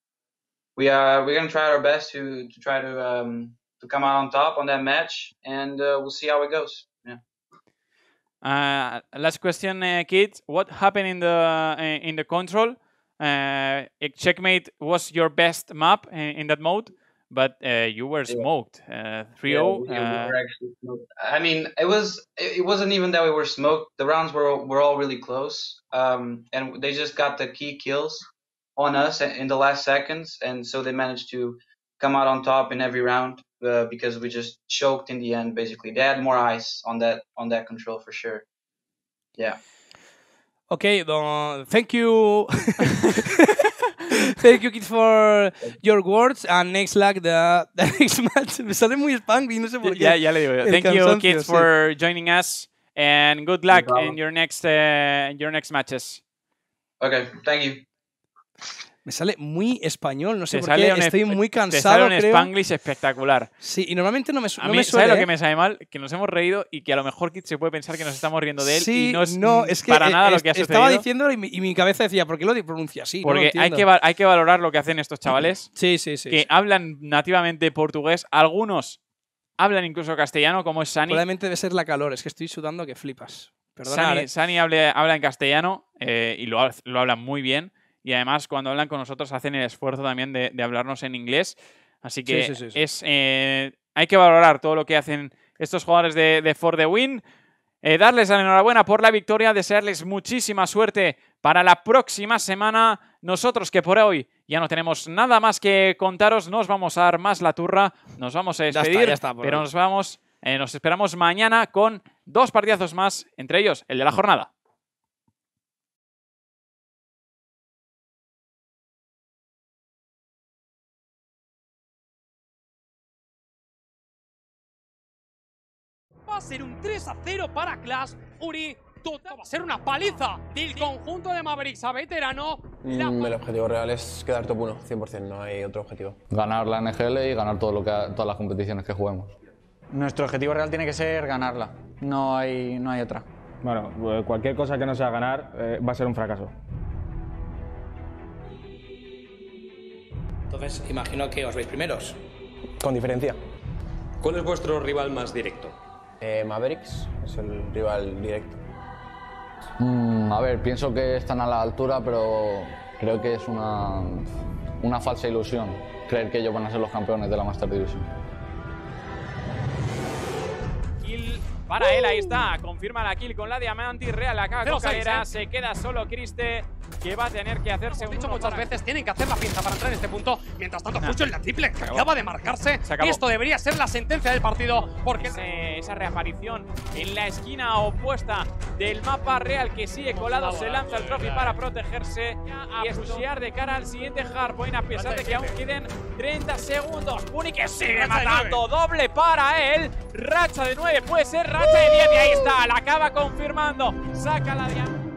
we are we're gonna try our best to to try to um, to come out on top on that match, and uh, we'll see how it goes. Yeah. Uh, last question, uh, Kit. What happened in the uh, in the control? Uh, checkmate was your best map in, in that mode but uh, you were smoked uh, 3 yeah, oh, we, uh, we smoked. i mean it was it wasn't even that we were smoked the rounds were were all really close um, and they just got the key kills on mm-hmm. us in the last seconds and so they managed to come out on top in every round uh, because we just choked in the end basically they had more ice on that on that control for sure yeah Okay, uh, thank you. (laughs) Thank you, kids, for your words. And next lag, the, (laughs) the next match. Me sale muy spank no sé por qué. Ya, ya le digo Thank you, kids, for joining us. And good luck in your next uh, eh, in your next matches. Okay, thank you. Me sale muy español, no sé por qué. Estoy muy cansado. Te sale un spanglish espectacular. Sí, y normalmente no me, a mí, lo que me sale mal? Que nos hemos reído y que a lo mejor Kit se puede pensar que nos estamos riendo de él y no es, para nada lo que ha sucedido. Estaba diciendo y mi, cabeza decía, ¿por qué lo pronuncia así? Porque hay, que hay que valorar lo que hacen estos chavales. (clears throat) sí, sí, sí. Que hablan nativamente portugués. Algunos hablan incluso castellano, como es Sani. Probablemente debe ser la calor, es que estoy sudando que flipas. Perdona, Sani, habla, habla, en castellano eh, y lo, lo habla muy bien y además cuando hablan con nosotros hacen el esfuerzo también de, hablarnos en inglés. Así que es eh, hay que valorar todo lo que hacen estos jugadores de, For the Win. Eh, darles la enhorabuena por la victoria, desearles muchísima suerte para la próxima semana. Nosotros que por hoy ya no tenemos nada más que contaros, nos vamos a dar más la turra, nos vamos a despedir, pero nos vamos, eh, nos esperamos mañana con dos partidazos más, entre ellos el de la jornada. ser un 3 a 0 para Clash. Uri, total, va a ser una paliza del conjunto de Mavericks a veterano. Mm, el objetivo real es quedar top 1, 100%, no hay otro objetivo. Ganar la NGL y ganar todo lo que, todas las competiciones que juguemos. Nuestro objetivo real tiene que ser ganarla, no hay, no hay otra. Bueno, pues cualquier cosa que no sea ganar eh, va a ser un fracaso. Entonces, imagino que os veis primeros. Con diferencia. ¿Cuál es vuestro rival más directo? Eh, Mavericks es el rival directo. Mm, a ver, pienso que están a la altura, pero creo que es una, falsa ilusión creer que ellos van a ser los campeones de la Master Division. Kill para él, ahí está. Confirma la kill con la Diamante y Real acaba con ¿eh? Se queda solo Criste que va a tener que hacerse dicho muchas veces, tienen que hacer la pinza para entrar en este punto. Mientras tanto, mucho en la triple acaba de marcarse. Y esto debería ser la sentencia del partido, porque esa reaparición en la esquina opuesta del mapa real que sigue colado se lanza el trophy para protegerse y escuchar de cara al siguiente hardpoint, a pesar de que aún queden 30 segundos. Puni que sigue matando, doble para él. Racha de 9, puede ser racha de 10 y ahí está, la acaba confirmando. Saca la